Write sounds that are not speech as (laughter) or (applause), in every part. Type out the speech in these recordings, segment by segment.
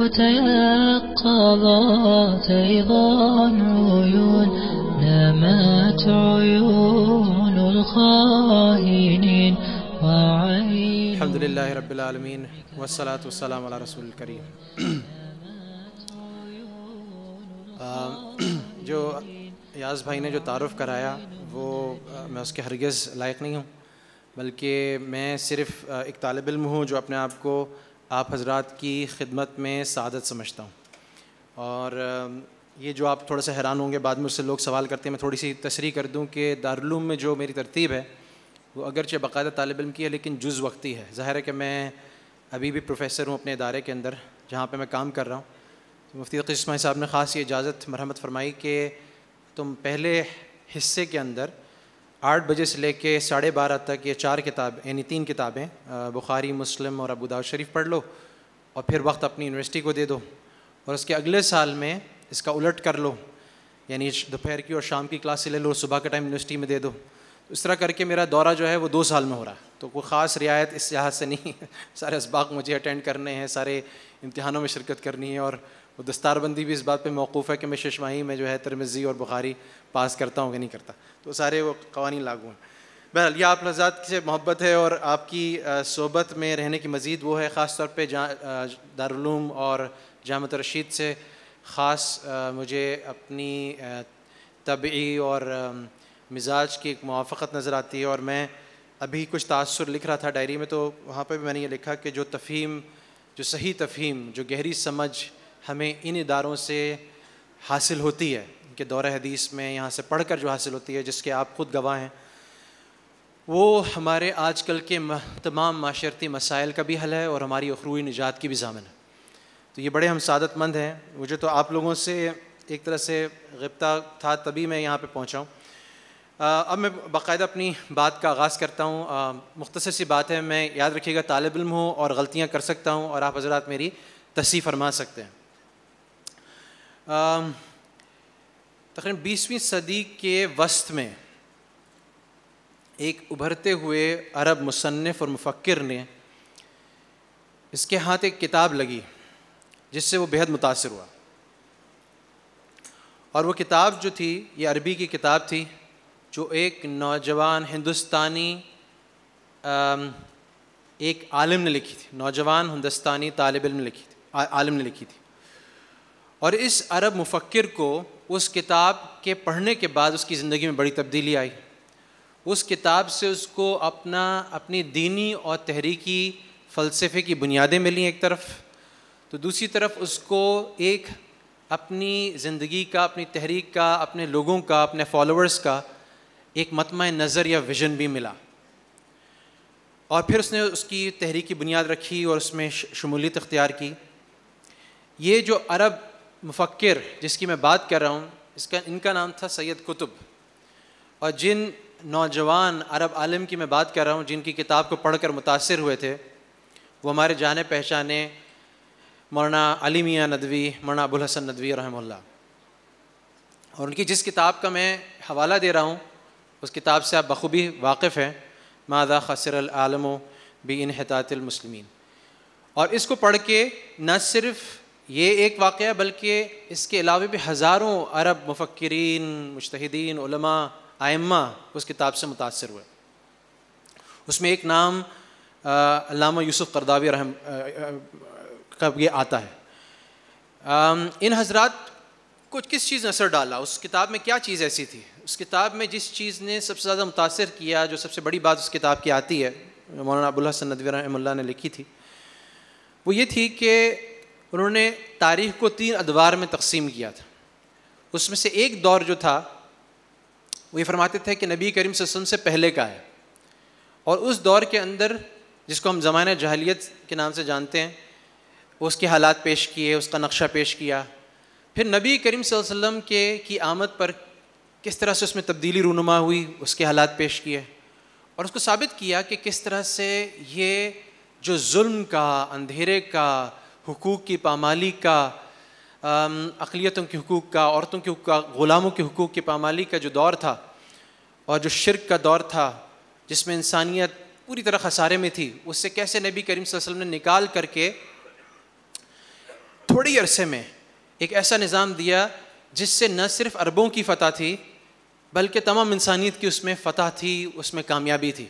وتيقظت أيضا عيون نمت عيون الخائنين وعين الحمد لله رب العالمين والصلاة والسلام على رسول الكريم جو जो याज़ भाई ने जो तारफ़ وہ میں اس کے ہرگز لائق نہیں ہوں بلکہ میں صرف ایک طالب علم ہوں جو اپنے آپ کو आप हजरात की खिदमत में सादत समझता हूँ और ये जो आप थोड़ा सा हैरान होंगे बाद में उससे लोग सवाल करते हैं मैं थोड़ी सी तसरी कर दूँ कि दारूम में जो मेरी तरतीब है वो अगरचे बाकायदा तालब इम की है लेकिन जुज़ वक्ती है ज़ाहिर है कि मैं अभी भी प्रोफेसर हूँ अपने इदारे के अंदर जहाँ पर मैं काम कर रहा हूँ तो मुफ्ती कस्मा साहब ने ख़ास ये इजाज़त मरहमत फरमाई कि तुम पहले हिस्से के अंदर आठ बजे से लेके साढ़े बारह तक ये चार किताब यानी तीन किताबें बुखारी मुस्लिम और अबूदाव शरीफ पढ़ लो और फिर वक्त अपनी यूनिवर्सिटी को दे दो और उसके अगले साल में इसका उलट कर लो यानी दोपहर की और शाम की क्लास ले लो सुबह का टाइम यूनिवर्सिटी में दे दो तो इस तरह करके मेरा दौरा जो है वो दो साल में हो रहा है तो कोई ख़ास रियायत इस लिहाज से नहीं (laughs) सारे इसबाक मुझे अटेंड करने हैं सारे इम्तहानों में शिरकत करनी है और और दस्तारबंदी भी इस बात पे मौकूफ़ है कि मैं शशमाही में जो है तरमजी और बुखारी पास करता हूँ कि नहीं करता तो सारे वो कवानी लागू हैं बहरहाल यह आप हजरात से मोहब्बत है और आपकी सोबत में रहने की मज़ीद वो है ख़ास तौर पर जहाँ दारूम और जामत रशीद से ख़ास मुझे अपनी तबी और मिजाज की एक मुआफ़त नज़र आती है और मैं अभी कुछ तासर लिख रहा था डायरी में तो वहाँ पर भी मैंने ये लिखा कि जो तफ़ीम जो सही तफ़ीम जो गहरी समझ हमें इन इदारों से हासिल होती है इनके दौर हदीस में यहाँ से पढ़कर जो हासिल होती है जिसके आप खुद गवाह हैं वो हमारे आजकल के तमाम माशरती मसाइल का भी हल है और हमारी अखरूई निजात की भी जामन है तो ये बड़े हम सदतमंद हैं मुझे तो आप लोगों से एक तरह से गिप्ता था तभी मैं यहाँ पर पहुँचाऊँ अब मैं बाकायदा अपनी बात का आगाज़ करता हूँ मुख्तर सी बात है मैं याद रखिएगा तालब इम हूँ और गलतियाँ कर सकता हूँ और आप हजरात मेरी तसी फरमा सकते हैं तकरीब बीसवीं सदी के वस्त में एक उभरते हुए अरब मुसनफ़ और मुफक्र ने इसके हाथ एक किताब लगी जिससे वो बेहद मुतासर हुआ और वो किताब जो थी ये अरबी की किताब थी जो एक नौजवान हिंदुस्तानी एक आलिम ने लिखी थी नौजवान हिंदुस्तानी तालब ने लिखी थी आलिम ने लिखी थी और इस अरब मुफक्र को उस किताब के पढ़ने के बाद उसकी ज़िंदगी में बड़ी तब्दीली आई उस किताब से उसको अपना अपनी दीनी और तहरीकी फ़लसफ़े की बुनियादें मिली एक तरफ तो दूसरी तरफ उसको एक अपनी ज़िंदगी का अपनी तहरीक का अपने लोगों का अपने फॉलोअर्स का एक मतम नज़र या विज़न भी मिला और फिर उसने उसकी तहरीक की बुनियाद रखी और उसमें शमूलियत अख्तियार की ये जो अरब मुफ़क्र जिसकी मैं बात कर रहा हूँ इसका इनका नाम था सैयद कुतुब और जिन नौजवान अरब आलम की मैं बात कर रहा हूँ जिनकी किताब को पढ़कर मुतासर हुए थे वो हमारे जाने पहचाने मौना अली मियाँ नदवी मौना अबुल हसन नदवी रहमल्ला और उनकी जिस किताब का मैं हवाला दे रहा हूँ उस किताब से आप बखूबी वाकिफ़ हैं मादा खसर आलम बी इन मुसलमिन और इसको पढ़ के न सिर्फ़ ये एक वाक़ है बल्कि इसके अलावा भी हज़ारों अरब मफक्रीन मुश्तिन आयमा उस किताब से मुतासर हुए उसमें एक नाम अलामा यूसुफ़ करदावी रहम का ये आता है आ, इन हजरात कुछ किस चीज़ ने असर डाला उस किताब में क्या चीज़ ऐसी थी उस किताब में जिस चीज़ ने सबसे ज़्यादा मुतासर किया जो सबसे बड़ी बात उस किताब की आती है मौलाना अबूल हसन नदवी रहमल्ला ने लिखी थी वो ये थी कि उन्होंने तारीख को तीन अदवार में तकसीम किया था उसमें से एक दौर जो था वो ये फरमाते थे कि नबी करीम सस्म से पहले का है और उस दौर के अंदर जिसको हम जमाने जहलीत के नाम से जानते हैं उसके हालात पेश किए उसका नक्शा पेश किया फिर नबी करीम वसम के की आमद पर किस तरह से उसमें तब्दीली रूनुमा हुई उसके हालात पेश किए और उसको साबित किया कि किस तरह से ये जो जुल्म का अंधेरे का हकूक़ की पामाली का अकलीतों के हकूक़ का औरतों के का ग़ुलामों के हकूक़ की पामाली का जो दौर था और जो शिरक का दौर था जिसमें इंसानियत पूरी तरह खसारे में थी उससे कैसे नबी करीम वसल्लम ने निकाल करके थोड़ी अरसे में एक ऐसा निज़ाम दिया जिससे न सिर्फ अरबों की फ़तह थी बल्कि तमाम इंसानियत की उसमें फ़तह थी उसमें कामयाबी थी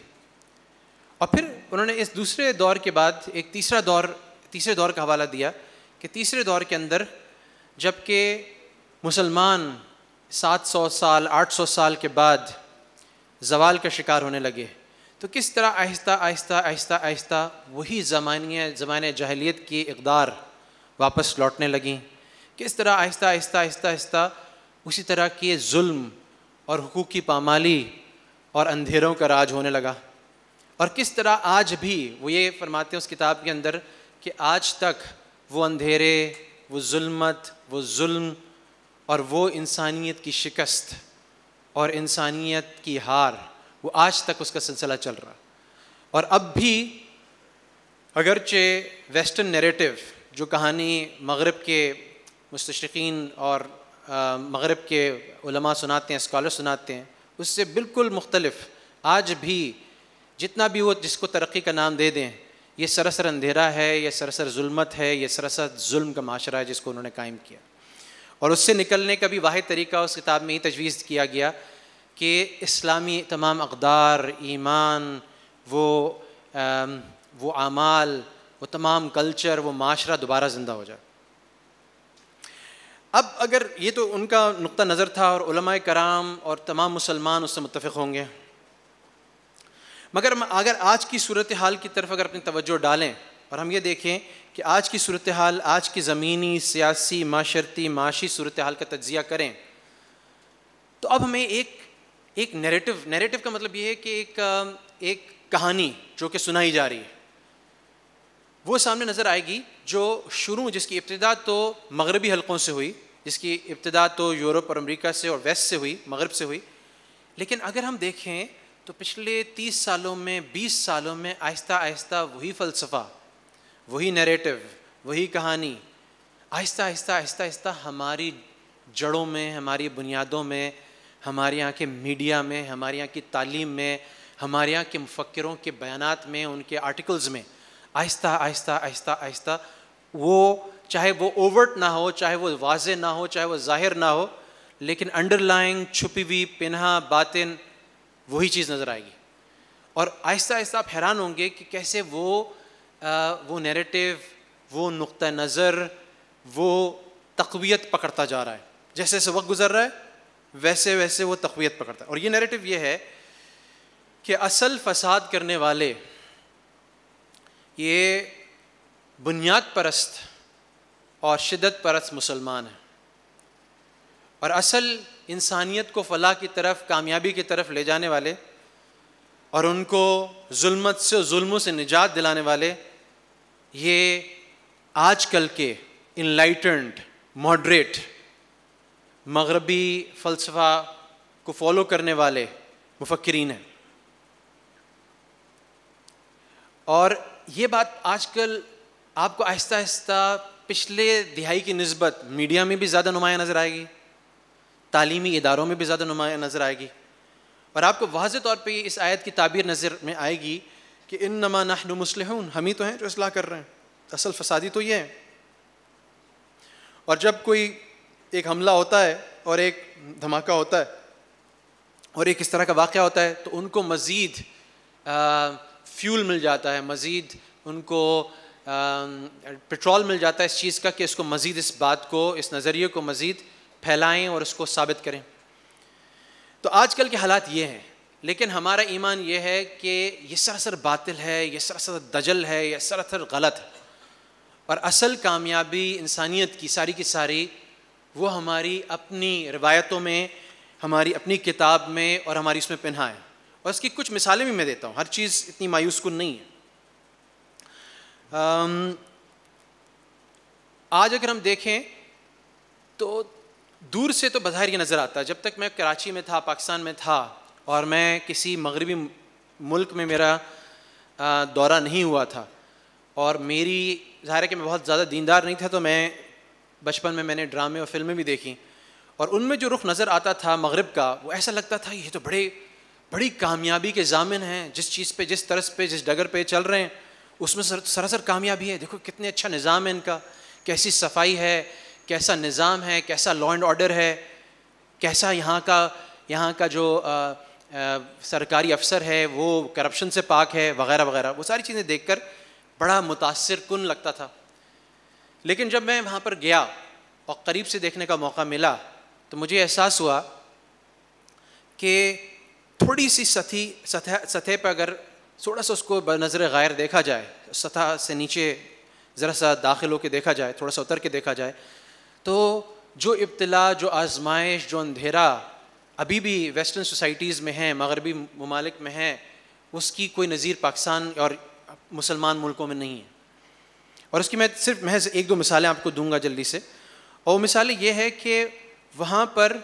और फिर उन्होंने इस दूसरे दौर के बाद एक तीसरा दौर तीसरे दौर का हवाला दिया कि तीसरे दौर के अंदर जबकि मुसलमान 700 साल 800 साल के बाद जवाल का शिकार होने लगे तो किस तरह आहिस्ता आहिस्ता आहिस्ता आहिस्ता वही ज़माने जमान जहलीत की इकदार वापस लौटने लगी किस तरह आहिस्ता आहिस्ता आहिस्ता आहिस्ता उसी तरह के जुल्म और हकूक़ की पामाली और अंधेरों का राज होने लगा और किस तरह आज भी वो ये फरमाते हैं उस किताब के अंदर कि आज तक वो अंधेरे वो जुल्मत वो जुल्म और वो इंसानियत की शिकस्त और इंसानियत की हार वो आज तक उसका सिलसिला चल रहा और अब भी अगरचे वेस्टर्न नरेटिव जो कहानी मगरब के मुस्तकिन और मगरब के उलमा सुनाते हैं स्कॉलर सुनाते हैं उससे बिल्कुल मुख्तलफ आज भी जितना भी वो जिसको तरक्की का नाम दे दें ये सरासर अंधेरा है ये सरासर जुल्मत है ये सरासर जुल्म का माशरा है जिसको उन्होंने कायम किया और उससे निकलने का भी वाद तरीका उस किताब में ही तजवीज़ किया गया कि इस्लामी तमाम अकदार ईमान वो आ, वो आमाल वो तमाम कल्चर वो माशरा दोबारा ज़िंदा हो जाए अब अगर ये तो उनका नुक़ नज़र था और कराम और तमाम मुसलमान उससे मुतफ़ होंगे मगर अगर आज की सूरत हाल की तरफ अगर अपनी तवज्जो डालें और हम ये देखें कि आज की सूरत हाल आज की ज़मीनी सियासी माशरती माशी सूरत हाल का तजिया करें तो अब हमें एक एक नैरेटिव नैरेटिव का मतलब ये है कि एक एक कहानी जो कि सुनाई जा रही है वो सामने नज़र आएगी जो शुरू जिसकी इब्तदा तो मगरबी हलकों से हुई जिसकी इब्तदा तो यूरोप और अमेरिका से और वेस्ट से हुई मगरब से हुई लेकिन अगर हम देखें तो पिछले तीस सालों में बीस सालों में आहिस्ता आहिस्ता वही फ़लसफ़ा वही नरेटिव वही कहानी आहिस्ता आहिस्ता आहिस्ता आहिस्ता हमारी जड़ों में हमारी बुनियादों में हमारे यहाँ के मीडिया में हमारे यहाँ की तालीम में हमारे यहाँ के मुफक्रों के बयानात में उनके आर्टिकल्स में आहिस्ता आहिस्ता आहिस्ता आहिस्ता वो चाहे वो ओवर्ट ना हो चाहे वो वाज ना हो चाहे वो ज़ाहिर ना हो लेकिन अंडरलाइंग छुपी हुई पिनहा बातिन वही चीज़ नज़र आएगी और आहिस्ता आहिस्ता आप हैरान होंगे कि कैसे वो आ, वो नैरेटिव वो नुक़ नज़र वो तकवीत पकड़ता जा रहा है जैसे जैसे वक्त गुजर रहा है वैसे वैसे वो तकवीत पकड़ता है और ये नैरेटिव ये है कि असल फसाद करने वाले ये बुनियाद परस्त और शिदत परस्त मुसलमान हैं और असल इंसानियत को फलाह की तरफ कामयाबी की तरफ ले जाने वाले और उनको जुल्मत से जुल्म से निजात दिलाने वाले ये आजकल के इनलाइटेंड मॉडरेट मगरबी फ़लसफ़ा को फॉलो करने वाले मुफक्रीन हैं और ये बात आजकल आपको आहिस्ता आहिस्ता पिछले दिहाई की नस्बत मीडिया में भी ज़्यादा नुमाया नज़र आएगी तालीमी इदारों में भी ज़्यादा नुमाया नज़र आएगी और आपको वाज तौर पर इस आयत की ताबीर नज़र में आएगी कि इन नमा नाहन मुसलहून हम ही तो हैं जो असलाह कर रहे हैं असल फसादी तो ये है और जब कोई एक हमला होता है और एक धमाका होता है और एक इस तरह का वाक़ होता है तो उनको मज़ीद फ्यूल मिल जाता है मज़ीद उनको पेट्रोल मिल जाता है इस चीज़ का कि इसको मज़ीद इस बात को इस नज़रिए को मज़ीद फैलाएं और उसको साबित करें तो आजकल के हालात ये हैं लेकिन हमारा ईमान ये है कि ये सरासर बातिल है ये सरासर दजल है ये सरासर गलत है और असल कामयाबी इंसानियत की सारी की सारी वो हमारी अपनी रिवायतों में हमारी अपनी किताब में और हमारी उसमें पिन्हा है और इसकी कुछ मिसालें भी मैं देता हूँ हर चीज़ इतनी मायूसकुन नहीं है आज अगर हम देखें तो दूर से तो बज़ाहिर ये नज़र आता जब तक मैं कराची में था पाकिस्तान में था और मैं किसी मगरबी मुल्क में मेरा दौरा नहीं हुआ था और मेरी ज़ाहिर है कि मैं बहुत ज़्यादा दीनदार नहीं था तो मैं बचपन में मैंने ड्रामे और फिल्में भी देखी और उनमें जो रुख नज़र आता था मगरब का वो ऐसा लगता था ये तो बड़े बड़ी कामयाबी के जामिन हैं जिस चीज़ पे जिस तरस पे जिस डगर पे चल रहे हैं उसमें सरासर कामयाबी है देखो कितने अच्छा निज़ाम है इनका कैसी सफाई है कैसा निज़ाम है कैसा लॉ एंड ऑर्डर है कैसा यहाँ का यहाँ का जो आ, आ, सरकारी अफसर है वो करप्शन से पाक है वगैरह वगैरह वो सारी चीज़ें देखकर बड़ा मुतासर कन लगता था लेकिन जब मैं वहाँ पर गया और करीब से देखने का मौका मिला तो मुझे एहसास हुआ कि थोड़ी सी सती सतह सतह पर अगर थोड़ा सा उसको नज़र गैर देखा जाए सतह से नीचे ज़रा सा दाखिल होकर देखा जाए थोड़ा सा उतर के देखा जाए तो जो इब्तला जो आजमाइश जो अंधेरा अभी भी वेस्टर्न सोसाइटीज़ में है मगरबी ममालिक में हैं उसकी कोई नज़ीर पाकिस्तान और मुसलमान मुल्कों में नहीं है और उसकी मैं सिर्फ महज एक दो मिसालें आपको दूंगा जल्दी से और मिसालें यह है कि वहाँ पर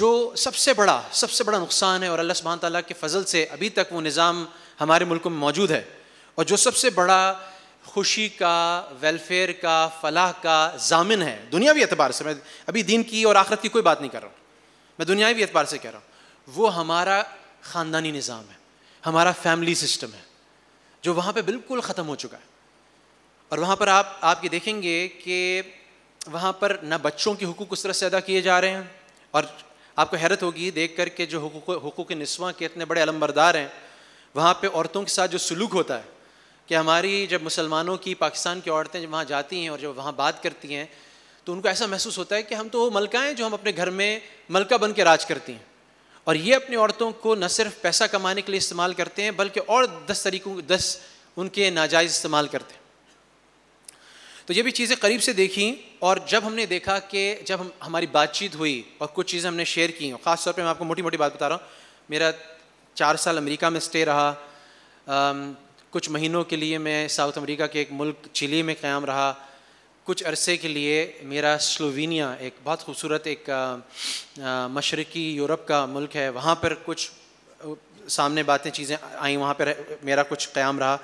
जो सबसे बड़ा सबसे बड़ा नुकसान है और अल्लाह सुबहान ताली के फजल से अभी तक वो निज़ाम हमारे मुल्कों में मौजूद है और जो सबसे बड़ा खुशी का वेलफेयर का फलाह का जामिन है दुनियावी एतबार से मैं अभी दीन की और आखरत की कोई बात नहीं कर रहा हूँ मैं दुनियावी एतबार से कह रहा हूँ वो हमारा ख़ानदानी निज़ाम है हमारा फैमिली सिस्टम है जो वहाँ पे बिल्कुल ख़त्म हो चुका है और वहाँ पर आप आप ये देखेंगे कि वहाँ पर ना बच्चों के हकूक़ उस तरह से अदा किए जा रहे हैं और आपको हैरत होगी देख कर के जो हकूक़ हकूक़ नस्वाँ के इतने बड़े अलमबरदार हैं वहाँ पर औरतों के साथ जो सलूक होता है कि हमारी जब मुसलमानों की पाकिस्तान की औरतें जब वहाँ जाती हैं और जब वहाँ बात करती हैं तो उनको ऐसा महसूस होता है कि हम तो वो मलकाएँ जो हम अपने घर में मलका बन के राज करती हैं और ये अपनी औरतों को न सिर्फ पैसा कमाने के लिए इस्तेमाल करते हैं बल्कि और दस तरीकों दस उनके नाजायज़ इस्तेमाल करते हैं तो ये भी चीज़ें करीब से देखी और जब हमने देखा कि जब हम हमारी बातचीत हुई और कुछ चीज़ें हमने शेयर की और ख़ास तौर मैं आपको मोटी मोटी बात बता रहा हूँ मेरा चार साल अमेरिका में स्टे रहा कुछ महीनों के लिए मैं साउथ अमेरिका के एक मुल्क चिली में क़्याम रहा कुछ अरसे के लिए मेरा स्लोवेनिया एक बहुत खूबसूरत एक मशरकी यूरोप का मुल्क है वहाँ पर कुछ सामने बातें चीज़ें आई वहाँ पर मेरा कुछ क़्याम रहा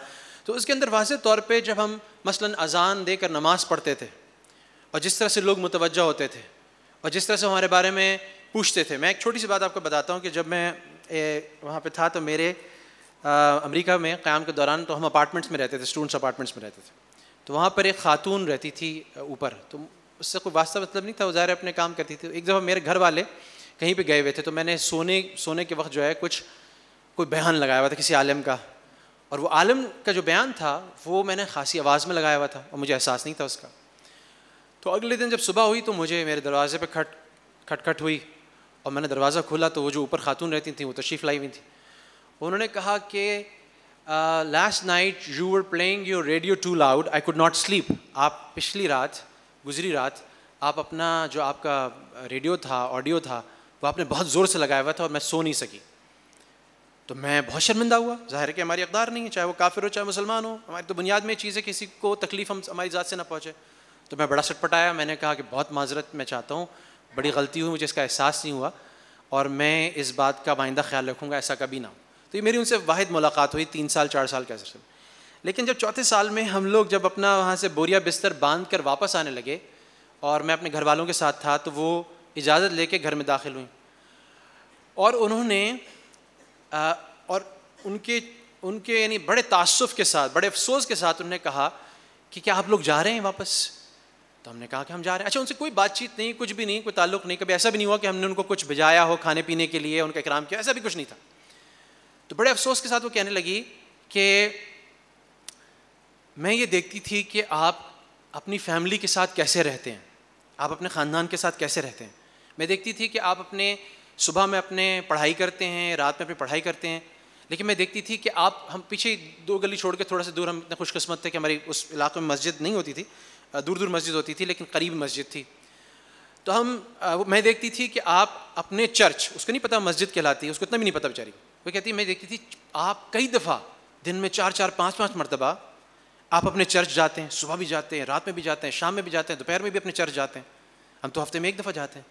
तो उसके अंदर वाज तौर पे जब हम मसलन अजान देकर नमाज़ पढ़ते थे और जिस तरह से लोग मुतवजह होते थे और जिस तरह से हमारे बारे में पूछते थे मैं एक छोटी सी बात आपको बताता हूँ कि जब मैं वहाँ पर था तो मेरे अमेरिका में क़्याम के दौरान तो हम अपार्टमेंट्स में रहते थे स्टूडेंट्स अपार्टमेंट्स में रहते थे तो वहाँ पर एक खातून रहती थी ऊपर तो उससे कोई वास्ता मतलब नहीं था वो ज़ाहिर अपने काम करती थी एक दफ़ा मेरे घर वाले कहीं पर गए हुए थे तो मैंने सोने सोने के वक्त जो है कुछ कोई बयान लगाया हुआ था किसी आलम का और वो आलम का जो बयान था वो मैंने खासी आवाज़ में लगाया हुआ था और मुझे एहसास नहीं था उसका तो अगले दिन जब सुबह हुई तो मुझे मेरे दरवाजे पे खट खटखट हुई और मैंने दरवाज़ा खोला तो वो जो ऊपर खातून रहती थी वो तशरीफ़ लाई हुई थी उन्होंने कहा कि last night you were playing your radio too loud I could not sleep आप पिछली रात गुजरी रात आप अपना जो आपका रेडियो था ऑडियो था वो आपने बहुत ज़ोर से लगाया हुआ था और मैं सो नहीं सकी तो मैं बहुत शर्मिंदा हुआ ज़ाहिर कि हमारी अकदार नहीं है चाहे वो काफिर हो चाहे मुसलमान हो हमारी तो बुनियाद में चीज़ है किसी को तकलीफ़ हम हमारी ज़ात से ना पहुँचे तो मैं बड़ा सटपटाया मैंने कहा कि बहुत माजरत मैं चाहता हूँ बड़ी गलती हुई मुझे इसका एहसास नहीं हुआ और मैं इस बात का आइंदा ख्याल रखूँगा ऐसा कभी ना हो तो ये मेरी उनसे वाद मुलाकात हुई तीन साल चार साल के असर लेकिन जब चौथे साल में हम लोग जब अपना वहाँ से बोरिया बिस्तर बांध कर वापस आने लगे और मैं अपने घर वालों के साथ था तो वो इजाज़त लेके घर में दाखिल हुई और उन्होंने आ, और उनके उनके यानी बड़े तसफ़ के साथ बड़े अफसोस के साथ उन्होंने कहा कि क्या आप लोग जा रहे हैं वापस तो हमने कहा कि हम जा रहे हैं अच्छा उनसे कोई बातचीत नहीं कुछ भी नहीं कोई ताल्लुक नहीं कभी ऐसा भी नहीं हुआ कि हमने उनको कुछ भिजाया हो खाने पीने के लिए उनका इकराम किया ऐसा भी कुछ नहीं था तो बड़े अफसोस के साथ वो कहने लगी कि मैं ये देखती थी कि आप अपनी फैमिली के साथ कैसे रहते हैं आप अपने ख़ानदान के साथ कैसे रहते हैं मैं देखती थी कि आप अपने सुबह में अपने पढ़ाई करते हैं रात में अपनी पढ़ाई करते हैं लेकिन मैं देखती थी कि आप हम पीछे दो गली छोड़ के थोड़ा सा दूर हम इतना खुशकस्मत थे कि हमारी उस इलाके में मस्जिद नहीं होती थी दूर दूर मस्जिद होती थी लेकिन करीब मस्जिद थी तो हम मैं देखती थी कि आप अपने चर्च उसको नहीं पता मस्जिद कहलाती है उसको इतना भी नहीं पता बेचारी वो कहती मैं देखती थी आप कई दफ़ा दिन में चार चार पाँच पाँच मरतबा आप अपने चर्च जाते हैं सुबह भी जाते हैं रात में भी जाते हैं शाम में भी जाते हैं दोपहर में भी अपने चर्च जाते हैं हम तो हफ्ते में एक दफ़ा जाते हैं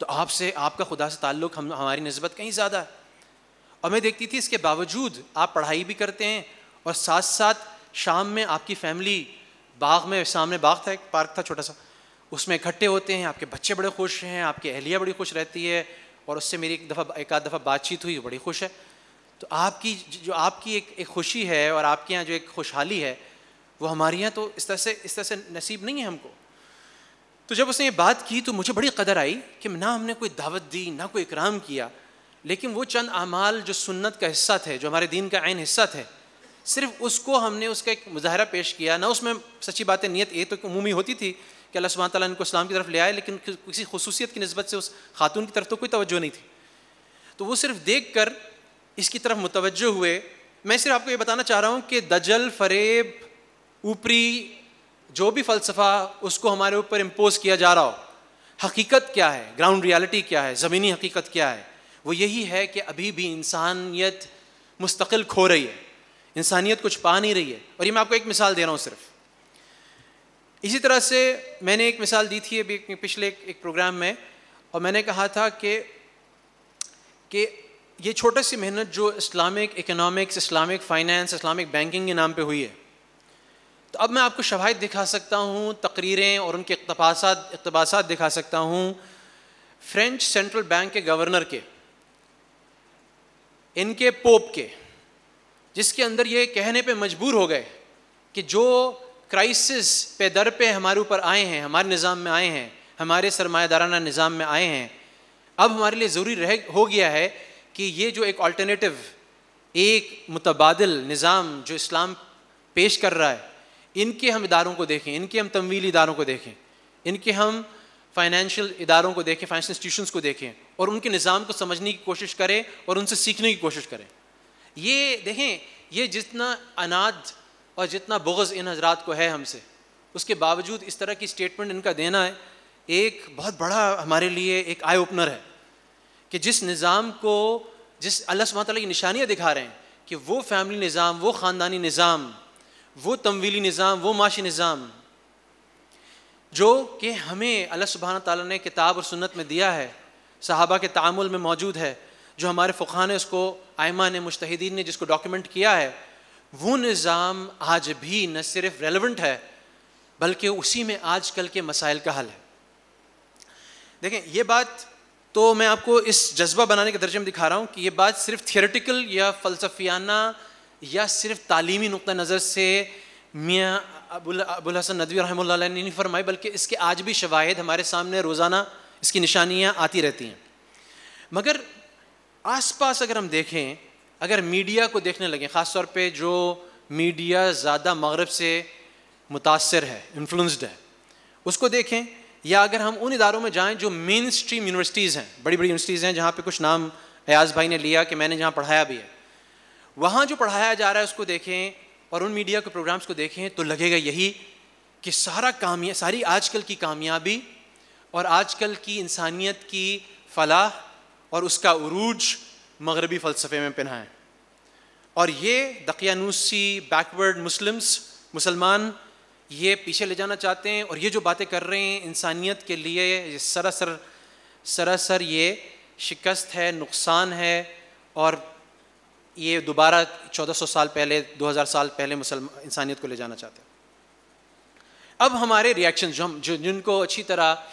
तो आपसे आपका खुदा से ताल्लुक हम हमारी नस्बत कहीं ज़्यादा है और मैं देखती थी इसके बावजूद आप पढ़ाई भी करते हैं और साथ साथ शाम में आपकी फैमिली बाग में सामने बाग था एक पार्क था छोटा सा उसमें इकट्ठे होते हैं आपके बच्चे बड़े खुश हैं आपकी अहलिया बड़ी खुश रहती है और उससे मेरी एक दफ़ा एक आध दफ़ा बातचीत हुई बड़ी खुश है तो आपकी जो आपकी एक एक खुशी है और आपके यहाँ जो एक खुशहाली है वो हमारे यहाँ तो इस तरह से इस तरह से नसीब नहीं है हमको तो जब उसने ये बात की तो मुझे बड़ी कदर आई कि ना हमने कोई दावत दी ना कोई इकराम किया लेकिन वो चंद अमाल जो सुन्नत का हिस्सा थे जो हमारे दीन का आन हिस्सा थे सिर्फ उसको हमने उसका एक मुजाहरा पेश किया ना उसमें सच्ची बातें नीयत ये तो मुमी होती थी कि अल्लाह सुबह तला इनको इस्लाम की तरफ ले आए लेकिन किसी खसूसियत की नस्बत से उस खातून की तरफ तो कोई तवज्जो नहीं थी तो वो सिर्फ देख कर इसकी तरफ मुतवजो हुए मैं सिर्फ आपको ये बताना चाह रहा हूँ कि दजल फरेब ऊपरी जो भी फ़लसफ़ा उसको हमारे ऊपर इम्पोज़ किया जा रहा हो हकीकत क्या है ग्राउंड रियालिटी क्या है ज़मीनी हकीकत क्या है वो यही है कि अभी भी इंसानियत मुस्तकिल खो रही है इंसानियत कुछ पा नहीं रही है और ये मैं आपको एक मिसाल दे रहा हूँ सिर्फ़ इसी तरह से मैंने एक मिसाल दी थी अभी पिछले एक प्रोग्राम में और मैंने कहा था कि कि ये छोटी सी मेहनत जो Islamic economics Islamic finance Islamic banking के नाम पे हुई है तो अब मैं आपको शवाहद दिखा सकता हूँ तकरीरें और उनके इकतबासात इकतबासात दिखा सकता हूँ फ्रेंच सेंट्रल बैंक के गवर्नर के इनके पोप के जिसके अंदर ये कहने पे मजबूर हो गए कि जो क्राइसिस पे दर पे हमारे ऊपर आए हैं हमारे निज़ाम में आए हैं हमारे सरमादाराना निज़ाम में आए हैं अब हमारे लिए ज़रूरी रह हो गया है कि ये जो एक अल्टरनेटिव एक मुतबादल निज़ाम जो इस्लाम पेश कर रहा है इनके हम इदारों को देखें इनके हम तमवील इदारों को देखें इनके हम फाइनेंशियल इदारों को देखें फाइनेंशियल इंस्टीट्यूशन को देखें और उनके निज़ाम को समझने की कोशिश करें और उनसे सीखने की कोशिश करें ये देखें ये जितना अनाज और जितना बुगज़ इन हजरात को है हमसे उसके बावजूद इस तरह की स्टेटमेंट इनका देना है एक बहुत बड़ा हमारे लिए एक आई ओपनर है कि जिस निज़ाम को जिस अल्लाह सुबह की निशानियाँ दिखा रहे हैं कि वो फैमिली निज़ाम वो ख़ानदानी निज़ाम वो तमवीली निज़ाम वो माशी निज़ाम जो कि हमें अल्लाह सुबहाना तला ने किताब और सुन्नत में दिया है साहबा के तामुल में मौजूद है जो हमारे फ़ुखा ने उसको आयमा ने मुश्तिदीन ने जिसको डॉक्यूमेंट किया है वो निज़ाम आज भी न सिर्फ रेलिवेंट है बल्कि उसी में आजकल के मसाइल का हल है देखें ये बात तो मैं आपको इस जज्बा बनाने के दर्जे में दिखा रहा हूँ कि ये बात सिर्फ थियोरेटिकल या फ़लसफियाना या सिर्फ तालीमी नुक़ नज़र से मियाँ अबुल अबुल हसन नदवी रहम ने नहीं फरमाई बल्कि इसके आज भी शवाहद हमारे सामने रोज़ाना इसकी निशानियाँ आती रहती हैं मगर आसपास अगर हम देखें अगर मीडिया को देखने लगे ख़ास तौर पे जो मीडिया ज़्यादा मगरब से मुतासर है इन्फ्लुंस्ड है उसको देखें या अगर हम उन इदारों में जाएं जो मेन स्ट्रीम यूनिवर्सिटीज़ हैं बड़ी बड़ी यूनिवर्सिटीज़ हैं जहाँ पे कुछ नाम अयाज भाई ने लिया कि मैंने जहाँ पढ़ाया भी है वहाँ जो पढ़ाया जा रहा है उसको देखें और उन मीडिया के प्रोग्राम्स को देखें तो लगेगा यही कि सारा कामया सारी आजकल की कामयाबी और आजकल की इंसानियत की फलाह और उसका उरूज मगरबी फ़लसफ़े में पहना है और ये दकियानूसी बैकवर्ड मुस्लिम्स मुसलमान ये पीछे ले जाना चाहते हैं और ये जो बातें कर रहे हैं इंसानियत के लिए ये सरासर सरासर ये शिकस्त है नुकसान है और ये दोबारा 1400 साल पहले 2000 साल पहले मुसलमान इंसानियत को ले जाना चाहते हैं अब हमारे रिएक्शन जो हम जो जिनको अच्छी तरह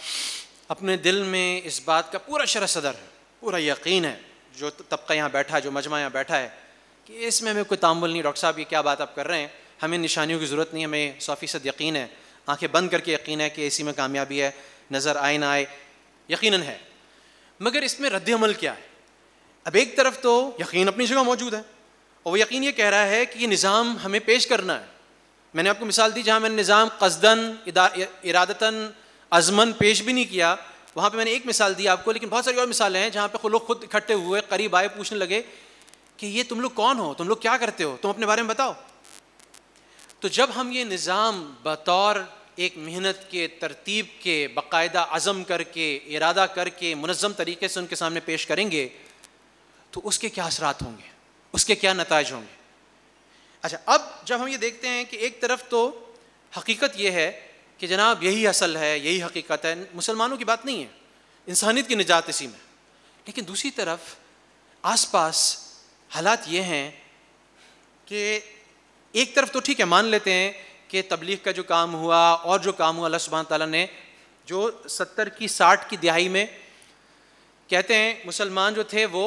अपने दिल में इस बात का पूरा शरा सदर है पूरा यकीन है जो तबका यहाँ बैठा है जो मजमा यहाँ बैठा है कि इसमें हमें कोई तामुल नहीं डॉक्टर साहब ये क्या बात आप कर रहे हैं हमें निशानियों की ज़रूरत नहीं हमें सौ फीसद यकीन है आंखें बंद करके यकीन है कि इसी में कामयाबी है नज़र आए ना आए यकीन है मगर इसमें रद्द अमल क्या है अब एक तरफ तो यकीन अपनी जगह मौजूद है और वो यकीन ये कह रहा है कि ये निज़ाम हमें पेश करना है मैंने आपको मिसाल दी जहाँ मैंने निज़ाम कसदन इरादता अजमन पेश भी नहीं किया वहाँ पे मैंने एक मिसाल दी आपको लेकिन बहुत सारी और मिसालें हैं जहाँ पे लोग खुद इकट्ठे हुए करीब आए पूछने लगे कि ये तुम लोग कौन हो तुम लोग क्या करते हो तुम अपने बारे में बताओ तो जब हम ये निज़ाम बतौर एक मेहनत के तरतीब के बाकायदा अज़म करके इरादा करके मुनज़म तरीके से उनके सामने पेश करेंगे तो उसके क्या असरात होंगे उसके क्या नतज होंगे अच्छा अब जब हम ये देखते हैं कि एक तरफ तो हकीकत यह है कि जनाब यही असल है यही हकीकत है मुसलमानों की बात नहीं है इंसानियत की निजात इसी में लेकिन दूसरी तरफ आसपास हालात ये हैं कि एक तरफ तो ठीक है मान लेते हैं कि तबलीग का जो काम हुआ और जो काम हुआ अल्लाह सुबहान ताली ने जो सत्तर की साठ की दिहाई में कहते हैं मुसलमान जो थे वो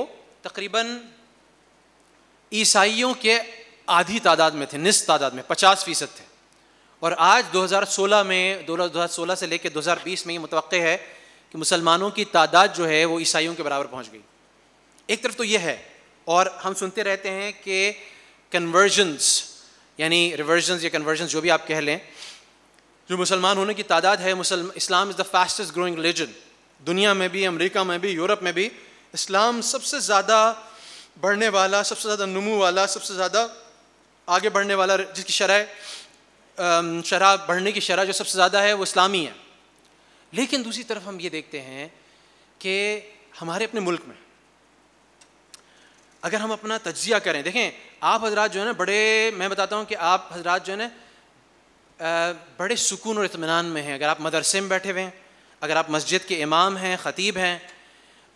तकरीबन ईसाइयों के आधी तादाद में थे निस तादाद में पचास फीसद थे और आज 2016 में 2016 से लेकर 2020 में ये मुतव है कि मुसलमानों की तादाद जो है वो ईसाइयों के बराबर पहुंच गई एक तरफ तो ये है और हम सुनते रहते हैं कि कन्वर्जन्स यानी रिवर्जन्स या कन्वर्जन्स जो भी आप कह लें जो मुसलमान होने की तादाद है मुसलम Islam is the fastest growing religion दुनिया में भी अमेरिका में भी यूरोप में भी इस्लाम सबसे ज़्यादा बढ़ने वाला सबसे ज़्यादा नमू वाला सबसे ज़्यादा आगे बढ़ने वाला जिसकी शरह शरह बढ़ने की शरह जो सबसे ज़्यादा है वो इस्लामी है लेकिन दूसरी तरफ हम ये देखते हैं कि हमारे अपने मुल्क में अगर हम अपना तजिया करें देखें आप हजरात जो है ना बड़े मैं बताता हूँ कि आप हजरात जो है ना बड़े सुकून और इतमान में हैं अगर आप मदरसे में बैठे हुए हैं अगर आप मस्जिद के इमाम हैं ख़तीब हैं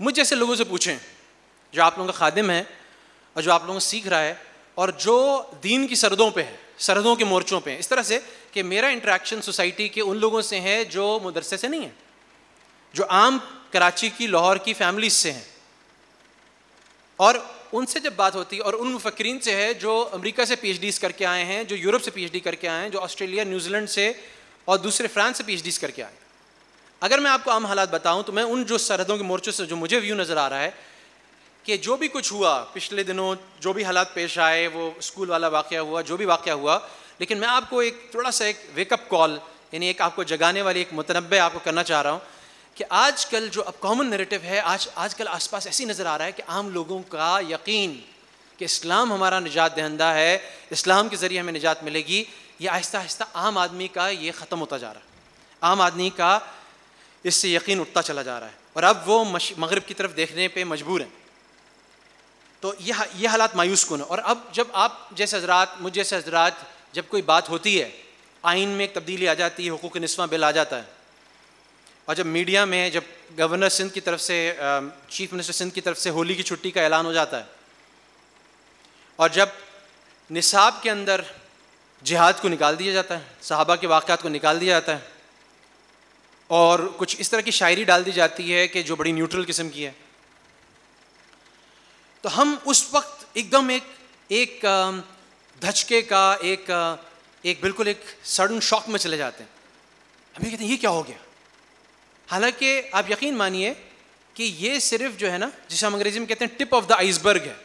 मुझ जैसे लोगों से पूछें जो आप लोगों का खादिम है और जो आप लोगों को सीख रहा है और जो दीन की सरदों पर है सरहदों के मोर्चों पे इस तरह से कि मेरा इंट्रैक्शन सोसाइटी के उन लोगों से है जो मदरसे से नहीं है जो आम कराची की लाहौर की फैमिलीज से हैं और उनसे जब बात होती है और उन मुफक्रीन से है जो अमेरिका से पीएचडीज करके आए हैं जो यूरोप से पीएचडी करके आए हैं जो ऑस्ट्रेलिया न्यूजीलैंड से और दूसरे फ्रांस से पीएचडीज करके आए अगर मैं आपको आम हालात बताऊं तो मैं उन जो सरहदों के मोर्चों से जो मुझे व्यू नज़र आ रहा है कि जो भी कुछ हुआ पिछले दिनों जो भी हालात पेश आए वो स्कूल वाला वाक़ हुआ जो भी वाक़ हुआ लेकिन मैं आपको एक थोड़ा सा एक वेकअप कॉल यानी एक आपको जगाने वाली एक मतनबे आपको करना चाह रहा हूँ कि आजकल जो अब कॉमन नरेटिव है आज आजकल आसपास ऐसी नज़र आ रहा है कि आम लोगों का यकीन कि इस्लाम हमारा निजात दहंदा है इस्लाम के ज़रिए हमें निजात मिलेगी ये आहिस्ता आहिस्ता आम आदमी का ये ख़त्म होता जा रहा है आम आदमी का इससे यकीन उठता चला जा रहा है और अब वो मगरब की तरफ देखने पर मजबूर हैं तो ये ये हालात मायूस कौन है और अब जब आप जैसे हजरात मुझ जैसे हजरात जब कोई बात होती है आइन में एक तब्दीली आ जाती है हकूक नस्वा बिल आ जाता है और जब मीडिया में जब गवर्नर सिंध की तरफ से चीफ मिनिस्टर सिंध की तरफ से होली की छुट्टी का ऐलान हो जाता है और जब निसाब के अंदर जिहाद को निकाल दिया जाता है साहबा के वाक़ात को निकाल दिया जाता है और कुछ इस तरह की शायरी डाल दी जाती है कि जो बड़ी न्यूट्रल किस्म की है तो हम उस वक्त एकदम एक एक धचके का एक एक बिल्कुल एक सडन शॉक में चले जाते हैं हम ये कहते हैं ये क्या हो गया हालांकि आप यकीन मानिए कि ये सिर्फ जो है ना जिसे हम अंग्रेजी में कहते हैं टिप ऑफ द आइसबर्ग है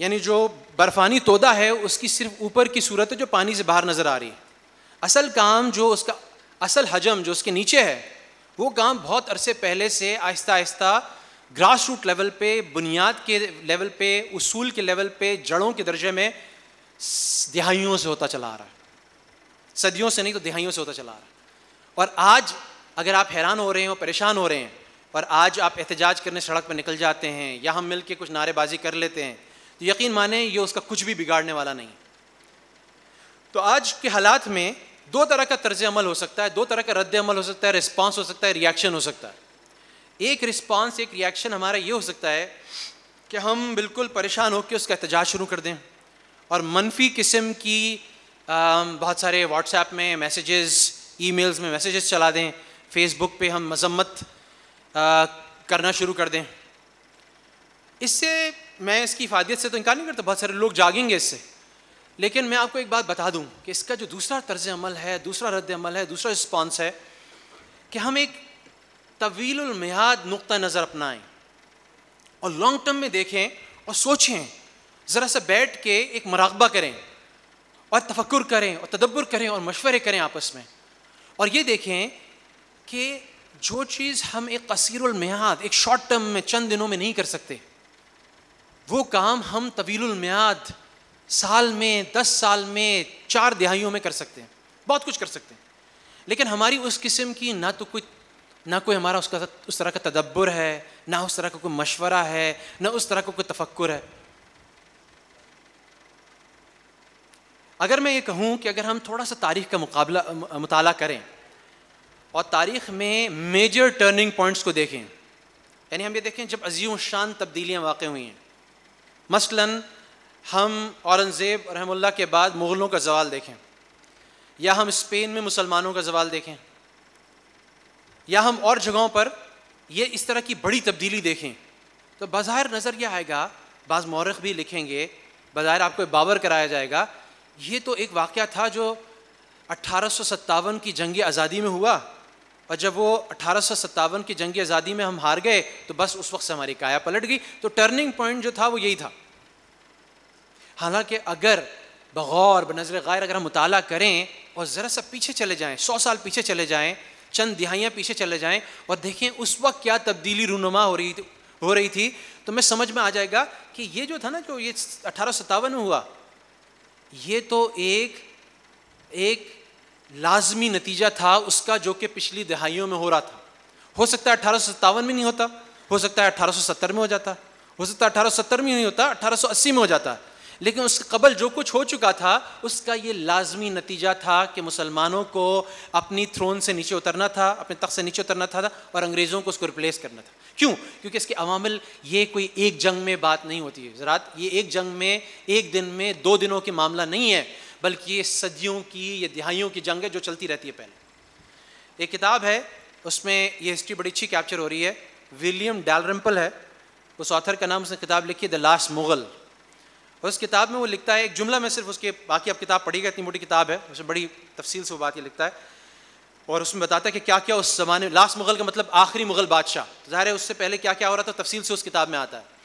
यानी जो बर्फानी तोदा है उसकी सिर्फ ऊपर की सूरत है जो पानी से बाहर नज़र आ रही है असल काम जो उसका असल हजम जो उसके नीचे है वो काम बहुत अरसे पहले से आहिस्ता आहिस्ता ग्रास रूट लेवल पे बुनियाद के लेवल पे उसूल के लेवल पे जड़ों के दर्जे में दिहाइयों से होता चला आ रहा है सदियों से नहीं तो दिहाइयों से होता चला आ रहा है और आज अगर आप हैरान हो रहे और परेशान हो रहे हैं और आज आप एहतजाज करने सड़क पर निकल जाते हैं या हम मिल के कुछ नारेबाजी कर लेते हैं तो यकीन माने ये उसका कुछ भी बिगाड़ने वाला नहीं तो आज के हालात में दो तरह का तर्ज अमल हो सकता है दो तरह का रद्द अमल हो सकता है रिस्पॉन्स हो सकता है रिएक्शन हो सकता है एक रिस्पांस एक रिएक्शन हमारा ये हो सकता है कि हम बिल्कुल परेशान होकर उसका एहतजाज शुरू कर दें और मनफी किस्म की आ, बहुत सारे व्हाट्सएप में मैसेजेस ईमेल्स में मैसेजेस चला दें फेसबुक पे हम मजम्मत करना शुरू कर दें इससे मैं इसकी फादियत से तो इनकार नहीं करता बहुत सारे लोग जागेंगे इससे लेकिन मैं आपको एक बात बता दूं कि इसका जो दूसरा तर्ज अमल है दूसरा रद्द अमल है दूसरा रिस्पॉन्स है कि हम एक तवीलमियाद नुक़ नज़र अपनाएं और लॉन्ग टर्म में देखें और सोचें ज़रा सा बैठ के एक मराकबा करें और तफक्र करें और तदब्बर करें और मशवरे करें आपस में और ये देखें कि जो चीज़ हम एक कसरमियाद एक शॉर्ट टर्म में चंद दिनों में नहीं कर सकते वो काम हम तवीलमियाद साल में दस साल में चार दिहाइयों में कर सकते हैं बहुत कुछ कर सकते हैं लेकिन हमारी उस किस्म की ना तो कोई ना कोई हमारा उसका उस तरह का तदब्बर है ना उस तरह का कोई मशवरा है ना उस तरह का कोई तफक्र है अगर मैं ये कहूँ कि अगर हम थोड़ा सा तारीख का मुकाबला मुताला करें और तारीख में मेजर टर्निंग पॉइंट्स को देखें यानी हम ये देखें जब अजीम शान तब्दीलियाँ वाक़ हुई हैं मसलन हम औरंगज़ेब रहमुल्ला के बाद मुग़लों का जवाल देखें या हम स्पेन में मुसलमानों का जवाल देखें या हम और जगहों पर ये इस तरह की बड़ी तब्दीली देखें तो बाहर नज़र यह आएगा बाज़ मौरख भी लिखेंगे बाहर आपको बावर कराया जाएगा ये तो एक वाक़ था जो अट्ठारह की जंग आज़ादी में हुआ और जब वो अट्ठारह की जंग आज़ादी में हम हार गए तो बस उस वक्त से हमारी काया पलट गई तो टर्निंग पॉइंट जो था वो यही था हालांकि अगर बगौर बनजर गैर अगर हम मुताल करें और ज़रा सा पीछे चले जाएँ सौ साल पीछे चले जाएँ चंद दिहाइयाँ पीछे चले जाएँ और देखें उस वक्त क्या तब्दीली रूनुमा हो रही हो रही थी तो मैं समझ में आ जाएगा कि ये जो था ना जो ये अठारह में हुआ ये तो एक एक लाजमी नतीजा था उसका जो कि पिछली दहाइयों में हो रहा था हो सकता है अठारह में नहीं होता हो सकता है सत्तर में हो जाता हो सकता है सत्तर में नहीं होता अस्सी में हो जाता है लेकिन उसके कबल जो कुछ हो चुका था उसका ये लाजमी नतीजा था कि मुसलमानों को अपनी थ्रोन से नीचे उतरना था अपने तख्त से नीचे उतरना था, और अंग्रेज़ों को उसको रिप्लेस करना था क्यों क्योंकि इसके अवामिल ये कोई एक जंग में बात नहीं होती है ज़रात ये एक जंग में एक दिन में दो दिनों के मामला नहीं है बल्कि ये सदियों की ये दिहाइयों की जंग है जो चलती रहती है पहले एक किताब है उसमें ये हिस्ट्री बड़ी अच्छी कैप्चर हो रही है विलियम डैलरम्पल है उस ऑथर का नाम उसने किताब लिखी है द लास्ट मुग़ल उस किताब में वो लिखता है एक जुमला में सिर्फ उसके बाकी आप किताब पढ़िएगा इतनी मोटी किताब है उसमें बड़ी तफसील से वो बात ये लिखता है और उसमें बताता है कि क्या क्या उस जमाने लास्ट मुगल का मतलब आखिरी मुगल बादशाह तो ज़ाहिर है उससे पहले क्या क्या हो रहा था तफसील से उस किताब में आता है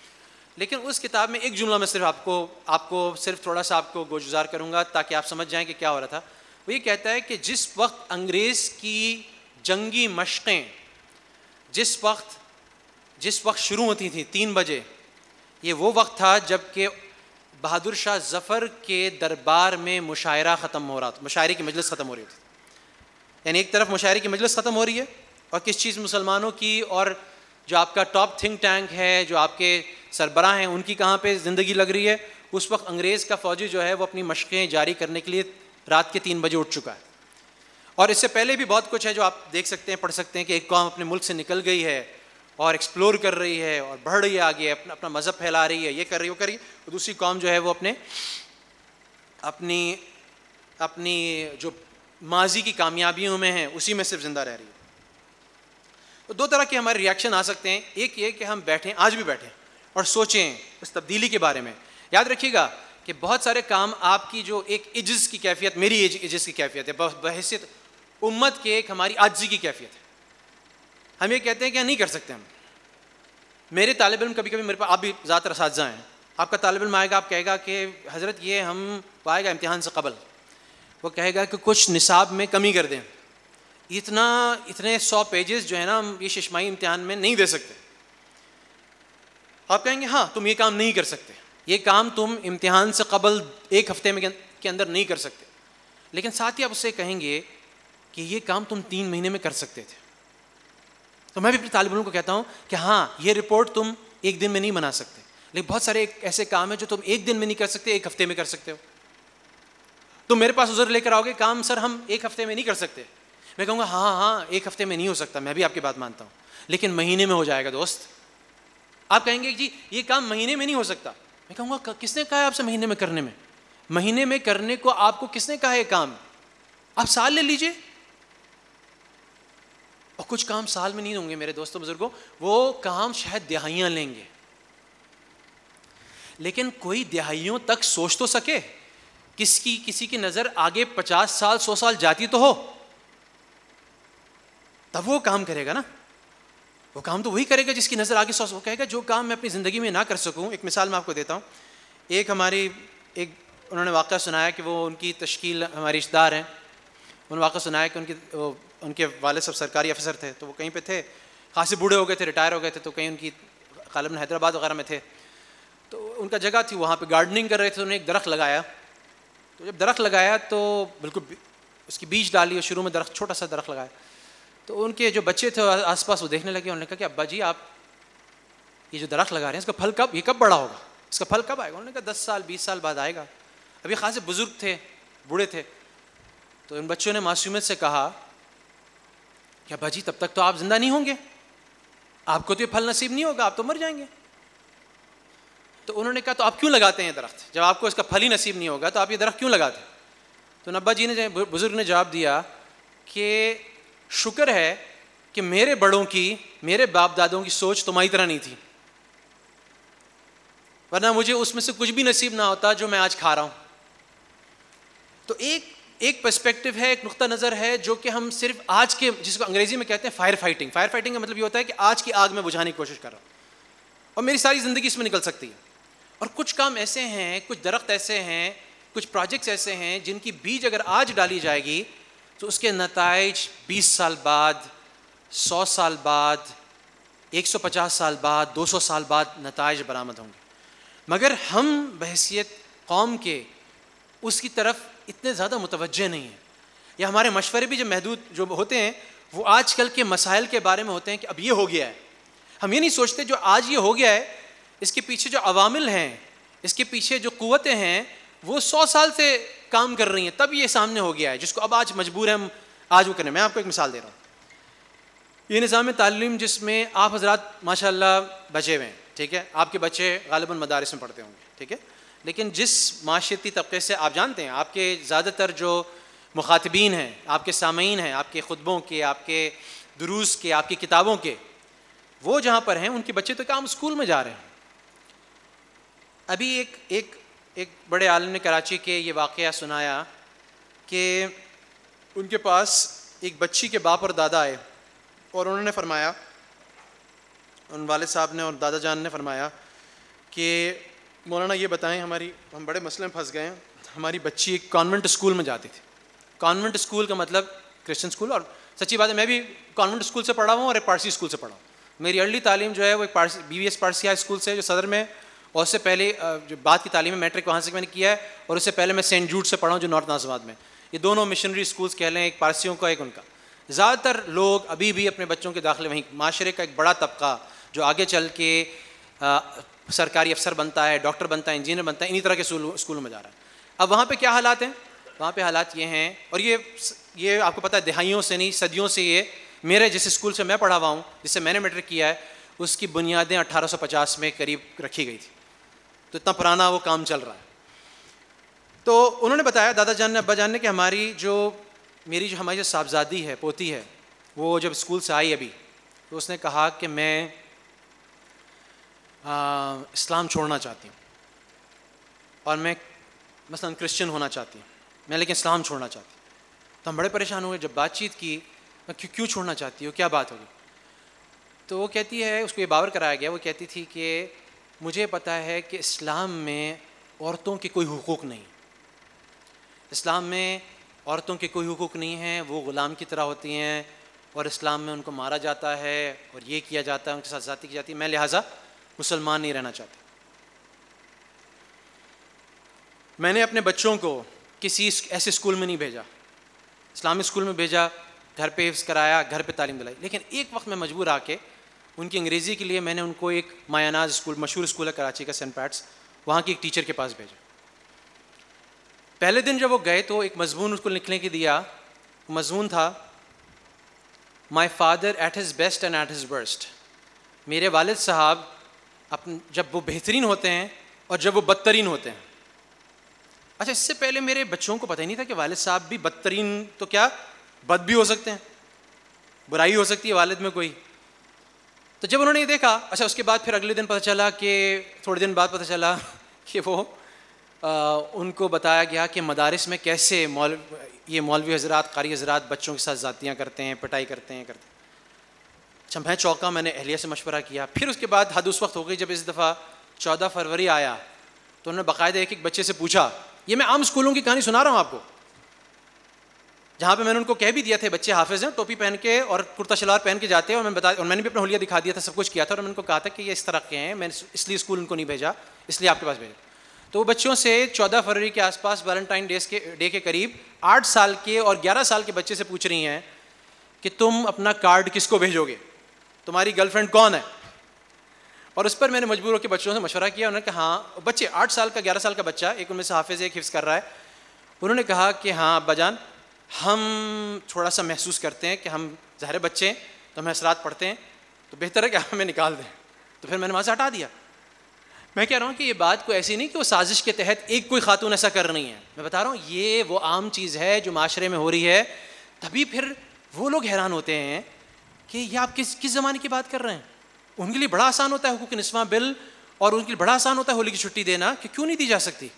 लेकिन उस किताब में एक जुमला में सिर्फ आपको आपको सिर्फ थोड़ा सा आपको गुजार करूँगा ताकि आप समझ जाएँ कि क्या हो रहा था वो ये कहता है कि जिस वक्त अंग्रेज़ की जंगी मशक़ें जिस वक्त जिस वक्त शुरू होती थी तीन बजे ये वो वक्त था जबकि बहादुर शाह जफ़र के दरबार में मुशायरा ख़त्म हो रहा था मुशायरे की मजलिस ख़त्म हो रही थी यानी एक तरफ मुशायरे की मजलिस ख़त्म हो रही है और किस चीज़ मुसलमानों की और जो आपका टॉप थिंक टैंक है जो आपके सरबराह हैं उनकी कहाँ पे ज़िंदगी लग रही है उस वक्त अंग्रेज़ का फ़ौजी जो है वो अपनी मशक़ें जारी करने के लिए रात के तीन बजे उठ चुका है और इससे पहले भी बहुत कुछ है जो आप देख सकते हैं पढ़ सकते हैं कि एक कौम अपने मुल्क से निकल गई है और एक्सप्लोर कर रही है और बढ़ रही है आगे अपना अपना मज़हब फैला रही है ये कर रही है वो कर रही है तो दूसरी कौम जो है वो अपने अपनी अपनी जो माजी की कामयाबियों में है उसी में सिर्फ ज़िंदा रह रही है तो दो तरह के हमारे रिएक्शन आ सकते हैं एक ये कि हम बैठें आज भी बैठें और सोचें उस तब्दीली के बारे में याद रखिएगा कि बहुत सारे काम आपकी जो एक इज्ज़ की कैफियत मेरी इज्ज़ की कैफियत है बहसीत उम्मत के एक हमारी आजी की कैफियत है हम ये कहते हैं कि नहीं कर सकते हम मेरे तालब इम कभी कभी मेरे पास आप भी ज़्यादातर इस हैं आपका तालब इम आएगा आप कहेगा कि हज़रत ये हम पाएगा इम्तहान से कबल वो कहेगा कि कुछ निसाब में कमी कर दें इतना इतने सौ पेजेस जो है ना हम ये शशमाही इम्तहान में नहीं दे सकते आप कहेंगे हाँ तुम ये काम नहीं कर सकते ये काम तुम इम्तहान से कबल एक हफ्ते में के अंदर नहीं कर सकते लेकिन साथ ही आप उससे कहेंगे कि ये काम तुम तीन महीने में कर सकते थे तो मैं भी अपने तालिब को कहता हूँ कि हाँ ये रिपोर्ट तुम एक दिन में नहीं बना सकते लेकिन बहुत सारे ऐसे काम है जो तुम एक दिन में नहीं कर सकते एक हफ्ते में कर सकते हो तुम मेरे पास उजर लेकर आओगे काम सर हम एक हफ्ते में नहीं कर सकते मैं कहूँगा हाँ हाँ एक हफ्ते में नहीं हो सकता मैं भी आपकी बात मानता हूँ लेकिन महीने में हो जाएगा दोस्त आप कहेंगे जी ये काम महीने में नहीं हो सकता मैं कहूँगा किसने कहा है आपसे महीने में करने में महीने में करने को आपको किसने कहा है काम आप साल ले लीजिए और कुछ काम साल में नहीं होंगे मेरे दोस्तों बुजुर्गों वो काम शायद दिहाइयाँ लेंगे लेकिन कोई दिहाइयों तक सोच तो सके किसकी किसी की नज़र आगे पचास साल सौ साल जाती तो हो तब वो काम करेगा ना वो काम तो वही करेगा जिसकी नज़र आगे सौ वो कहेगा जो काम मैं अपनी ज़िंदगी में ना कर सकूँ एक मिसाल मैं आपको देता हूँ एक हमारी एक उन्होंने वाक़ सुनाया कि वो उनकी तश्कील हमारे रिश्तेदार हैं उन्होंने वाक़ सुनाया कि उनकी उनके वाले सब सरकारी अफसर थे तो वो कहीं पे थे खासे बूढ़े हो गए थे रिटायर हो गए थे तो कहीं उनकी गालबन हैदराबाद वगैरह में थे तो उनका जगह थी वहाँ पे गार्डनिंग कर रहे थे उन्होंने तो उन्हें एक दरख्त लगाया तो जब दरख्त लगाया तो बिल्कुल उसकी बीज डाली और शुरू में दरख्त छोटा सा दरख्त लगाया तो उनके जो बच्चे थे आसपास वो देखने लगे उन्होंने कहा कि अब्बा जी आप ये जो दरख्त लगा रहे हैं इसका फल कब ये कब बड़ा होगा इसका फल कब आएगा उन्होंने कहा दस साल बीस साल बाद आएगा अभी खासे बुज़ुर्ग थे बूढ़े थे तो इन बच्चों ने मासूमियत से कहा क्या भाजी तब तक तो आप जिंदा नहीं होंगे आपको तो ये फल नसीब नहीं होगा आप तो मर जाएंगे तो उन्होंने कहा तो आप क्यों लगाते हैं दरख्त जब आपको इसका फल ही नसीब नहीं होगा तो आप ये दरख्त क्यों लगाते हैं तो नब्बा जी ने बुजुर्ग ने जवाब दिया कि शुक्र है कि मेरे बड़ों की मेरे बाप दादों की सोच तुम्हारी तरह नहीं थी वरना मुझे उसमें से कुछ भी नसीब ना होता जो मैं आज खा रहा हूं तो एक एक पर्सपेक्टिव है एक नुकता नज़र है जो कि हम सिर्फ आज के जिसको अंग्रेजी में कहते हैं फायर फाइटिंग फायर फाइटिंग का मतलब ये होता है कि आज की आग में बुझाने की कोशिश कर रहा हूँ और मेरी सारी ज़िंदगी इसमें निकल सकती है और कुछ काम ऐसे हैं कुछ दरख्त ऐसे हैं कुछ प्रोजेक्ट्स ऐसे हैं जिनकी बीज अगर आज डाली जाएगी तो उसके नतज 20 साल बाद 100 साल बाद 150 साल बाद 200 साल बाद नतज बरामद होंगे मगर हम बहसीत कौम के उसकी तरफ इतने ज़्यादा मुतवजह नहीं है या हमारे मशवरे भी जो महदूद जो होते हैं वो कल के मसाइल के बारे में होते हैं कि अब ये हो गया है हम ये नहीं सोचते जो आज ये हो गया है इसके पीछे जो अवामिल हैं इसके पीछे जो क़वतें हैं वो सौ साल से काम कर रही हैं तब ये सामने हो गया है जिसको अब आज मजबूर है हम आज वो करें मैं आपको एक मिसाल दे रहा हूँ ये निज़ाम तालीम जिसमें आप हजरात माशा बचे हुए हैं ठीक है आपके बच्चे गालिबा मदारस में पढ़ते होंगे ठीक है लेकिन जिस माशरती तबके से आप जानते हैं आपके ज़्यादातर जो मुखातबीन हैं आपके सामीन हैं आपके खुतबों के आपके दुरूस के आपकी किताबों के वो जहाँ पर हैं उनके बच्चे तो काम स्कूल में जा रहे हैं अभी एक एक एक बड़े आलम ने कराची के ये वाक़ सुनाया कि उनके पास एक बच्ची के बाप और दादा आए और उन्होंने फरमाया उन वाले साहब ने और दादा जान ने फरमाया कि मौलाना ये बताएं हमारी हम बड़े मसले में फंस गए हैं हमारी बच्ची एक कॉन्वेंट स्कूल में जाती थी कॉन्वेंट स्कूल का मतलब क्रिश्चियन स्कूल और सच्ची बात है मैं भी कॉन्वेंट स्कूल से पढ़ा हूँ और एक पारसी स्कूल से पढ़ा हूँ मेरी अर्ली तालीम जो है वो एक Parsi B V S Parsi high school से जो सदर में और उससे पहले जो बाद की तालीम है मैट्रिक वहाँ से मैंने किया है और उससे पहले मैं सेंट जूट से पढ़ा हूँ जो नॉर्थ नाजाबाद में ये दोनों मिशनरी स्कूल्स कह लें एक पारसियों का एक उनका ज़्यादातर लोग अभी भी अपने बच्चों के दाखिले वहीं माशरे का एक बड़ा तबका जो आगे चल के सरकारी अफसर बनता है डॉक्टर बनता है इंजीनियर बनता है इन्हीं तरह के स्कूलों में जा रहा है अब वहाँ पर क्या हालात हैं वहाँ पर हालात ये हैं और ये ये आपको पता है दहाइयों से नहीं सदियों से ये मेरे जिस स्कूल से मैं पढ़ा हुआ हूँ जिससे मैंने मेट्रिक किया है उसकी बुनियादें 1850 में करीब रखी गई थी तो इतना पुराना वो काम चल रहा है तो उन्होंने बताया दादा जान ने अब्बा जान ने कि हमारी जो मेरी जो हमारी जो साहबजादी है पोती है वो जब स्कूल से आई अभी तो उसने कहा कि मैं इस्लाम छोड़ना चाहती हूँ और मैं मसलन क्रिश्चियन होना चाहती हूँ मैं लेकिन इस्लाम छोड़ना चाहती हूँ तो हम बड़े परेशान हुए जब बातचीत की मैं क्यों क्यों छोड़ना चाहती हूँ क्या बात होगी तो वो कहती है उसको ये बावर कराया गया वो कहती थी कि मुझे पता है कि इस्लाम में औरतों के कोई हकूक़ नहीं इस्लाम में औरतों के कोई हकूक़ नहीं हैं वो ग़ुलाम की तरह होती हैं और इस्लाम में उनको मारा जाता है और ये किया जाता है उनके साथ ज़ाती की जाती है मैं लिहाजा मुसलमान नहीं रहना चाहते मैंने अपने बच्चों को किसी ऐसे स्कूल में नहीं भेजा इस्लामिक स्कूल में भेजा घर पे हिफ्स कराया घर पे तालीम दिलाई लेकिन एक वक्त मैं मजबूर आके उनकी अंग्रेज़ी के लिए मैंने उनको एक मायानाज स्कूल मशहूर स्कूल है कराची का सेंट पैट्स वहाँ की एक टीचर के पास भेजा पहले दिन जब वो गए तो एक मजमून उसको लिखने के दिया मजमून था my father at his best and at his worst मेरे वालद साहब अपन जब वो बेहतरीन होते हैं और जब वो बदतरीन होते हैं अच्छा इससे पहले मेरे बच्चों को पता ही नहीं था कि वालिद साहब भी बदतरीन तो क्या बद भी हो सकते हैं बुराई हो सकती है वालिद में कोई तो जब उन्होंने ये देखा अच्छा उसके बाद फिर अगले दिन पता चला कि थोड़े दिन बाद पता चला (laughs) कि वो आ, उनको बताया गया कि मदारस में कैसे मौल ये मौलवी हजरात कारी हजरात बच्चों के साथ ज़ातियाँ करते हैं पिटाई करते हैं करते हैं अच्छा मैं चौका मैंने अहलिया से मशवरा किया फिर उसके बाद हद उस वक्त हो गई जब इस दफ़ा चौदह फरवरी आया तो उन्होंने बाकायदा एक एक बच्चे से पूछा ये मैं आम स्कूलों की कहानी सुना रहा हूँ आपको जहाँ पे मैंने उनको कह भी दिया था बच्चे हाफिज हैं टोपी पहन के और कुर्ता शलवार पहन के जाते हैं और मैं बता और मैंने भी अपना होलिया दिखा दिया था सब कुछ किया था और मैंने उनको कहा था कि ये इस तरह के हैं मैंने इसलिए स्कूल उनको नहीं भेजा इसलिए आपके पास भेजा तो वो बच्चों से चौदह फरवरी के आसपास वैलेंटाइन डे के डे के करीब आठ साल के और ग्यारह साल के बच्चे से पूछ रही हैं कि तुम अपना कार्ड किसको भेजोगे तुम्हारी गर्लफ्रेंड कौन है और उस पर मैंने मजबूर के बच्चों से मशवरा किया उन्होंने कहा हाँ बच्चे आठ साल का ग्यारह साल का बच्चा एक उनमें से हाफिज़ एक हिफ्स कर रहा है उन्होंने कहा कि हाँ अब्बा जान हम थोड़ा सा महसूस करते हैं कि हम ज़ाहिर बच्चे हैं तो हम असरात पढ़ते हैं तो बेहतर है कि हमें निकाल दें तो फिर मैंने वहाँ से हटा दिया मैं कह रहा हूँ कि ये बात कोई ऐसी नहीं कि वो साजिश के तहत एक कोई खातून ऐसा कर रही है मैं बता रहा हूँ ये वो आम चीज़ है जो माशरे में हो रही है तभी फिर वो लोग हैरान होते हैं कि ये आप किस किस ज़माने की बात कर रहे हैं उनके लिए बड़ा आसान होता है हुकूक नस्वा बिल और उनके लिए बड़ा आसान होता है होली की छुट्टी देना कि क्यों नहीं दी जा सकती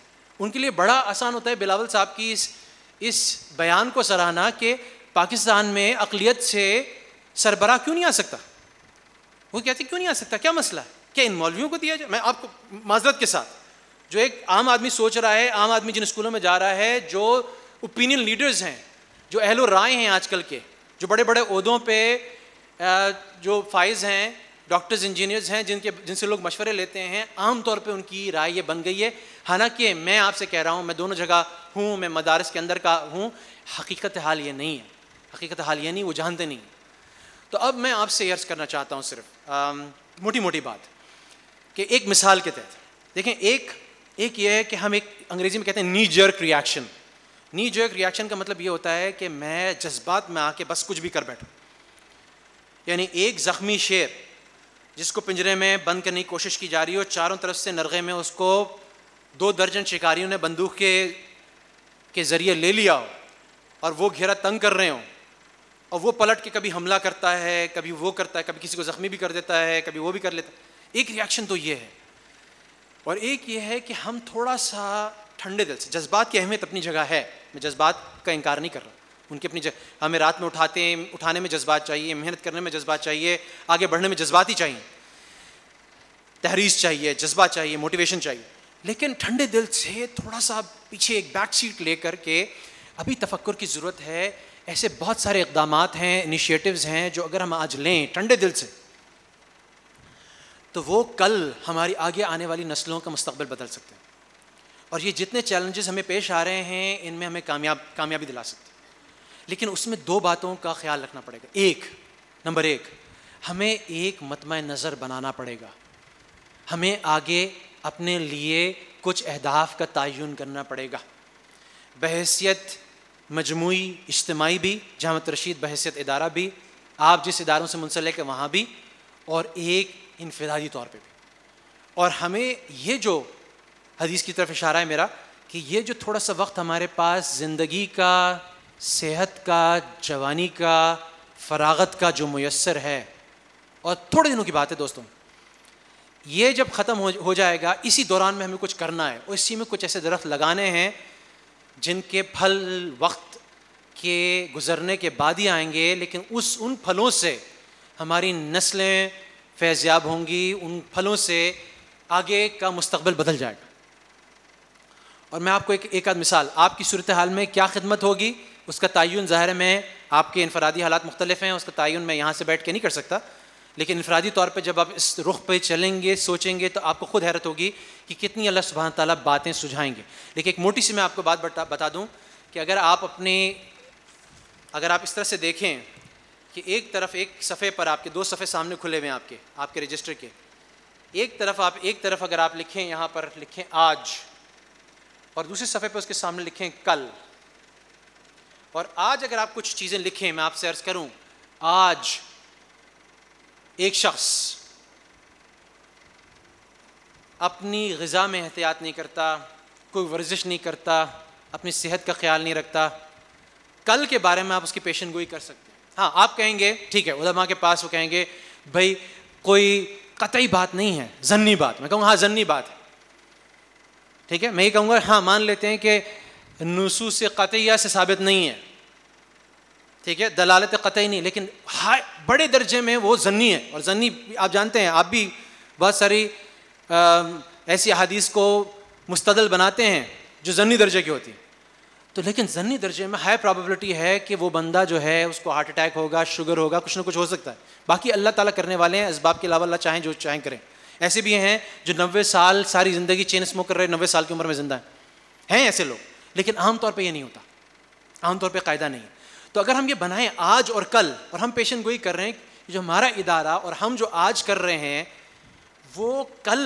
उनके लिए बड़ा आसान होता है बिलावल साहब की इस इस बयान को सराहना कि पाकिस्तान में अकलीत से सरबरा क्यों नहीं आ सकता वो कहते क्यों नहीं आ सकता क्या मसला है क्या इन मौलवियों को दिया जाए मैं आपको माजरत के साथ जो एक आम आदमी सोच रहा है आम आदमी जिन स्कूलों में जा रहा है जो ओपिनियन लीडर्स हैं जो अहलो राय हैं आजकल के जो बड़े बड़े उहदों पर जो फाइज हैं डॉक्टर्स इंजीनियर्स हैं जिनके जिनसे लोग मशवरे लेते हैं आम तौर पे उनकी राय ये बन गई है हालांकि मैं आपसे कह रहा हूँ मैं दोनों जगह हूँ मैं मदारस के अंदर का हूँ हकीकत हाल ये नहीं है हकीकत हाल ये नहीं वो जानते नहीं तो अब मैं आपसे यर्ज करना चाहता हूँ सिर्फ आ, मोटी मोटी बात कि एक मिसाल के तहत देखें एक एक ये है कि हम एक अंग्रेजी में कहते हैं knee jerk reaction knee jerk reaction का मतलब ये होता है कि मैं जज्बात में आके बस कुछ भी कर बैठूँ यानी एक ज़ख्मी शेर जिसको पिंजरे में बंद करने की कोशिश की जा रही है और चारों तरफ से नरगे में उसको दो दर्जन शिकारियों ने बंदूक के के ज़रिए ले लिया हो और वो घेरा तंग कर रहे हो और वो पलट के कभी हमला करता है कभी वो करता है कभी किसी को ज़ख्मी भी कर देता है कभी वो भी कर लेता है एक रिएक्शन तो ये है और एक ये है कि हम थोड़ा सा ठंडे दिल से जज्बात की अहमियत अपनी जगह है मैं जज्बात का इनकार नहीं कर रहा उनकी अपनी हमें रात में उठाते हैं उठाने में जज्बात चाहिए मेहनत करने में जज्बात चाहिए आगे बढ़ने में जज्बात ही चाहिए तहरीस चाहिए जज्बा चाहिए मोटिवेशन चाहिए लेकिन ठंडे दिल से थोड़ा सा पीछे एक बैक सीट लेकर के अभी तफक्र की ज़रूरत है ऐसे बहुत सारे इकदाम हैं इनिशिएटिव्स हैं जो अगर हम आज लें ठंडे दिल से तो वो कल हमारी आगे आने वाली नस्लों का मुस्तबल बदल सकते हैं और ये जितने चैलेंजेस हमें पेश आ रहे हैं इनमें हमें कामयाब कामयाबी दिला सकते हैं लेकिन उसमें दो बातों का ख्याल रखना पड़ेगा एक नंबर एक हमें एक मतम नज़र बनाना पड़ेगा हमें आगे अपने लिए कुछ अहदाफ का तयन करना पड़ेगा बहसीत मजमू इज्तमाही भी जहाँ रशीद बहसीत इदारा भी आप जिस इदारों से मुंसलिक है वहाँ भी और एक इनफरादी तौर पर भी और हमें ये जो हदीस की तरफ इशारा है मेरा कि ये जो थोड़ा सा वक्त हमारे पास ज़िंदगी का सेहत का जवानी का फरागत का जो मैसर है और थोड़े दिनों की बात है दोस्तों ये जब ख़त्म हो, हो जाएगा इसी दौरान में हमें कुछ करना है और इसी में कुछ ऐसे दरख्त लगाने हैं जिनके फल वक्त के गुज़रने के बाद ही आएंगे लेकिन उस उन फलों से हमारी नस्लें फैज़याब होंगी उन फलों से आगे का मुस्तबल बदल जाएगा और मैं आपको एक एक आध मिसाल आपकी सूरत हाल में क्या खिदमत होगी उसका तयन ज़ाहिर में आपके इनफरादी हालात मुख्तलिफ हैं उसका तयन मैं यहाँ से बैठ के नहीं कर सकता लेकिन इनफरादी तौर पर जब आप इस रुख पर चलेंगे सोचेंगे तो आपको खुद हैरत होगी कि कितनी अल्लाह सुबह ताली बातें सुझाएँगे लेकिन एक मोटी सी मैं आपको बात बता बता दूँ कि अगर आप अपने अगर आप इस तरह से देखें कि एक तरफ एक सफ़े पर आपके दो सफ़े सामने खुले हुए हैं आपके आपके रजिस्टर के एक तरफ आप एक तरफ अगर आप लिखें यहाँ पर लिखें आज और दूसरे सफ़े पर उसके सामने लिखें कल और आज अगर आप कुछ चीज़ें लिखें मैं आपसे अर्ज करूं आज एक शख्स अपनी गज़ा में एहतियात नहीं करता कोई वर्जिश नहीं करता अपनी सेहत का ख्याल नहीं रखता कल के बारे में आप उसकी पेशन गोई कर सकते हैं हाँ आप कहेंगे ठीक है उदमा के पास वो कहेंगे भाई कोई कतई बात नहीं है जन्नी बात मैं कहूँगा हाँ जन्नी बात है ठीक है मैं ये कहूँगा हाँ मान लेते हैं कि नसूस कतिया से साबित नहीं है ठीक है दलालत कतई नहीं लेकिन हाई बड़े दर्जे में वो जन्नी है और जन्नी आप जानते हैं आप भी बहुत सारी आ, ऐसी अदीस को मुस्तदल बनाते हैं जो जन्नी दर्जे की होती तो लेकिन जन्नी दर्जे में हाई प्रॉबिलिटी है कि वो बंदा जो है उसको हार्ट अटैक होगा शुगर होगा कुछ ना कुछ हो सकता है बाकी अल्लाह ताला करने वाले हैं इसबाब के अलावा अल्लाह चाहें जो चाहें करें ऐसे भी हैं जो नब्बे साल सारी ज़िंदगी चेन स्मोक कर रहे हैं नब्बे साल की उम्र में ज़िंदा हैं हैं ऐसे लोग लेकिन आमतौर पर यह नहीं होता आमतौर पर कायदा नहीं है तो अगर हम ये बनाएं आज और कल और हम पेशन गोई कर रहे हैं कि जो हमारा इदारा और हम जो आज कर रहे हैं वो कल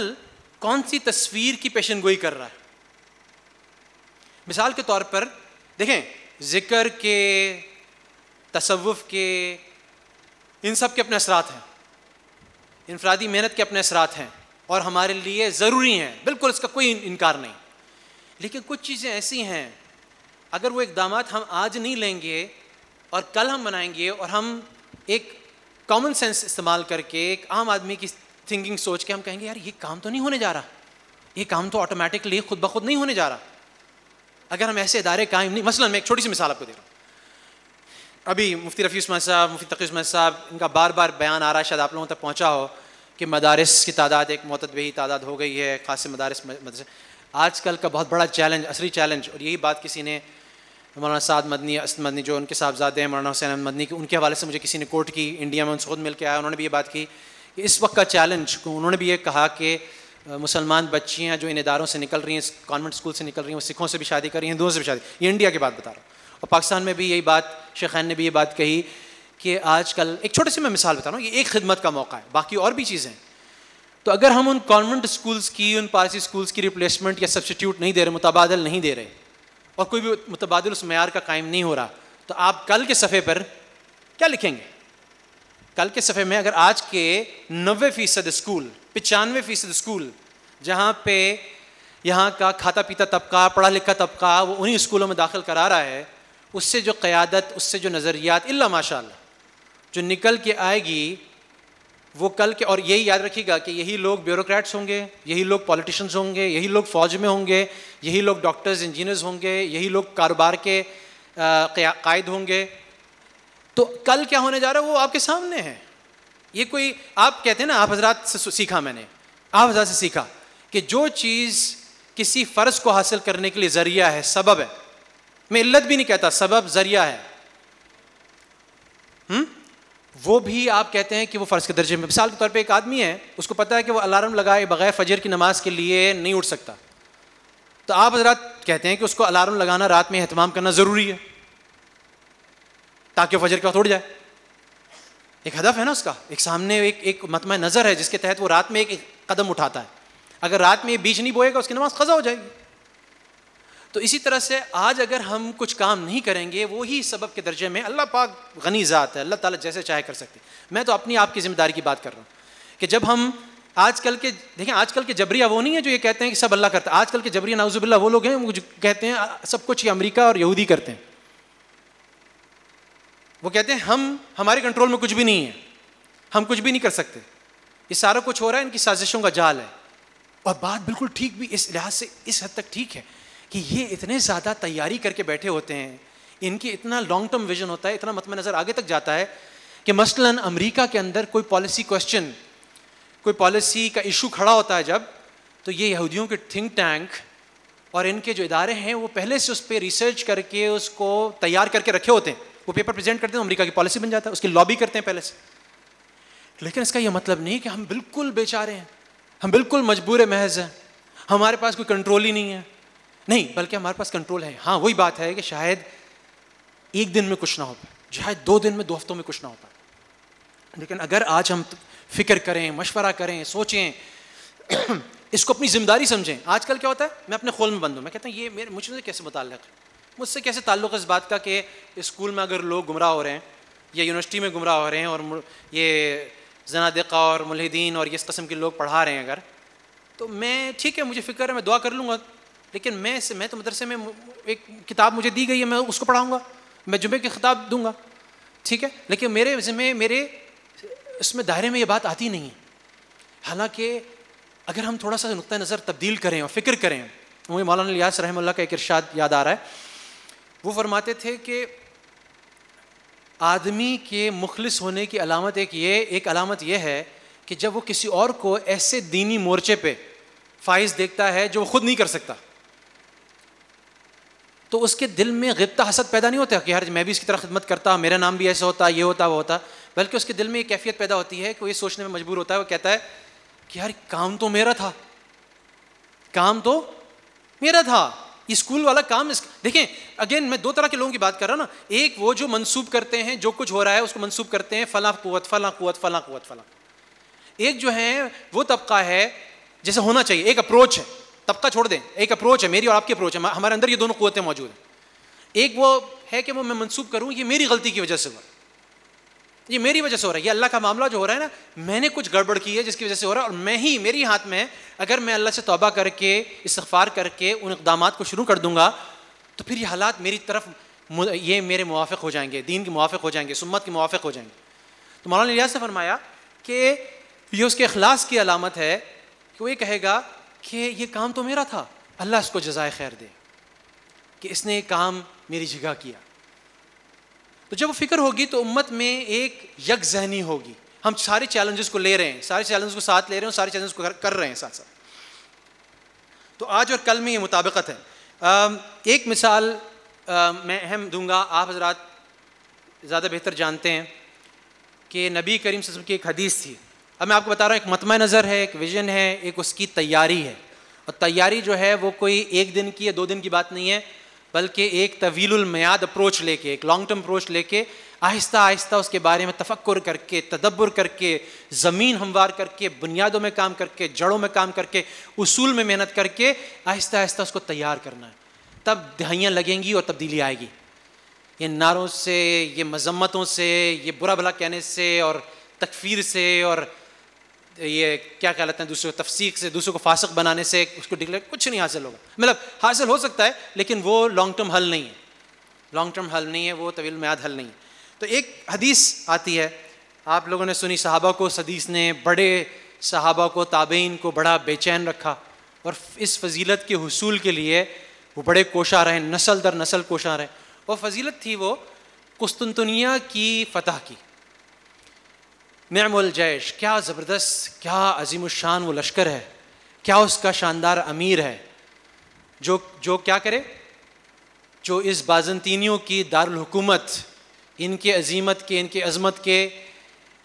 कौन सी तस्वीर की पेशन गोई कर रहा है मिसाल के तौर पर देखें जिक्र के तसवुफ़ के इन सब के अपने असरात हैं इनफरादी मेहनत के अपने असरात हैं और हमारे लिए ज़रूरी हैं बिल्कुल इसका कोई इनकार नहीं लेकिन कुछ चीज़ें ऐसी हैं अगर वो इकदाम हम आज नहीं लेंगे और कल हम बनाएंगे और हम एक कॉमन सेंस इस्तेमाल करके एक आम आदमी की थिंकिंग सोच के हम कहेंगे यार ये काम तो नहीं होने जा रहा ये काम तो ऑटोमेटिकली खुद ब खुद नहीं होने जा रहा अगर हम ऐसे इदारे कायम नहीं मसलन मैं एक छोटी सी मिसाल आपको दे रहा हूँ अभी मुफ्ती रफ़ी उस्मान साहब मुफ्ती तकी उस्मान साहब इनका बार बार बयान आ रहा है शायद आप लोगों तक पहुँचा हो कि मदारस की तादाद एक मतदबी तादाद हो गई है खास मदारस मदरसे आजकल का बहुत बड़ा चैलेंज असली चैलेंज और यही बात किसी ने मौलाना साद मदनी असद मदनी जो उनके साहबजादे हैं मौलाना हुसैन अहमद मदनी के उनके हवाले से मुझे किसी ने कोर्ट की इंडिया में उनसे खुद मिल के आया उन्होंने भी ये बात की कि इस वक्त का चैलेंज उन्होंने भी ये कहा कि मुसलमान बच्चियाँ जो इन इदारों से निकल रही हैं कॉन्वेंट स्कूल से निकल रही हैं वो सिखों से भी शादी कर रही हैं हिंदुओं से भी शादी ये इंडिया की बात बता रहा हूँ और पाकिस्तान में भी यही बात शेखैन ने भी ये बात कही कि आजकल एक छोटे से मैं मिसाल बता रहा हूँ ये एक खिदमत का मौका है बाकी और भी चीज़ें तो अगर हम उन कॉन्वेंट स्कूल्स की उन पारसी स्कूल्स की रिप्लेसमेंट या सब्सिट्यूट नहीं दे रहे मुतबादल नहीं दे रहे और कोई भी मुतबाद उस मैार का कायम नहीं हो रहा तो आप कल के सफ़े पर क्या लिखेंगे कल के सफ़े में अगर आज के नबे फ़ीसद स्कूल पचानवे फ़ीसद स्कूल जहाँ पे यहाँ का खाता पीता तबका पढ़ा लिखा तबका वो उन्हीं स्कूलों में दाखिल करा रहा है उससे जो क़्यादत उससे जो नज़रियात अल्ला माशा जो निकल के आएगी वो कल के और यही याद रखिएगा कि यही लोग ब्यूरोक्रेट्स होंगे यही लोग पॉलिटिशियंस होंगे यही लोग फौज में होंगे यही लोग डॉक्टर्स इंजीनियर्स होंगे यही लोग कारोबार के कायद होंगे तो कल क्या होने जा रहा है वो आपके सामने है ये कोई आप कहते हैं ना आप हजरात से सीखा मैंने आप हजरात से सीखा कि जो चीज़ किसी फ़र्ज को हासिल करने के लिए ज़रिया है सबब है मैं इल्लत भी नहीं कहता सबब ज़रिया है हुँ? वो भी आप कहते हैं कि वो फ़र्ज़ के दर्जे में मिसाल के तौर पे एक आदमी है उसको पता है कि वो अलार्म लगाए बगैर फजर की नमाज के लिए नहीं उठ सकता तो आप हजरात कहते हैं कि उसको अलार्म लगाना रात में अहतमाम करना ज़रूरी है ताकि फजर के वक्त उठ जाए एक हदफ है ना उसका एक सामने एक एक मतम नज़र है जिसके तहत वो रात में एक, एक कदम उठाता है अगर रात में बीज नहीं बोएगा उसकी नमाज ख़ज़ा हो जाएगी तो इसी तरह से आज अगर हम कुछ काम नहीं करेंगे वो ही सबब के दर्जे में अल्लाह पाक गनी ज़ात है अल्लाह ताला जैसे चाहे कर सकते मैं तो अपनी आपकी ज़िम्मेदारी की बात कर रहा हूँ कि जब हम आजकल के देखें आजकल के जबरिया वो नहीं है जो ये कहते हैं कि सब अल्लाह करता है आजकल के जबरिया नाउजुबिल्ला वो लोग हैं वो कहते हैं सब कुछ ये अमरीका और यहूदी करते हैं वो कहते हैं हम हमारे कंट्रोल में कुछ भी नहीं है हम कुछ भी नहीं कर सकते ये सारा कुछ हो रहा है इनकी साजिशों का जाल है और बात बिल्कुल ठीक भी इस लिहाज से इस हद तक ठीक है कि ये इतने ज़्यादा तैयारी करके बैठे होते हैं इनकी इतना लॉन्ग टर्म विजन होता है इतना मतम नज़र आगे तक जाता है कि मसलन अमेरिका के अंदर कोई पॉलिसी क्वेश्चन कोई पॉलिसी का इशू खड़ा होता है जब तो ये यहूदियों के थिंक टैंक और इनके जो इदारे हैं वो पहले से उस पर रिसर्च करके उसको तैयार करके रखे होते हैं वो पेपर प्रेजेंट करते हैं तो अमेरिका की पॉलिसी बन जाता है उसकी लॉबी करते हैं पहले से लेकिन इसका यह मतलब नहीं कि हम बिल्कुल बेचारे हैं हम बिल्कुल मजबूर महज हैं हमारे पास कोई कंट्रोल ही नहीं है नहीं बल्कि हमारे पास कंट्रोल है हाँ वही बात है कि शायद एक दिन में कुछ ना हो पाए शायद दो दिन में दो हफ्तों में कुछ ना हो पाए लेकिन अगर आज हम फिक्र करें मशवरा करें सोचें (clears throat) इसको अपनी जिम्मेदारी समझें आजकल क्या होता है मैं अपने खोल में बंद हूँ मैं कहता हूँ ये मेरे मुझसे तो कैसे मुतल है मुझसे कैसे ताल्लुक है इस बात का कि स्कूल में अगर लोग गुमराह हो रहे हैं या यूनिवर्सिटी में गुमराह हो रहे हैं और ये जनादिका और मुलहदीन और इस कस्म के लोग पढ़ा रहे हैं अगर तो मैं ठीक है मुझे फ़िक्र है मैं दुआ कर लूँगा लेकिन मैं से मैं तो मदरसे में एक किताब मुझे दी गई है मैं उसको पढ़ाऊँगा मैं जुमे की किताब दूंगा ठीक है लेकिन मेरे जिम्मे मेरे इसमें दायरे में ये बात आती नहीं है हालांकि अगर हम थोड़ा सा नुक़ नज़र तब्दील करें और फ़िक्र करें मुझे मौलाना लियास रहमल्ला का एक इरशाद याद आ रहा है वो फरमाते थे कि आदमी के मुखलिस होने की अलामत एक ये एक अलामत यह है कि जब वो किसी और को ऐसे दीनी मोर्चे पे फाइज देखता है जो वो खुद नहीं कर सकता तो उसके दिल में गिबता हसद पैदा नहीं होता कि यार मैं भी इसकी तरह खिदमत करता मेरा नाम भी ऐसा होता ये होता वो होता बल्कि उसके दिल में ये कैफियत पैदा होती है कि वो ये सोचने में मजबूर होता है वो कहता है कि यार काम तो मेरा था काम तो मेरा था ये स्कूल वाला काम इस... देखें अगेन मैं दो तरह के लोगों की बात कर रहा हूँ ना एक वो जो मनसूब करते हैं जो कुछ हो रहा है उसको मनसूब करते हैं फला कुत फला कुत फला कुत फला एक जो है वो तबका है जैसे होना चाहिए एक अप्रोच है तबका छोड़ दें एक अप्रोच है मेरी और आपकी अप्रोच है हमारे अंदर ये दोनों कुतें मौजूद हैं एक वो है कि वो मैं मनसूब करूँ ये मेरी गलती की वजह से हुआ ये मेरी वजह से हो रहा है ये अल्लाह का मामला जो हो रहा है ना मैंने कुछ गड़बड़ की है जिसकी वजह से हो रहा है और मैं ही मेरे हाथ में है अगर मैं अल्लाह से तोबा करके इस्तफ़ार करके उन इकदाम को शुरू कर दूंगा तो फिर ये हालात मेरी तरफ ये मेरे मुआफ़ हो जाएंगे दीन के मुआफ़ हो जाएंगे सुम्मत के मुआफ़ हो जाएंगे तो मौलाना लिया से फरमाया कि ये उसके अखलास की अलामत है कि वो ये कहेगा कि ये काम तो मेरा था अल्लाह इसको जजाय खैर दे कि इसने ये काम मेरी जगह किया तो जब वो फिक्र होगी तो उम्मत में एक यक जहनी होगी हम सारे चैलेंजेस को ले रहे हैं सारे चैलेंजेस को साथ ले रहे हैं सारे चैलेंजेस को कर रहे हैं साथ साथ तो आज और कल में ये मुताबिकत है एक मिसाल मैं अहम दूंगा आप हजरात ज़्यादा बेहतर जानते हैं कि नबी करीम ससम की एक हदीस थी अब मैं आपको बता रहा हूँ एक मतम नज़र है एक विजन है एक उसकी तैयारी है और तैयारी जो है वो कोई एक दिन की या दो दिन की बात नहीं है बल्कि एक तवीलमयाद अप्रोच लेके एक लॉन्ग टर्म अप्रोच लेके आहिस्ता आहिस्ता उसके बारे में तफक्र करके तदब्बर करके ज़मीन हमवार करके बुनियादों में काम करके जड़ों में काम करके उसूल में मेहनत करके आहिस्ता आहिस्ता उसको तैयार करना है तब दहाइयाँ लगेंगी और तब्दीली आएगी ये नारों से ये मजम्मतों से ये बुरा भला कहने से और तकफीर से और ये क्या कहलाते हैं दूसरे को तफसीक से दूसरे को फासक बनाने से उसको डिक्लेयर कुछ नहीं हासिल होगा मतलब हासिल हो सकता है लेकिन वो लॉन्ग टर्म हल नहीं है लॉन्ग टर्म हल नहीं है वो तवील म्याद हल नहीं है तो एक हदीस आती है आप लोगों ने सुनी साहबा को सदीस ने बड़े साहबा को ताबेन को बड़ा बेचैन रखा और इस फजीलत के हसूल के लिए वो बड़े कोशा रहे नसल दर नसल कोशा रहे और फजीलत थी वो कुस्तुनतनिया की फ़तह की नमल जैश क्या ज़बरदस्त क्या अजीम शान वो लश्कर है क्या उसका शानदार अमीर है जो जो क्या करे जो इस बाजनतीनियों की दारकूमत इनके अजीमत के इनके अजमत के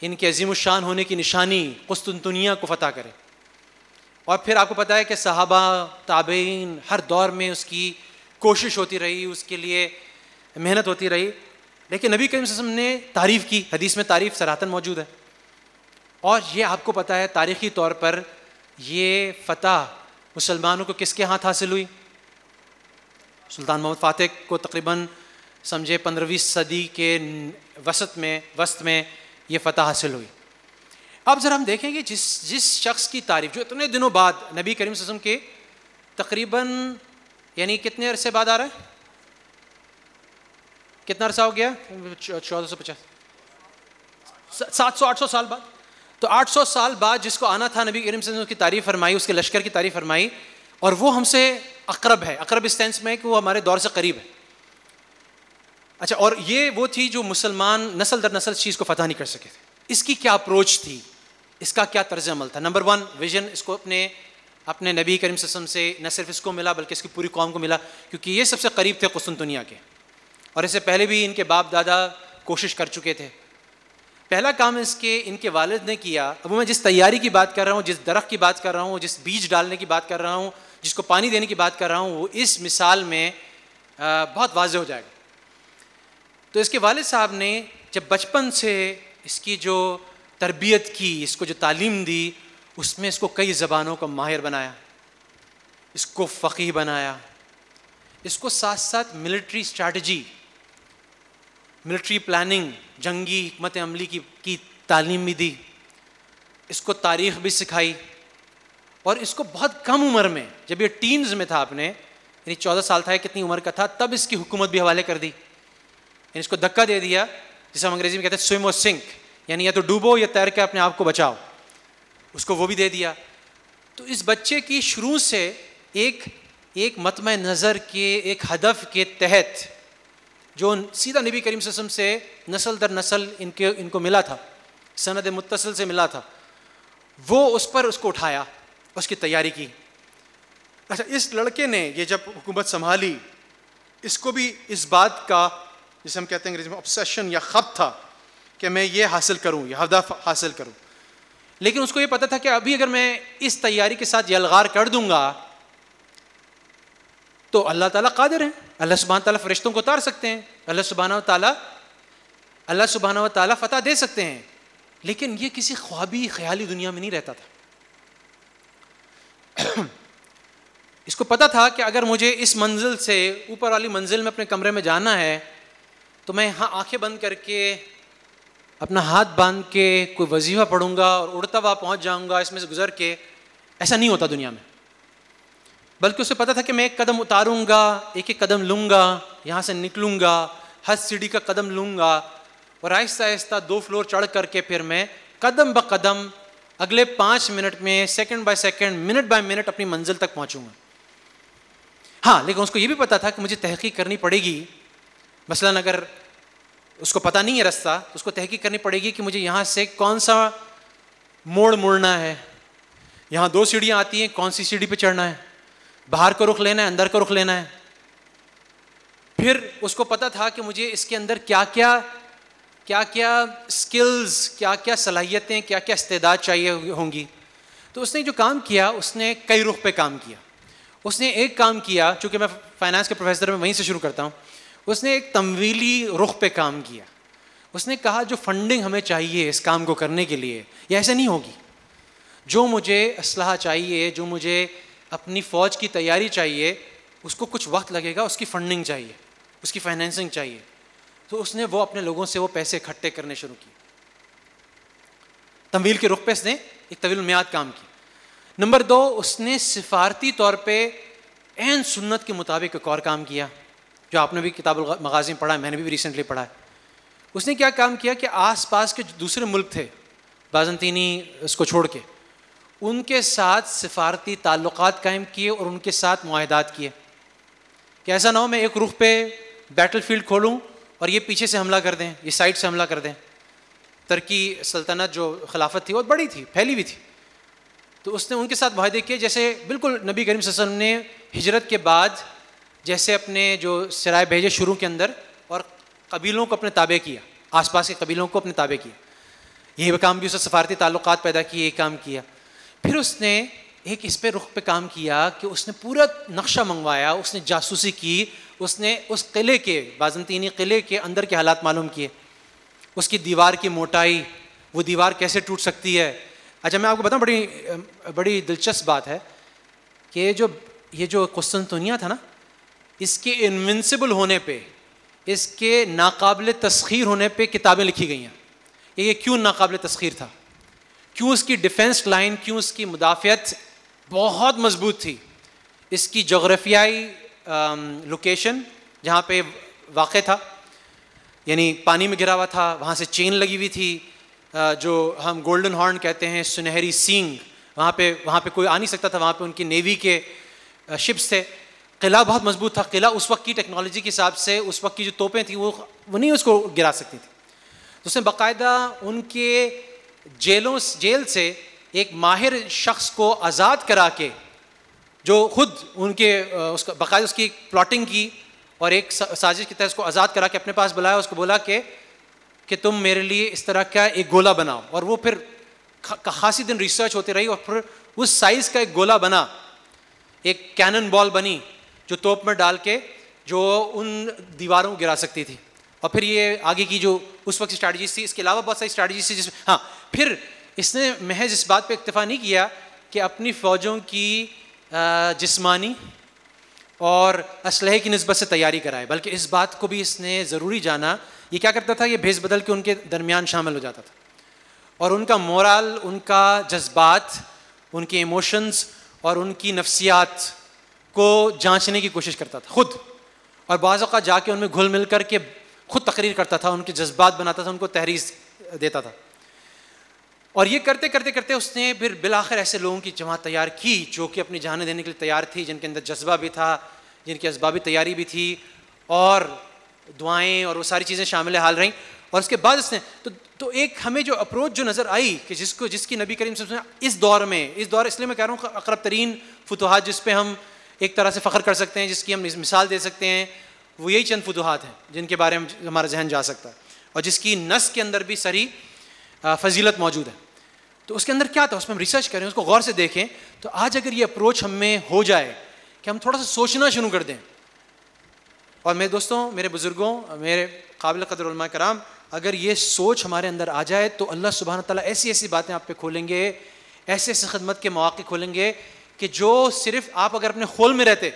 इनके अजीम शान होने की निशानी कुस्तुनतुनिया को फ़तह करे और फिर आपको पता है कि सहाबा ताबेन हर दौर में उसकी कोशिश होती रही उसके लिए मेहनत होती रही लेकिन नबी करीम ने तारीफ़ की हदीस में तारीफ़ सराहतन मौजूद है और ये आपको पता है तारीखी तौर पर ये फतह मुसलमानों को किसके हाथ हासिल हुई सुल्तान मोहम्मद फ़ातिह को तकरीबन समझे पंद्रहवीं सदी के वसत में वस्त में ये फ़तह हासिल हुई अब ज़रा हम देखेंगे जिस जिस शख्स की तारीफ जो इतने दिनों बाद नबी करीम वसम के तकरीबन यानी कितने अरसे बाद आ रहा है कितना अरसा हो गया चौदह सौ पचास सात सौ आठ सौ साल बाद तो 800 साल बाद जिसको आना था नबी करीम की तारीफ फरमाई उसके लश्कर की तारीफ फरमाई और वो हमसे अकरब है अकरब इस सेंस में कि वो हमारे दौर से करीब है अच्छा और ये वो थी जो मुसलमान नसल दर नसल चीज़ को फतह नहीं कर सके थे इसकी क्या अप्रोच थी इसका क्या तर्ज अमल था नंबर वन विजन इसको अपने अपने नबी करीम वसम से न सिर्फ इसको मिला बल्कि इसकी पूरी कौम को मिला क्योंकि ये सबसे करीब थे कुसुन दुनिया के और इससे पहले भी इनके बाप दादा कोशिश कर चुके थे पहला काम इसके इनके वालिद ने किया अब मैं जिस तैयारी की बात कर रहा हूँ जिस दरख्त की बात कर रहा हूँ जिस बीज डालने की बात कर रहा हूँ जिसको पानी देने की बात कर रहा हूँ वो इस मिसाल में बहुत वाज हो जाएगा तो इसके वालद साहब ने जब बचपन से इसकी जो तरबियत की इसको जो तालीम दी उसमें इसको कई ज़बानों का माहिर बनाया इसको फ़कीह बनाया इसको साथ साथ मिलिट्री स्ट्रैटी मिलिट्री प्लानिंग जंगी हमत अमली की, की तालीम भी दी इसको तारीख भी सिखाई और इसको बहुत कम उम्र में जब ये टीम्स में था आपने यानी चौदह साल था कितनी उम्र का था तब इसकी हुकूमत भी हवाले कर दी यानी इसको धक्का दे दिया जिसे हम अंग्रेजी में कहते हैं स्विम और सिंक यानी या तो डूबो या तैर के अपने आप को बचाओ उसको वो भी दे दिया तो इस बच्चे की शुरू से एक एक मतम नज़र के एक हदफ के तहत जो सीधा नबी करीम सस्म से नसल दर नसल इनके इनको मिला था सनद मुतसल से मिला था वो उस पर उसको उठाया उसकी तैयारी की अच्छा इस लड़के ने ये जब हुकूमत संभाली इसको भी इस बात का जिसे हम कहते हैं अंग्रेजी में ऑब्सेशन या खप था कि मैं ये हासिल करूँ यह हदफ हासिल करूँ लेकिन उसको ये पता था कि अभी अगर मैं इस तैयारी के साथ यलगार कर दूंगा तो अल्लाह ताला कादिर है अल्लाह सुबहान तला फरिश्तों को उतार सकते हैं अल्लाह सुबहाना तला अल्लाह सुबहाना तला फतेह दे सकते हैं लेकिन ये किसी ख्वाबी ख्याली दुनिया में नहीं रहता था (clears throat) इसको पता था कि अगर मुझे इस मंजिल से ऊपर वाली मंजिल में अपने कमरे में जाना है तो मैं यहाँ आंखें बंद करके अपना हाथ बांध के कोई वजीफा पढ़ूंगा और उड़ता हुआ पहुँच जाऊँगा इसमें से गुजर के ऐसा नहीं होता दुनिया में बल्कि उसे पता था कि मैं एक कदम उतारूंगा एक एक कदम लूंगा यहाँ से निकलूंगा हर सीढ़ी का कदम लूंगा और आहिस्ता आहिस्ता दो फ्लोर चढ़ करके फिर मैं कदम ब कदम अगले पाँच मिनट में second by second minute by minute अपनी मंजिल तक पहुँचूंगा हाँ लेकिन उसको ये भी पता था कि मुझे तहकीक करनी पड़ेगी मसलन अगर उसको पता नहीं है रास्ता तो उसको तहकीक करनी पड़ेगी कि मुझे यहाँ से कौन सा मोड़ मुड़ना है यहाँ दो सीढ़ियाँ आती हैं कौन सी सीढ़ी पर चढ़ना है बाहर का रुख लेना है अंदर का रुख लेना है फिर उसको पता था कि मुझे इसके अंदर क्या क्या क्या क्या स्किल्स क्या क्या सलाहियतें क्या क्या इस्तेदाद चाहिए होंगी तो उसने जो काम किया उसने कई रुख पे काम किया उसने एक काम किया चूँकि मैं फाइनेंस के प्रोफेसर में वहीं से शुरू करता हूँ उसने एक तमवीली रुख पे काम किया उसने कहा जो फंडिंग हमें चाहिए इस काम को करने के लिए यह ऐसे नहीं होगी जो मुझे असलाह चाहिए जो मुझे अपनी फ़ौज की तैयारी चाहिए उसको कुछ वक्त लगेगा उसकी फंडिंग चाहिए उसकी फाइनेंसिंग चाहिए तो उसने वो अपने लोगों से वो पैसे इकट्ठे करने शुरू किए तमवील के रुख पे उसने एक तवील मियाद काम की नंबर दो उसने सिफारती तौर पे एन सुन्नत के मुताबिक एक और काम किया जो आपने भी किताब मगाजी में पढ़ा मैंने भी रिसेंटली पढ़ा है उसने क्या काम किया कि आसपास के दूसरे मुल्क थे बाजनतीनी उसको छोड़ के उनके साथ सिफारती ताल्लुक कायम किए और उनके साथ माहदात किए कि ऐसा ना हो मैं एक रुख पे बैटल फील्ड खोलूँ और ये पीछे से हमला कर दें ये साइड से हमला कर दें तर्की सल्तनत जो खिलाफत थी वो बड़ी थी फैली हुई थी तो उसने उनके साथ वाहदे किए जैसे बिल्कुल नबी करीम वसल्लम ने हिजरत के बाद जैसे अपने जो सराय भेजे शुरू के अंदर और कबीलों को अपने ताबे किया आसपास के कबीलों को अपने ताबे किया यही काम भी उसने सफारती ताल्लुकात पैदा किए ये काम किया फिर उसने एक इस पे रुख पे काम किया कि उसने पूरा नक्शा मंगवाया उसने जासूसी की उसने उस किले के बाजनतीनी किले के अंदर के हालात मालूम किए उसकी दीवार की मोटाई वो दीवार कैसे टूट सकती है अच्छा मैं आपको बताऊँ बड़ी बड़ी दिलचस्प बात है कि जो ये जो क्वेश्चन तोनिया था ना इसके इन्विंसिबल होने पे इसके नाकबिल तस्खीर होने पे किताबें लिखी गई हैं ये क्यों नाकबिल तस्खीर था क्यों उसकी डिफेंस लाइन क्यों उसकी मुदाफ़त बहुत मजबूत थी इसकी जोग्राफियाई लोकेशन जहाँ पे वाक़ था यानी पानी में गिरा हुआ था वहाँ से चेन लगी हुई थी आ, जो हम गोल्डन हॉर्न कहते हैं सुनहरी सींग वहाँ पे वहाँ पे कोई आ नहीं सकता था वहाँ पे उनकी नेवी के शिप्स थे किला बहुत मजबूत था किला उस वक्त की टेक्नोलॉजी के हिसाब से उस वक्त की जो तोपें थी वो वो नहीं उसको गिरा सकती थी तो उसने बाकायदा उनके जेलों जेल से एक माहिर शख्स को आज़ाद करा के जो खुद उनके उसका बकाय उसकी प्लॉटिंग की और एक साजिश की तरह उसको आज़ाद करा के अपने पास बुलाया उसको बोला कि कि तुम मेरे लिए इस तरह का एक गोला बनाओ और वो फिर खासी दिन रिसर्च होती रही और फिर उस साइज़ का एक गोला बना एक कैनन बॉल बनी जो तोप में डाल के जो उन दीवारों को गिरा सकती थी और फिर ये आगे की जो उस वक्त स्ट्रैटेजी थी इसके अलावा बहुत सारी स्ट्रैटेजी थी जिसमें हाँ फिर इसने महज इस बात पे इतफा नहीं किया कि अपनी फ़ौजों की जिस्मानी और इसल की नस्बत से तैयारी कराए बल्कि इस बात को भी इसने ज़रूरी जाना ये क्या करता था ये भेज बदल के उनके दरमियान शामिल हो जाता था और उनका मोरल उनका जज्बात उनके इमोशंस और उनकी नफ्सियात को जांचने की कोशिश करता था ख़ुद और बाज़ा जाके उनमें घुल मिल कर के खुद तकरीर करता था उनके जज्बात बनाता था उनको तहरीज देता था और ये करते करते करते उसने फिर बिलाखिर ऐसे लोगों की जमात तैयार की जो कि अपनी जान देने के लिए तैयार थी जिनके अंदर जज्बा भी था जिनकी असबाबी तैयारी भी थी और दुआएं और वो सारी चीज़ें शामिल हाल रही और उसके बाद उसने तो तो एक हमें जो अप्रोच जो नज़र आई कि जिसको जिसकी नबी करीम से इस दौर में इस दौर इसलिए मैं कह रहा हूँ अकरब तरीन फतवाहत जिस पर हम एक तरह से फ़ख्र कर सकते हैं जिसकी हम मिसाल दे सकते हैं वो यही चंद फतूहत हैं जिनके बारे में हमारा जहन जा सकता है और जिसकी नस के अंदर भी सरी फजीलत मौजूद है तो उसके अंदर क्या था उसमें हम रिसर्च करें उसको गौर से देखें तो आज अगर ये अप्रोच हमें हो जाए कि हम थोड़ा सा सोचना शुरू कर दें और मेरे दोस्तों मेरे बुज़ुर्गों मेरे काबिल कदर कराम अगर ये सोच हमारे अंदर आ जाए तो अल्लाह सुबहान तला ऐसी ऐसी बातें आप पे खोलेंगे ऐसे ऐसे खदमत के मौाक़े खोलेंगे कि जो सिर्फ आप अगर अपने खोल में रहते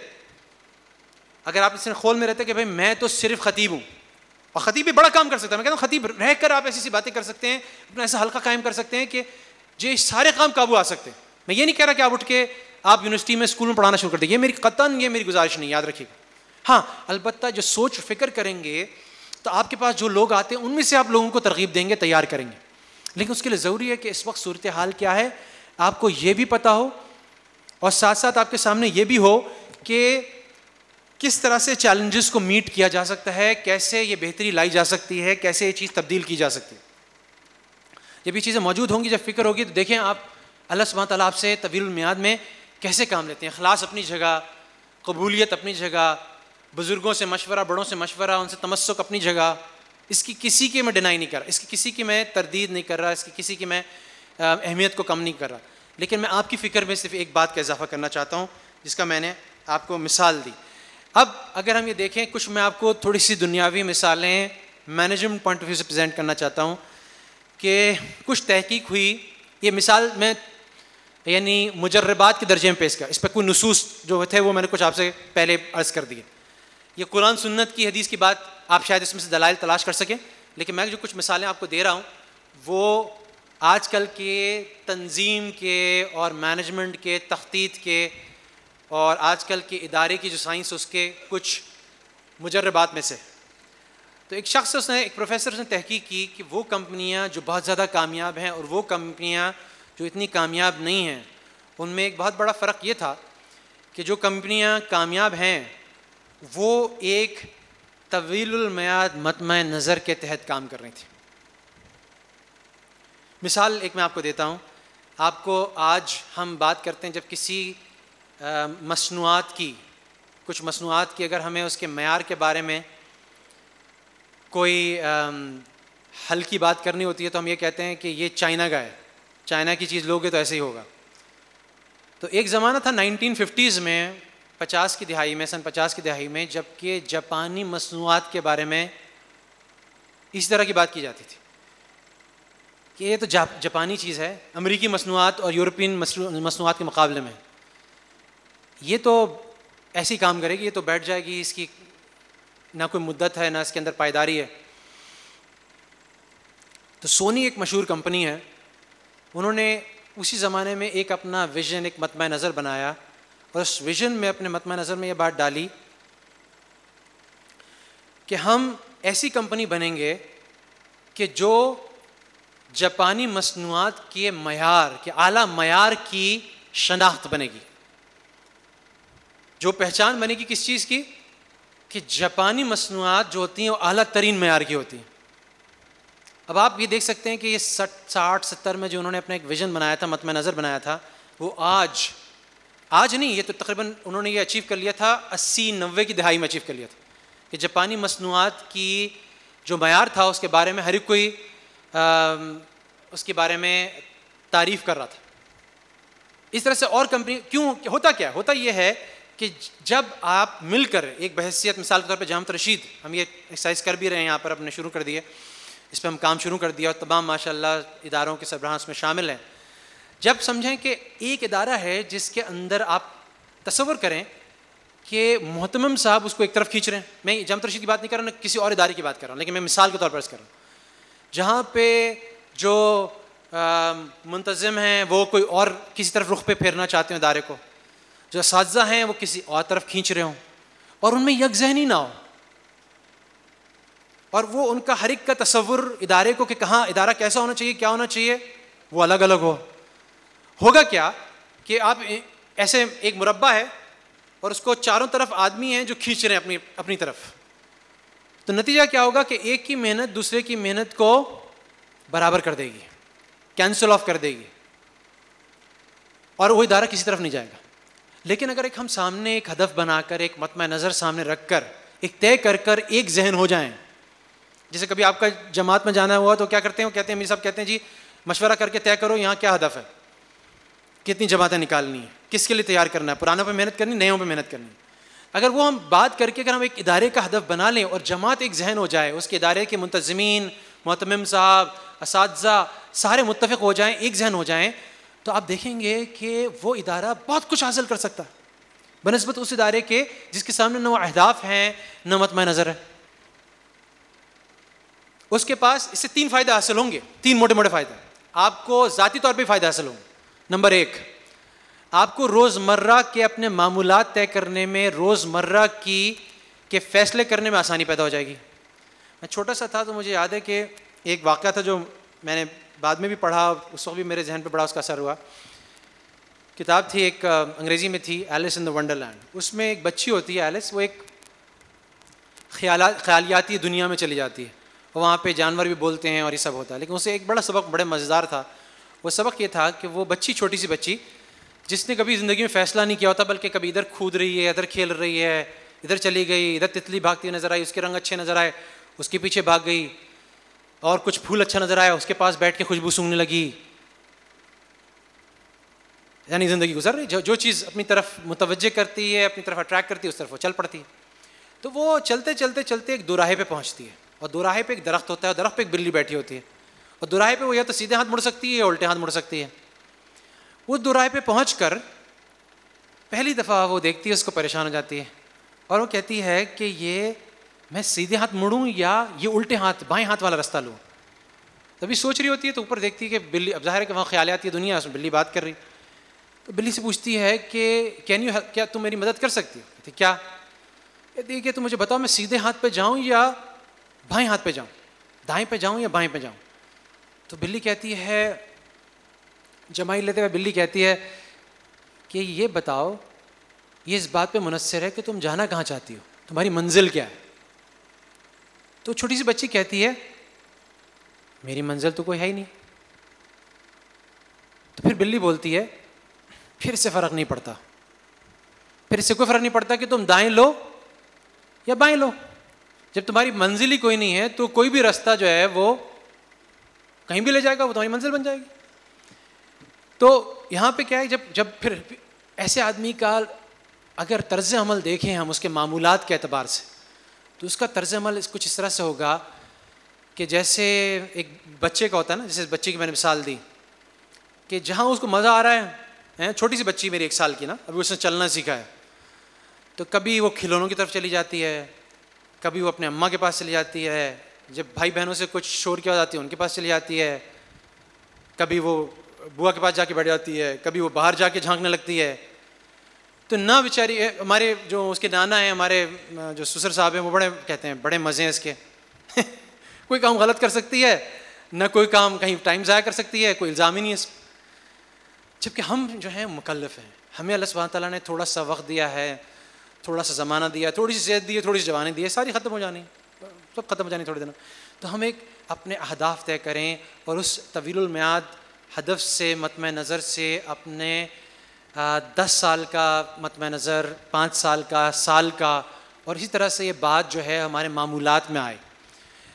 अगर आप इस खोल में रहते कि भाई मैं तो सिर्फ खतीब हूँ और खतीब भी बड़ा काम कर सकता है मैं कहता हूँ खतीब रह कर आप ऐसी बातें कर सकते हैं अपना ऐसा हल्का कायम कर सकते हैं कि ये सारे काम काबू आ सकते हैं मैं ये नहीं कह रहा कि आप उठ के आप यूनिवर्सिटी में स्कूल में पढ़ाना शुरू कर दें ये मेरी कतन ये मेरी गुजारिश नहीं याद रखिएगा हाँ अलबत्त जो सोच फिक्र करेंगे तो आपके पास जो लोग आते हैं उनमें से आप लोगों को तरगीब देंगे तैयार करेंगे लेकिन उसके लिए ज़रूरी है कि इस वक्त सूरत हाल क्या है आपको ये भी पता हो और साथ साथ आपके सामने ये भी हो कि किस तरह से चैलेंजेस को मीट किया जा सकता है कैसे ये बेहतरी लाई जा सकती है कैसे ये चीज़ तब्दील की जा सकती है जब ये चीज़ें मौजूद होंगी जब फिक्र होगी तो देखें आप अल्लाह सुबह तला आपसे तवील म्याद में कैसे काम लेते हैं अखलास अपनी जगह कबूलियत अपनी जगह बुज़ुर्गों से मशवरा बड़ों से मशवरा उनसे तमस्क अपनी जगह इसकी किसी की मैं डिनाई नहीं कर रहा इसकी किसी की मैं तरदीद नहीं कर रहा इसकी किसी की मैं अहमियत को कम नहीं कर रहा लेकिन मैं आपकी फ़िक्र में सिर्फ एक बात का इजाफा करना चाहता हूँ जिसका मैंने आपको मिसाल दी अब अगर हम ये देखें कुछ मैं आपको थोड़ी सी दुनियावी मिसालें मैनेजमेंट पॉइंट ऑफ व्यू से प्रेजेंट करना चाहता हूँ कि कुछ तहकीक हुई ये मिसाल मैं यानी मुजर्रबात के दर्जे में पेश किया इस पर कोई नसूस जो थे वो मैंने कुछ आपसे पहले अर्ज़ कर दिए ये कुरान सुन्नत की हदीस की बात आप शायद इसमें से दलाल तलाश कर सकें लेकिन मैं जो कुछ मिसालें आपको दे रहा हूँ वो आजकल के तंजीम के और मैनेजमेंट के तख्तीत के और आजकल के इदारे की जो साइंस उसके कुछ मुजरबात में से तो एक शख्स उसने एक प्रोफेसर उसने तहकीक की कि वो कंपनियां जो बहुत ज़्यादा कामयाब हैं और वो कंपनियां जो इतनी कामयाब नहीं हैं उनमें एक बहुत बड़ा फ़र्क ये था कि जो कंपनियां कामयाब हैं वो एक तवीलमयाद मतम नज़र के तहत काम कर रही थी मिसाल एक मैं आपको देता हूँ आपको आज हम बात करते हैं जब किसी मसनूआत की कुछ मसनूआत की अगर हमें उसके मैार के बारे में कोई हल्की बात करनी होती है तो हम ये कहते हैं कि ये चाइना का है चाइना की चीज़ लोगे तो ऐसे ही होगा तो एक ज़माना था 1950s में 50 की दिहाई में सन 50 की दिहाई में जबकि जापानी मसनूआत के बारे में इस तरह की बात की जाती थी कि ये तो जापानी चीज़ है अमरीकी मसनूआत और यूरोपियन मसनूआत के मुकाबले में ये तो ऐसी काम करेगी ये तो बैठ जाएगी इसकी ना कोई मुद्दत है ना इसके अंदर पायदारी है तो सोनी एक मशहूर कंपनी है उन्होंने उसी ज़माने में एक अपना विजन एक मतम नज़र बनाया और उस विजन में अपने मतम नज़र में ये बात डाली कि हम ऐसी कंपनी बनेंगे कि जो जापानी मसनूआत के मैार के आला मैार की शनाख्त बनेगी जो पहचान बनेगी किस चीज़ की कि जापानी मसनूआत जो होती हैं वो अला तरीन मैार की होती हैं अब आप ये देख सकते हैं कि ये सठ साठ सत्तर में जो उन्होंने अपना एक विज़न बनाया था मतम नज़र बनाया था वो आज आज नहीं ये तो तकरीबन उन्होंने ये अचीव कर लिया था अस्सी नब्बे की दहाई में अचीव कर लिया था कि जापानी मसनूआत की जो मैार था उसके बारे में हर एक कोई आ, उसके बारे में तारीफ़ कर रहा था इस तरह से और कंपनी क्यों होता क्या होता यह है कि जब आप मिलकर एक बहसीत मिसाल के तौर पर जामत रशीद हम ये एक्सरसाइज कर भी रहे हैं यहाँ पर अपने शुरू कर दिए इस पर हम काम शुरू कर दिया और तमाम माशा इदारों के सरबराह में शामिल हैं जब समझें कि एक इदारा है जिसके अंदर आप तस्वर करें कि मोहतम साहब उसको एक तरफ खींच रहे हैं मैं जमत रशीद की बात नहीं कर रहा किसी और इदारे की बात कर रहा हूँ लेकिन मैं मिसाल के तौर पर कर रहा हूँ जहाँ पे जो मुंतज़म हैं वो कोई और किसी तरफ रुख पे फेरना चाहते हैं इदारे को जो इसजा हैं वो किसी और तरफ खींच रहे हों और उनमें यक जहनी ना हो और वो उनका हर एक का तस्वुर इदारे को कि कहाँ इदारा कैसा होना चाहिए क्या होना चाहिए वो अलग अलग हो होगा क्या कि आप ऐसे एक मुरबा है और उसको चारों तरफ आदमी हैं जो खींच रहे हैं अपनी अपनी तरफ तो नतीजा क्या होगा कि एक की मेहनत दूसरे की मेहनत को बराबर कर देगी कैंसिल ऑफ कर देगी और वो इदारा किसी तरफ नहीं जाएगा लेकिन अगर एक हम सामने एक हदफ बनाकर एक मतम नज़र सामने रख कर एक तय कर कर एक जहन हो जाएं जैसे कभी आपका जमात में जाना हुआ तो क्या करते हैं कहते हैं मेरे साहब कहते हैं जी मशवरा करके तय करो यहाँ क्या हदफ है कितनी जमातें निकालनी है किसके लिए तैयार करना है पुरानों पर मेहनत करनी नयों पर मेहनत करनी अगर वो हम बात करके अगर हम एक इदारे का हदफ बना लें और जमात एक जहन हो जाए उसके इदारे के मुंतजमीन मोतम साहब इस सारे मुतफ़ हो जाएँ एक जहन हो जाएँ तो आप देखेंगे कि वो इदारा बहुत कुछ हासिल कर सकता है बनस्बत उस इदारे के जिसके सामने न वो अहदाफ हैं न मतम नज़र है उसके पास इससे तीन फ़ायदे हासिल होंगे तीन मोटे मोटे फ़ायदे आपको ज़ाती तौर पर फ़ायदे हासिल होंगे नंबर एक आपको रोज़मर्रा के अपने मामूल तय करने में रोज़मर्रा की के फ़ैसले करने में आसानी पैदा हो जाएगी मैं छोटा सा था तो मुझे याद है कि एक वाक़ था जो मैंने बाद में भी पढ़ा उस वक्त भी मेरे जहन पर बड़ा उसका असर हुआ किताब थी एक अंग्रेज़ी में थी एलिस इन द वंडरलैंड उसमें एक बच्ची होती है एलिस वो एक ख्याला ख्यालियाती दुनिया में चली जाती है वहाँ पे जानवर भी बोलते हैं और ये सब होता है लेकिन उसे एक बड़ा सबक बड़े मज़ेदार था वो सबक ये था कि वो बच्ची छोटी सी बच्ची जिसने कभी ज़िंदगी में फ़ैसला नहीं किया होता बल्कि कभी इधर कूद रही है इधर खेल रही है इधर चली गई इधर तितली भागती नज़र आई उसके रंग अच्छे नज़र आए उसके पीछे भाग गई और कुछ फूल अच्छा नजर आया उसके पास बैठ के खुशबू सूंघने लगी यानी ज़िंदगी गुजर रही जो जो चीज़ अपनी तरफ मुतवजह करती है अपनी तरफ अट्रैक्ट करती है उस तरफ वो चल पड़ती है तो वो चलते चलते चलते एक दुराहे पे पहुंचती है और दुराहे पे एक दरख्त होता है और दरख्त पे एक बिल्ली बैठी होती है और दुराहे पे वो या तो सीधे हाथ मुड़ सकती है या उल्टे हाथ मुड़ सकती है उस दुराहे पे पहुँच कर पहली दफ़ा वो देखती है उसको परेशान हो जाती है और वो कहती है कि ये मैं सीधे हाथ मुड़ूँ या ये उल्टे हाथ बाएं हाथ वाला रास्ता लूँ तभी सोच रही होती है तो ऊपर देखती है कि बिल्ली अब जाहिर है कि वहाँ ख्याल आती है दुनिया उसमें बिल्ली बात कर रही तो बिल्ली से पूछती है कि कैन यू क्या तुम मेरी मदद कर सकती हो कहती क्या देखिए तुम मुझे बताओ मैं सीधे हाथ पे जाऊँ या बाएं हाथ पे जाऊँ दाएं पे जाऊँ या बाएं पे जाऊँ तो बिल्ली कहती है जमाई लेते हुए बिल्ली कहती है कि ये बताओ ये इस बात पे मुनसर है कि तुम जाना कहाँ चाहती हो तुम्हारी मंजिल क्या है तो छोटी सी बच्ची कहती है मेरी मंजिल तो कोई है ही नहीं तो फिर बिल्ली बोलती है फिर से फर्क नहीं पड़ता फिर से कोई फर्क नहीं पड़ता कि तुम दाएं लो या बाएं लो जब तुम्हारी मंजिल ही कोई नहीं है तो कोई भी रास्ता जो है वो कहीं भी ले जाएगा वो तुम्हारी मंजिल बन जाएगी तो यहाँ पे क्या है जब जब फिर ऐसे आदमी का अगर तर्ज अमल देखें हम उसके मामूलत के अतबार से तो उसका तर्ज अमल कुछ इस तरह से होगा कि जैसे एक बच्चे का होता है ना जैसे बच्चे की मैंने मिसाल दी कि जहाँ उसको मज़ा आ रहा है हैं छोटी सी बच्ची मेरी एक साल की ना अभी उसने चलना सीखा है तो कभी वो खिलौनों की तरफ चली जाती है कभी वो अपने अम्मा के पास चली जाती है जब भाई बहनों से कुछ शोर की आवाज़ आती है उनके पास चली जाती है कभी वो बुआ के पास जाके बैठ जाती है कभी वो बाहर जाके झांकने लगती है तो ना बेचारी हमारे जो उसके नाना हैं हमारे जो ससुर साहब हैं वो बड़े कहते हैं बड़े मज़े हैं इसके (laughs) कोई काम गलत कर सकती है ना कोई काम कहीं टाइम ज़ाया कर सकती है कोई इल्ज़ाम ही नहीं है जबकि हम जो हैं मुकलफ हैं हमें अल्लाह सुबह ताली ने थोड़ा सा वक्त दिया है थोड़ा सा ज़माना दिया थोड़ी सी सेहत दी है थोड़ी सी जवानी दी है सारी ख़त्म हो जानी सब ख़त्म हो जानी थोड़ी देर तो हम एक अपने अहदाफ तय करें और उस तवील तवीलम्याद हदफ से मतम नज़र से अपने दस साल का मतम नज़र पाँच साल का साल का और इसी तरह से ये बात जो है हमारे मामूलत में आए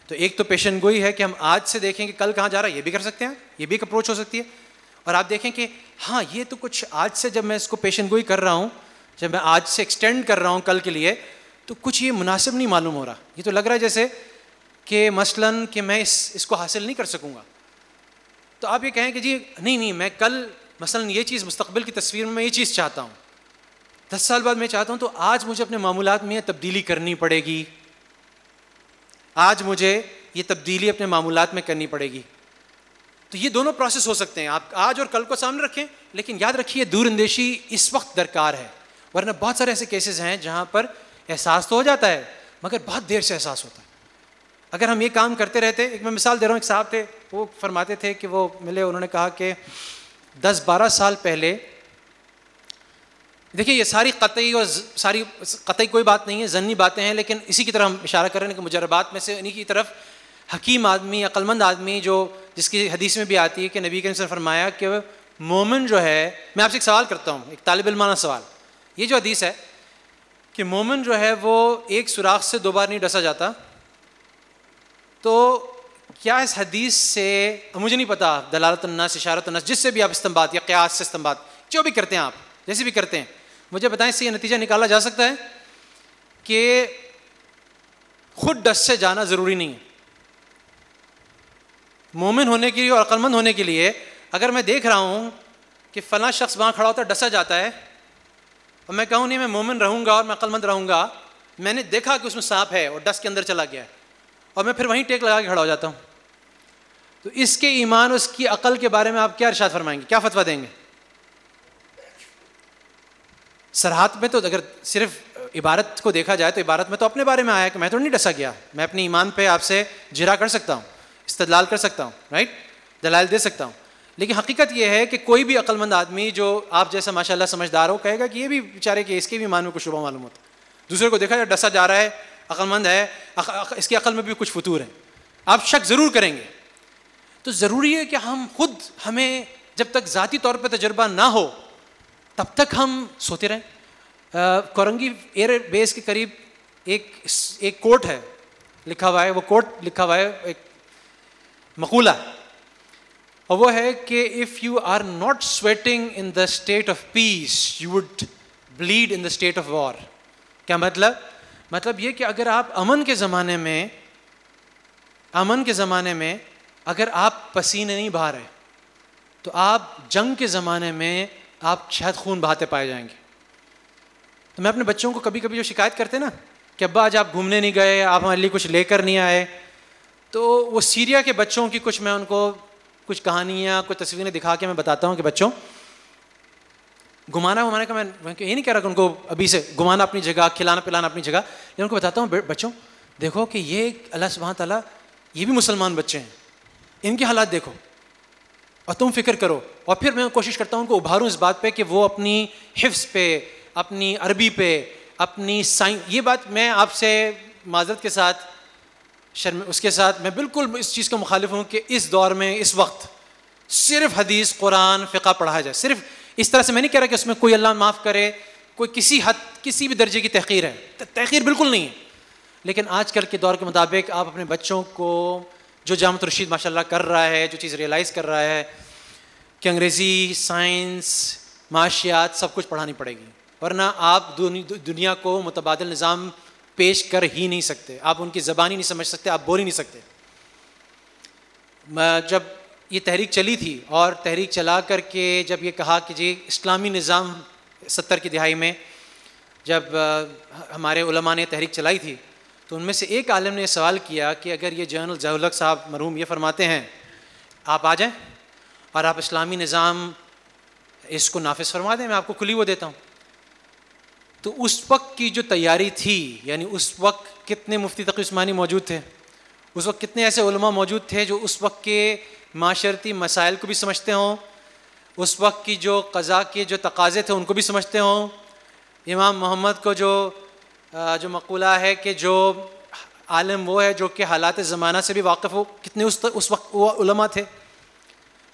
तो एक तो पेशन गोई है कि हम आज से देखें कि कल कहाँ जा रहा है ये भी कर सकते हैं ये भी एक अप्रोच हो सकती है और आप देखें कि हाँ ये तो कुछ आज से जब मैं इसको पेशन गोई कर रहा हूँ जब मैं आज से एक्सटेंड कर रहा हूँ कल के लिए तो कुछ ये मुनासिब नहीं मालूम हो रहा ये तो लग रहा है जैसे कि मसलन कि मैं इस इसको हासिल नहीं कर सकूँगा तो आप ये कहें कि जी नहीं नहीं मैं कल मसलन ये चीज़ मुस्तबिल की तस्वीर में मैं ये चीज़ चाहता हूँ दस साल बाद मैं चाहता हूँ तो आज मुझे अपने मामूलत में यह तब्दीली करनी पड़ेगी आज मुझे ये तब्दीली अपने मामूलत में करनी पड़ेगी तो ये दोनों प्रोसेस हो सकते हैं आप आज और कल को सामने रखें लेकिन याद रखिए दूरंदेशी इस वक्त दरकार है वरना बहुत सारे ऐसे केसेस हैं जहाँ पर एहसास तो हो जाता है मगर बहुत देर से एहसास होता है अगर हम ये काम करते रहते एक मैं मिसाल दे रहा हूँ एक साहब थे वो फरमाते थे कि वो मिले उन्होंने कहा कि दस बारह साल पहले देखिए ये सारी कतई और सारी कतई कोई बात नहीं है जन्नी बातें हैं लेकिन इसी की तरह हम इशारा कर रहे हैं कि मुजरबात में से इन्हीं की तरफ हकीम आदमी अक्लमंद आदमी जो जिसकी हदीस में भी आती है कि नबी करीम ने फरमाया कि मोमिन जो है मैं आपसे एक सवाल करता हूँ एक तालब इलमाना सवाल ये जो हदीस है कि मोमिन जो है वो एक सुराख से दो बार नहीं डसा जाता तो क्या इस हदीस से मुझे नहीं पता इशारत इशारतनस जिससे भी आप इस्तेमाल या क्यास से इस्तेमाल जो भी करते हैं आप जैसे भी करते हैं मुझे बताएं इससे ये नतीजा निकाला जा सकता है कि खुद डस से जाना ज़रूरी नहीं है मोमिन होने के लिए और अक्लमंद होने के लिए अगर मैं देख रहा हूँ कि फ़लाँ शख्स वहाँ खड़ा होता है डसा जाता है और मैं कहूँ नहीं मैं मोमिन रहूँगा और मैं अक्लमंद रहूँगा मैंने देखा कि उसमें सांप है और डस के अंदर चला गया है और मैं फिर वहीं टेक लगा के खड़ा हो जाता हूँ तो इसके ईमान उसकी अकल के बारे में आप क्या इर्शाद फरमाएंगे क्या फतवा देंगे सरहद में तो अगर सिर्फ इबारत को देखा जाए तो इबारत में तो अपने बारे में आया कि मैं तो नहीं डसा गया मैं अपने ईमान पे आपसे जिरा कर सकता हूँ इस्तलाल कर सकता हूँ राइट दलाल दे सकता हूँ लेकिन हकीकत यह है कि कोई भी अक्लमंद आदमी जो आप जैसा माशाल्लाह समझदार हो कहेगा कि ये भी बेचारे कि इसके भी मानों को शुभ मालूम होता दूसरे को देखा जाए डसा जा रहा है अक्लमंद है इसके अकल में भी कुछ फतूर है आप शक ज़रूर करेंगे तो ज़रूरी है कि हम खुद हमें जब तक ज़ाती तौर पर तजर्बा ना हो तब तक हम सोते रहें कोरंगी एयर बेस के करीब एक एक कोट है लिखा हुआ है वो कोट लिखा हुआ है एक मकूला और वो है कि if you are not sweating in the state of peace you would bleed in the state of war क्या मतलब मतलब ये कि अगर आप अमन के ज़माने में अमन के ज़माने में अगर आप पसीने नहीं बहा रहे तो आप जंग के ज़माने में आप शायद खून बहाते पाए जाएंगे तो मैं अपने बच्चों को कभी कभी जो शिकायत करते ना कि अब्बा आज आप घूमने नहीं गए आप हमारे लिए कुछ लेकर नहीं आए तो वो सीरिया के बच्चों की कुछ मैं उनको कुछ कहानियाँ कुछ तस्वीरें दिखा के मैं बताता हूँ कि बच्चों घुमाना घुमाने का मैं, ये नहीं कह रहा कि उनको अभी से घुमाना अपनी जगह खिलाना पिलाना अपनी जगह मैं उनको बताता हूँ बच्चों देखो कि ये अल्लाह सुबह तला ये भी मुसलमान बच्चे हैं इनके हालात देखो और तुम फिक्र करो और फिर मैं कोशिश करता हूँ उनको उभारूँ इस बात पे कि वो अपनी हिफ्स पे अपनी अरबी पे अपनी साइंस ये बात मैं आपसे माजरत के साथ शर्म उसके साथ मैं बिल्कुल इस चीज़ का मुखालिफ हूँ कि इस दौर में इस वक्त सिर्फ हदीस कुरान फ़िका पढ़ाया जाए सिर्फ इस तरह से मैं नहीं कह रहा कि उसमें कोई अल्लाह माफ़ करे कोई किसी हद किसी भी दर्जे की तहकीर है तहकीर बिल्कुल नहीं है लेकिन आजकल के दौर के मुताबिक आप अपने बच्चों को जो जामत रशीद माशाल्लाह कर रहा है जो चीज़ रियलाइज़ कर रहा है कि अंग्रेज़ी साइंस माशियात सब कुछ पढ़ानी पड़ेगी वरना आप दुनिया को मुतबाद निज़ाम पेश कर ही नहीं सकते आप उनकी ज़बानी नहीं समझ सकते आप बोल ही नहीं सकते जब ये तहरीक चली थी और तहरीक चला करके जब ये कहा कि जी इस्लामी निज़ाम सत्तर की दिहाई में जब हमारे उलमा ने तहरीक चलाई थी तो उनमें से एक आलम ने सवाल किया कि अगर ये जनरल जहलक साहब मरहूम ये फरमाते हैं आप आ जाएं और आप इस्लामी निज़ाम इसको नाफिज फरमा दें मैं आपको खुली वो देता हूँ तो उस वक्त की जो तैयारी थी यानी उस वक्त कितने मुफ्ती तक मौजूद थे उस वक्त कितने ऐसे उलमा मौजूद थे जो उस वक्त के माशरती मसाइल को भी समझते हों उस वक्त की जो कज़ा के जो तकाजे थे उनको भी समझते हों इमाम मोहम्मद को जो जो मकूला है कि जो आलम वो है जो कि हालात ज़माना से भी वाकफ़ हो कितने उस उस वक्त वो उलमा थे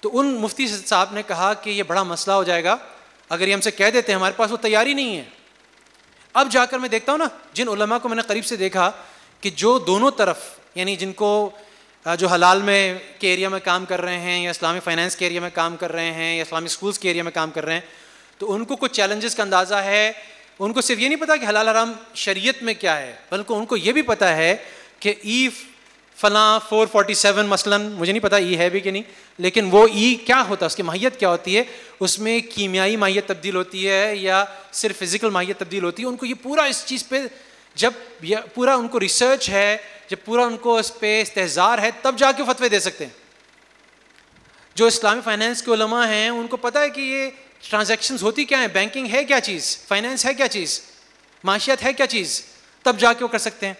तो उन मुफ्ती साहब ने कहा कि ये बड़ा मसला हो जाएगा अगर ये हमसे कह देते हैं हमारे पास वो तैयारी नहीं है अब जाकर मैं देखता हूँ ना जिन उलमा को मैंने करीब से देखा कि जो दोनों तरफ यानी जिनको जो हलाल में के एरिया में काम कर रहे हैं या इस्लामिक फाइनेंस के एरिया में काम कर रहे हैं या इस्लामिक स्कूल्स के एरिया में काम कर रहे हैं तो उनको कुछ चैलेंजेस का अंदाज़ा है उनको सिर्फ ये नहीं पता कि हलाल हराम शरीयत में क्या है बल्कि उनको ये भी पता है कि ई फला 447 मसलन मुझे नहीं पता ई है भी कि नहीं लेकिन वो ई क्या होता है उसकी माहियत क्या होती है उसमें कीमियाई माहियत तब्दील होती है या सिर्फ फिज़िकल माहियत तब्दील होती है उनको ये पूरा इस चीज़ पे जब पूरा उनको रिसर्च है जब पूरा उनको इस पर इस्तेजार है तब जाके फतवे दे सकते हैं जो इस्लामी फाइनेंस के उलमा हैं उनको पता है कि ये ट्रांजेक्शन होती क्या है बैंकिंग है क्या चीज़ फाइनेंस है क्या चीज़ माशियात है क्या चीज़ तब जाके वो कर सकते हैं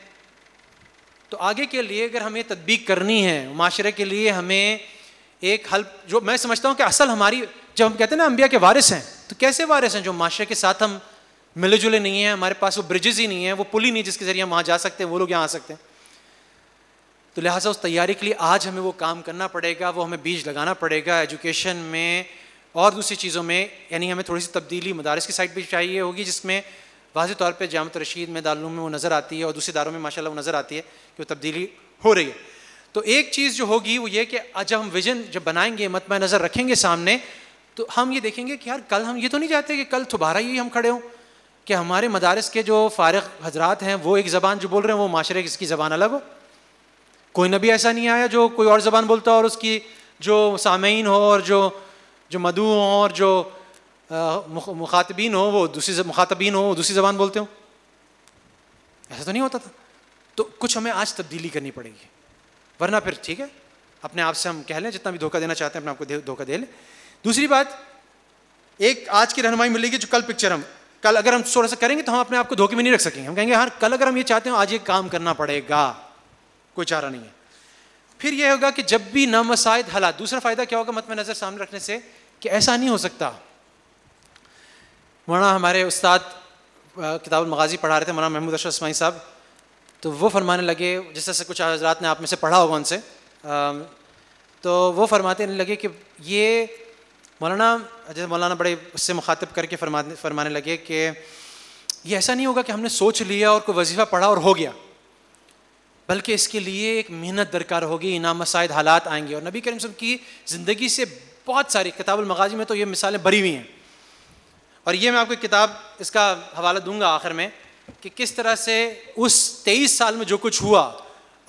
तो आगे के लिए अगर हमें तदबीक करनी है माशरे के लिए हमें एक हल जो मैं समझता हूँ कि असल हमारी जब हम कहते हैं ना अम्बिया के वारिस हैं तो कैसे वारिस हैं जो माशरे के साथ हम मिले जुले नहीं हैं हमारे पास वो ब्रिजेज़ ही नहीं है वो पुल ही नहीं जिसके ज़रिए हम वहाँ जा सकते हैं वो लोग यहाँ आ सकते हैं तो लिहाजा उस तैयारी के लिए आज हमें वो काम करना पड़ेगा वो हमें बीज लगाना पड़ेगा एजुकेशन में और दूसरी चीज़ों में यानी हमें थोड़ी सी तब्दीली मदारस की साइड पर चाहिए होगी जिसमें वाजे तौर पर जामत रशीद में दारूम में वो नज़र आती है और दूसरे दारों में माशा वो नज़र आती है कि वो तब्दीली हो रही है तो एक चीज़ जो होगी वो ये कि जब हम विजन जब बनाएंगे मत में नज़र रखेंगे सामने तो हम ये देखेंगे कि यार कल हम ये तो नहीं चाहते कि कल दोबारा ही हम खड़े हों कि हमारे मदारस के जो फारग हजरात हैं वो एक ज़बान जो बोल रहे हैं वो माशरे की ज़बान अलग हो कोई नबी ऐसा नहीं आया जो कोई और ज़बान बोलता और उसकी जो सामीन हो और जो जो मधु हों और जो मुखातबीन हो वो दूसरी मुखातबीन हो दूसरी ज़बान बोलते हो ऐसा तो नहीं होता था तो कुछ हमें आज तब्दीली करनी पड़ेगी वरना फिर ठीक है अपने आप से हम कह लें जितना भी धोखा देना चाहते हैं अपने आप धोखा दे लें दूसरी बात एक आज की रहनमाई मिलेगी जो कल पिक्चर हम कल अगर हम थोड़ा सा करेंगे तो हम अपने आप को धोखे में नहीं रख सकेंगे हम कहेंगे हाँ कल अगर हम ये चाहते हो आज ये काम करना पड़ेगा कोई चारा नहीं है फिर यह होगा कि जब भी नामसाइद हालात दूसरा फायदा क्या होगा मत में नज़र सामने रखने से कि ऐसा नहीं हो सकता मौलाना हमारे उस्ताद किताबुल मगाजी पढ़ा रहे थे मौलाना महमूद अशर असमाई साहब तो वो फरमाने लगे जिस तरह से कुछ हजरात ने आप में से पढ़ा होगा उनसे तो वो फरमाते लगे कि ये मौलाना जैसे मौलाना बड़े उससे मुखातब करके फरमाने फरमाने लगे कि ये ऐसा नहीं होगा कि हमने सोच लिया और कोई वजीफ़ा पढ़ा और हो गया बल्कि इसके लिए एक मेहनत दरकार होगी इनाम मसायद हालात आएंगे और नबी करीम सब की ज़िंदगी से बहुत सारी किताबुल मगाजी में तो ये मिसालें भरी हुई हैं और ये मैं आपको किताब इसका हवाला दूंगा आखिर में कि किस तरह से उस तेईस साल में जो कुछ हुआ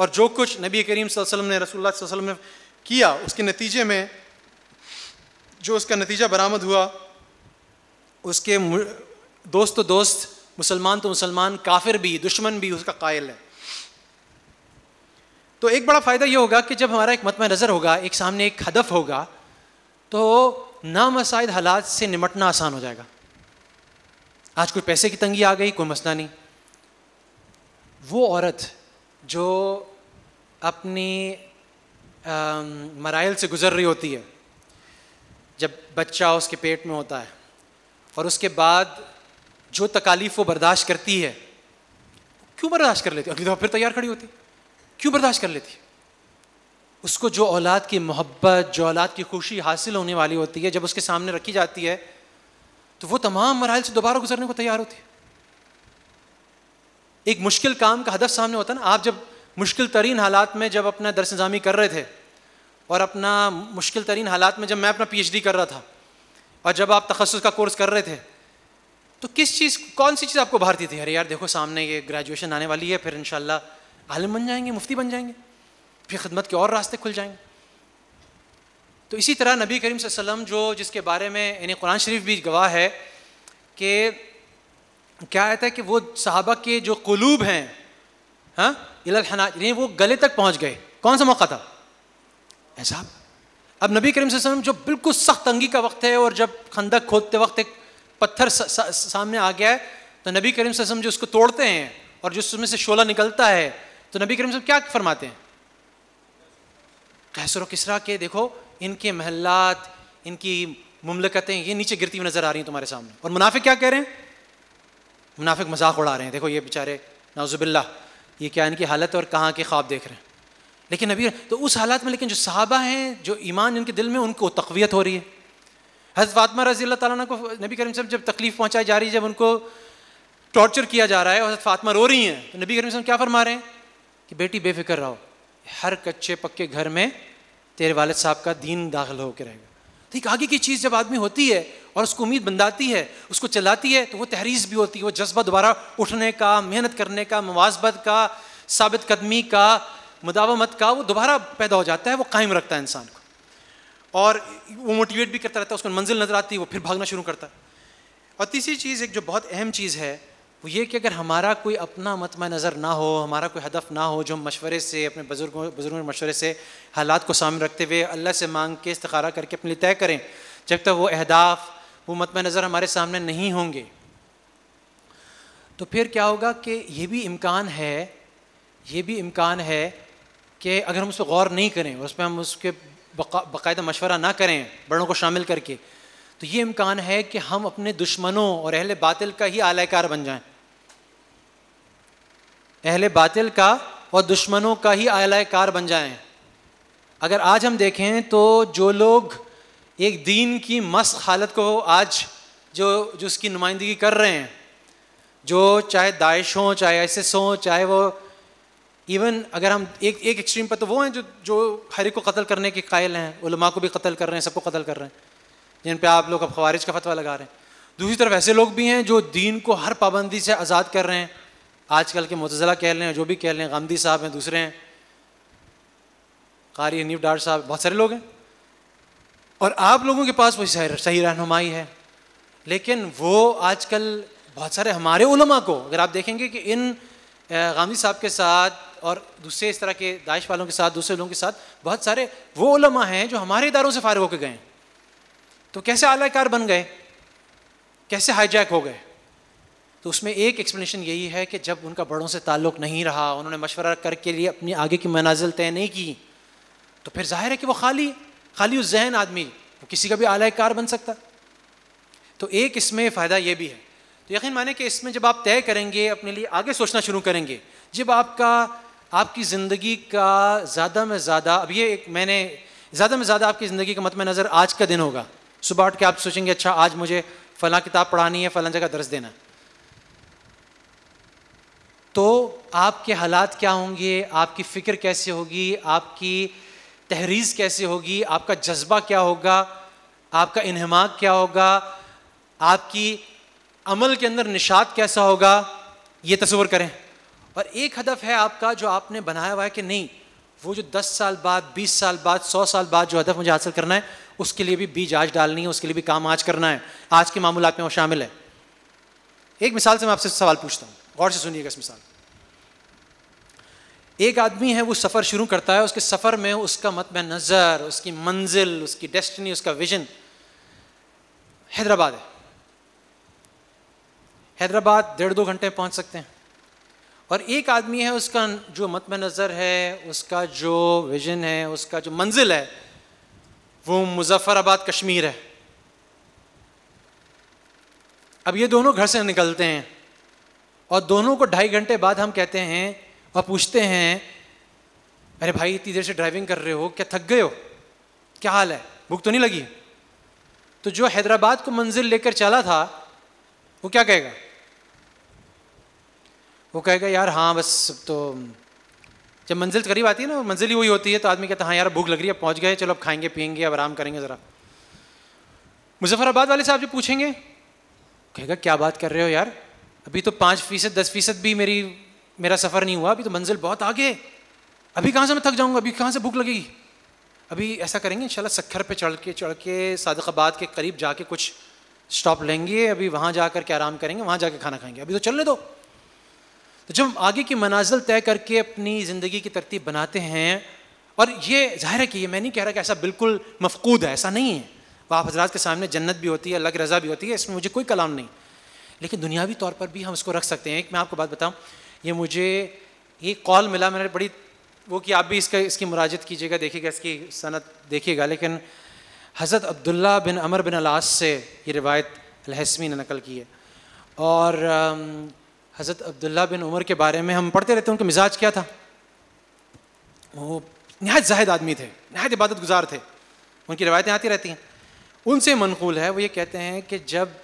और जो कुछ नबी करीम वसल्लम ने रसूल वसल्लम ने किया उसके नतीजे में जो उसका नतीजा बरामद हुआ उसके दोस्त तो दोस्त मुसलमान तो मुसलमान काफिर भी दुश्मन भी उसका कायल है तो एक बड़ा फ़ायदा यह होगा कि जब हमारा एक मतम नज़र होगा एक सामने एक हदफ होगा तो नामसाइद हालात से निमटना आसान हो जाएगा आज कोई पैसे की तंगी आ गई कोई मसला नहीं वो औरत जो अपनी मराइल से गुजर रही होती है जब बच्चा उसके पेट में होता है और उसके बाद जो तकालीफ वो बर्दाश्त करती है क्यों बर्दाश्त कर लेती अगली दफ़ा फिर तैयार खड़ी होती क्यों बर्दाश्त कर लेती उसको जो औलाद की मोहब्बत जो औलाद की खुशी हासिल होने वाली होती है जब उसके सामने रखी जाती है तो वो तमाम मराइल से दोबारा गुजरने को तैयार होती है एक मुश्किल काम का हदफ सामने होता है ना आप जब मुश्किल तरीन हालात में जब अपना दरस नज़ामी कर रहे थे और अपना मुश्किल तरीन हालात में जब मैं अपना पीएचडी कर रहा था और जब आप तखस का कोर्स कर रहे थे तो किस चीज़ कौन सी चीज़ आपको भारती थी अरे यार देखो सामने ये ग्रेजुएशन आने वाली है फिर इन आलम बन जाएंगे मुफ्ती बन जाएंगे फिर खिदमत के और रास्ते खुल जाएंगे तो इसी तरह नबी करीम वसल्लम जो जिसके बारे में यानी कुरान शरीफ भी गवाह है कि क्या आता है कि वो साहबा के जो कलूब हैं हाँ यानी वो गले तक पहुँच गए कौन सा मौका था ऐसा अब नबी करीम वसल्लम जो बिल्कुल सख्त तंगी का वक्त है और जब खंदक खोदते वक्त एक पत्थर सा, सा, सामने आ गया है तो नबी करीम वसल्लम जो उसको तोड़ते हैं और जो उसमें से शोला निकलता है तो नबी करीम वसल्लम क्या फरमाते हैं कैसर किसरा के देखो इनके महल्लात इनकी ममलकतें ये नीचे गिरती हुई नज़र आ रही हैं तुम्हारे सामने और मुनाफिक क्या कह रहे हैं मुनाफिक मजाक उड़ा रहे हैं देखो ये बेचारे नाजुबिल्ला ये क्या इनकी हालत और कहाँ के ख्वाब देख रहे हैं लेकिन अभी तो उस हालात में लेकिन जो सहाबा हैं जो ईमान इनके दिल में उनको तकवीत हो रही है हज़रत फातमा रजी अल्लाह ताला को नबी करीम साहब जब तकलीफ़ पहुँचाई जा रही है जब उनको टॉर्चर किया जा रहा है हज़रत फातमा रो रही हैं तो नबी करीम साहब क्या फरमा रहे हैं कि बेटी बेफिक्र रहो हर कच्चे पक्के घर में तेरे वालद साहब का दीन दाखिल होकर रहेगा ठीक आगे की चीज़ जब आदमी होती है और उसको उम्मीद बंदाती है उसको चलाती है तो वो तहरीज भी होती है वो जज्बा दोबारा उठने का मेहनत करने का मुआजबत का साबित कदमी का मुदावमत का वो दोबारा पैदा हो जाता है वो कायम रखता है इंसान को और वो मोटिवेट भी करता रहता है उसको मंजिल नज़र आती है वो फिर भागना शुरू करता है और तीसरी चीज़ एक जो बहुत अहम चीज़ है वो ये कि अगर हमारा कोई अपना मतम नज़र ना हो हमारा कोई हदफ ना हो जो हम मशवरे से अपने बुज़ुर्गों बुज़ुर्गों के मशवरे से हालात को सामने रखते हुए अल्लाह से मांग के इस्तारा करके अपने लिए तय करें जब तक वो अहदाफ वो मतम नज़र हमारे सामने नहीं होंगे तो फिर क्या होगा कि ये भी इम्कान है ये भी इम्कान है कि अगर हम उस पर गौर नहीं करें उस पर हम उसके बाकायदा मशवरा ना करें बड़ों को शामिल करके तो ये इम्कान है कि हम अपने दुश्मनों और अहल बातिल का ही आलाकार बन जाएं अहले बातिल का और दुश्मनों का ही आलाय कार बन जाएं अगर आज हम देखें तो जो लोग एक दीन की मस्त हालत को आज जो जो उसकी नुमाइंदगी कर रहे हैं जो चाहे दाइश हों चाहे ऐसे हों चाहे वो इवन अगर हम एक एक एक्सट्रीम पर तो वो हैं जो जो हर को कत्ल करने के कायल हैं उलमा को भी कत्ल कर रहे हैं सबको कत्ल कर रहे हैं जिन पे आप लोग अब खवारिज का फतवा लगा रहे हैं दूसरी तरफ ऐसे लोग भी हैं जो दीन को हर पाबंदी से आज़ाद कर रहे हैं आजकल के मुतजला कह लें जो भी कह लें गांधी साहब हैं दूसरे हैं कारी हनीफ डार साहब बहुत सारे लोग हैं और आप लोगों के पास वही सही रहनुमाई है लेकिन वो आजकल बहुत सारे हमारे उलमा को अगर आप देखेंगे कि इन गांधी साहब के साथ और दूसरे इस तरह के दाइश वालों के साथ दूसरे लोगों के साथ बहुत सारे वो उलमा हैं जो हमारे इदारों से फारग होकर गए तो कैसे आलाकार बन गए कैसे हाईजैक हो गए तो उसमें एक एक्सप्लेनेशन यही है कि जब उनका बड़ों से ताल्लुक़ नहीं रहा उन्होंने मशवरा करके लिए अपनी आगे की मनाजिल तय नहीं की तो फिर जाहिर है कि वो खाली खाली उस जहन आदमी वो किसी का भी आला कार बन सकता तो एक इसमें फ़ायदा ये भी है तो यकीन माने कि इसमें जब आप तय करेंगे अपने लिए आगे सोचना शुरू करेंगे जब आपका आपकी ज़िंदगी का ज़्यादा में ज़्यादा अब ये एक मैंने ज़्यादा में ज़्यादा आपकी ज़िंदगी का मत मतलब में नज़र आज का दिन होगा सुबह उठ के आप सोचेंगे अच्छा आज मुझे फ़लाँ किताब पढ़ानी है फ़लाँ जगह दर्ज देना तो आपके हालात क्या होंगे आपकी फ़िक्र कैसे होगी आपकी तहरीज़ कैसे होगी आपका जज्बा क्या होगा आपका इन्हमाक क्या होगा आपकी अमल के अंदर निशात कैसा होगा ये तस्वर करें और एक हदफ है आपका जो आपने बनाया हुआ है कि नहीं वो जो 10 साल बाद 20 साल बाद 100 साल बाद जो हदफ मुझे हासिल करना है उसके लिए भी बीज आज डालनी है उसके लिए भी काम आज करना है आज के मामूलत में वो शामिल है एक मिसाल से मैं आपसे सवाल पूछता हूँ गौर से सुनिएगा इस मिसाल एक आदमी है वो सफ़र शुरू करता है उसके सफ़र में उसका मतब नज़र उसकी मंजिल उसकी डेस्टिनी उसका विजन हैदराबाद है हैदराबाद डेढ़ दो घंटे पहुंच सकते हैं और एक आदमी है उसका जो मतब नज़र है उसका जो विजन है उसका जो मंजिल है वो मुजफ़राबाद कश्मीर है अब ये दोनों घर से निकलते हैं और दोनों को ढाई घंटे बाद हम कहते हैं और पूछते हैं अरे भाई इतनी देर से ड्राइविंग कर रहे हो क्या थक गए हो क्या हाल है भूख तो नहीं लगी तो जो हैदराबाद को मंजिल लेकर चला था वो क्या कहेगा वो कहेगा यार हाँ बस तो जब मंजिल तो करीब आती है ना मंजिल ही वही होती है तो आदमी कहता है हाँ यार भूख लग रही है पहुंच गए चलो अब खाएंगे पियेंगे अब आराम करेंगे ज़रा मुजफ्फराबाद वाले साहब जो पूछेंगे कहेगा क्या बात कर रहे हो यार अभी तो पाँच फीसद दस फीसद भी मेरी मेरा सफ़र नहीं हुआ अभी तो मंजिल बहुत आगे अभी कहाँ से मैं थक जाऊँगा अभी कहाँ से भूख लगेगी अभी ऐसा करेंगे इन सखर पे चढ़ के चढ़ के सादकबाद के करीब जाके कुछ स्टॉप लेंगे अभी वहाँ जा कर के आराम करेंगे वहाँ जाके खाना खाएंगे अभी तो चलने दो तो जब आगे की मनाजिल तय करके अपनी ज़िंदगी की तरतीब बनाते हैं और ये जाहिर है कि ये मैं नहीं कह रहा कि ऐसा बिल्कुल मफकूद है ऐसा नहीं है आप हजरात के सामने जन्नत भी होती है अलग रज़ा भी होती है इसमें मुझे कोई कलाम नहीं लेकिन दुनियावी तौर पर भी हम इसको रख सकते हैं एक मैं आपको बात बताऊँ ये मुझे ये कॉल मिला मैंने बड़ी वो कि आप भी इसका इसकी मुराजत कीजिएगा देखिएगा इसकी सनत देखिएगा लेकिन हज़रत अब्दुल्ला बिन अमर बिन अलास से ये रिवायत अलहसमी ने नकल की है और हज़रत अब्दुल्ला बिन उमर के बारे में हम पढ़ते रहते हैं उनका मिजाज क्या था वो नहायत जाहिद आदमी थे नहायत इबादत गुजार थे उनकी रवायतें आती रहती हैं उनसे मनकूल है वो ये कहते हैं कि जब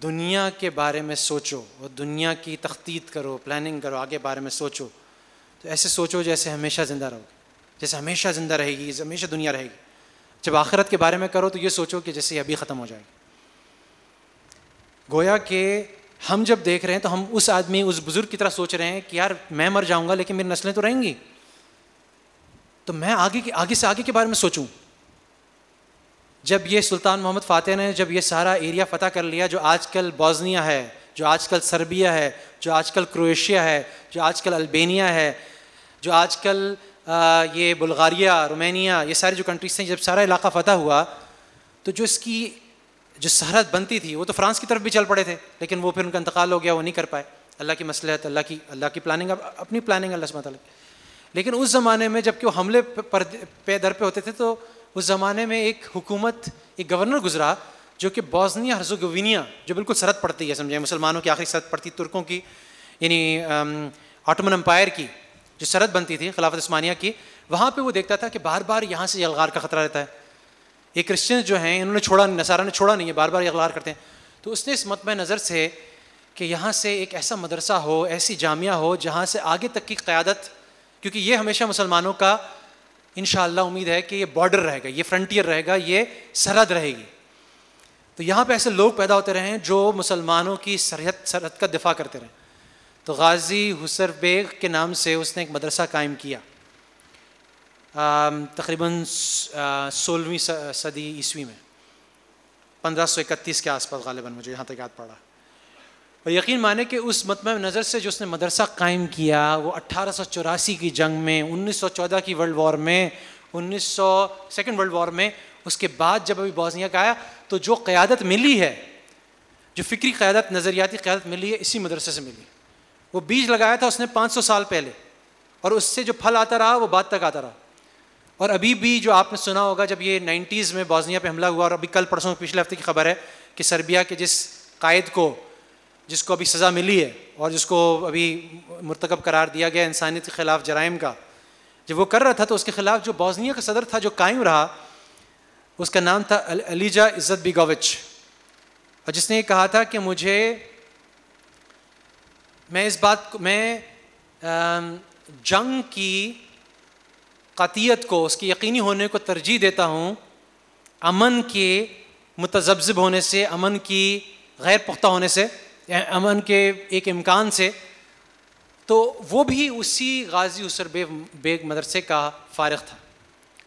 दुनिया के बारे में सोचो और दुनिया की तख्तीत करो प्लानिंग करो आगे बारे में सोचो तो ऐसे सोचो जैसे हमेशा ज़िंदा रहोगे जैसे हमेशा ज़िंदा रहेगी हमेशा दुनिया रहेगी जब आखिरत के बारे में करो तो ये सोचो कि जैसे अभी ख़त्म हो जाएगी गोया के हम जब देख रहे हैं तो हम उस आदमी उस बुज़ुर्ग की तरह सोच रहे हैं कि यार मैं मर जाऊंगा लेकिन मेरी नस्लें तो रहेंगी तो मैं आगे की आगे से आगे के बारे में सोचूं जब ये सुल्तान मोहम्मद फ़ातह ने जब ये सारा एरिया फ़तह कर लिया जो आजकल बॉस्निया है जो आजकल सर्बिया है जो आजकल क्रोएशिया है जो आजकल अल्बेनिया है जो आजकल ये बुल्गारिया रोमानिया ये सारी जो कंट्रीज हैं जब सारा इलाका फ़तह हुआ तो जो इसकी जो सरहद बनती थी वो तो फ्रांस की तरफ भी चल पड़े थे लेकिन वो फिर उनका इंतकाल हो गया वो नहीं कर पाए अल्लाह की मसलहत अल्लाह की अल्लाह की प्लानिंग अपनी प्लानिंग अल्लाह से मतलब लेकिन उस ज़माने में जबकि वो हमले पर पे दर पे होते थे तो उस ज़माने में एक हुकूमत एक गवर्नर गुजरा जो कि बॉस्निया हर्जोगोविनिया जो बिल्कुल सरहद पड़ती है समझे मुसलमानों की आखिरी सरहद पड़ती तुर्कों की यानी ऑटोमन अम्पायर की जो सरहद बनती थी खिलाफत स्मानिया की वहाँ पे वो देखता था कि बार बार यहाँ से यलगार का ख़तरा रहता है ये क्रिश्चन जो हैं इन्होंने छोड़ा नसारा ने छोड़ा नहीं है बार बार यलगार करते हैं तो उसने इस मतम नज़र से कि यहाँ से एक ऐसा मदरसा हो ऐसी जामिया हो जहाँ से आगे तक की क़्यादत क्योंकि ये हमेशा मुसलमानों का इन उम्मीद है कि ये बॉर्डर रहेगा ये फ्रंटियर रहेगा ये सरहद रहेगी तो यहाँ पे ऐसे लोग पैदा होते रहे हैं जो मुसलमानों की सरहद सरहद का दिफा करते रहे तो गाजी हुसर बेग के नाम से उसने एक मदरसा कायम किया तकरीबन सोलहवीं सदी ईस्वी में इकतीस के आसपास गालिबा मुझे यहाँ तक याद पड़ा और यकीन माने कि उस मतम नज़र से जो उसने मदरसा कायम किया वो अट्ठारह की जंग में 1914 की वर्ल्ड वॉर में 1900 सेकेंड वर्ल्ड वॉर में उसके बाद जब अभी बॉजनिया का आया तो जो क़्यादत मिली है जो फ़िक्री क़्यादत नज़रियाती क़्यादत मिली है इसी मदरसे से मिली वो बीज लगाया था उसने 500 साल पहले और उससे जो फल आता रहा वो बाद तक आता रहा और अभी भी जो आपने सुना होगा जब ये 90s में बॉजनिया पे हमला हुआ और अभी कल परसों पिछले हफ्ते की खबर है कि सर्बिया के जिस कायद को जिसको अभी सज़ा मिली है और जिसको अभी मरतकब करार दिया गया इंसानियत के ख़िलाफ़ जराइम का जब वो कर रहा था तो उसके ख़िलाफ़ जो बॉजनिया का सदर था जो कायम रहा उसका नाम था अल, अलीजा इज़्ज़त बिगोविच और जिसने ये कहा था कि मुझे मैं इस बात को मैं जंग की कतियत को उसकी यकीनी होने को तरजीह देता हूँ अमन के मुतजब होने से अमन की गैर पुख्ता होने से अमन के एक इम्कान से तो वो भी उसी गाजी उसर बेग बेग मदरसे का फारग था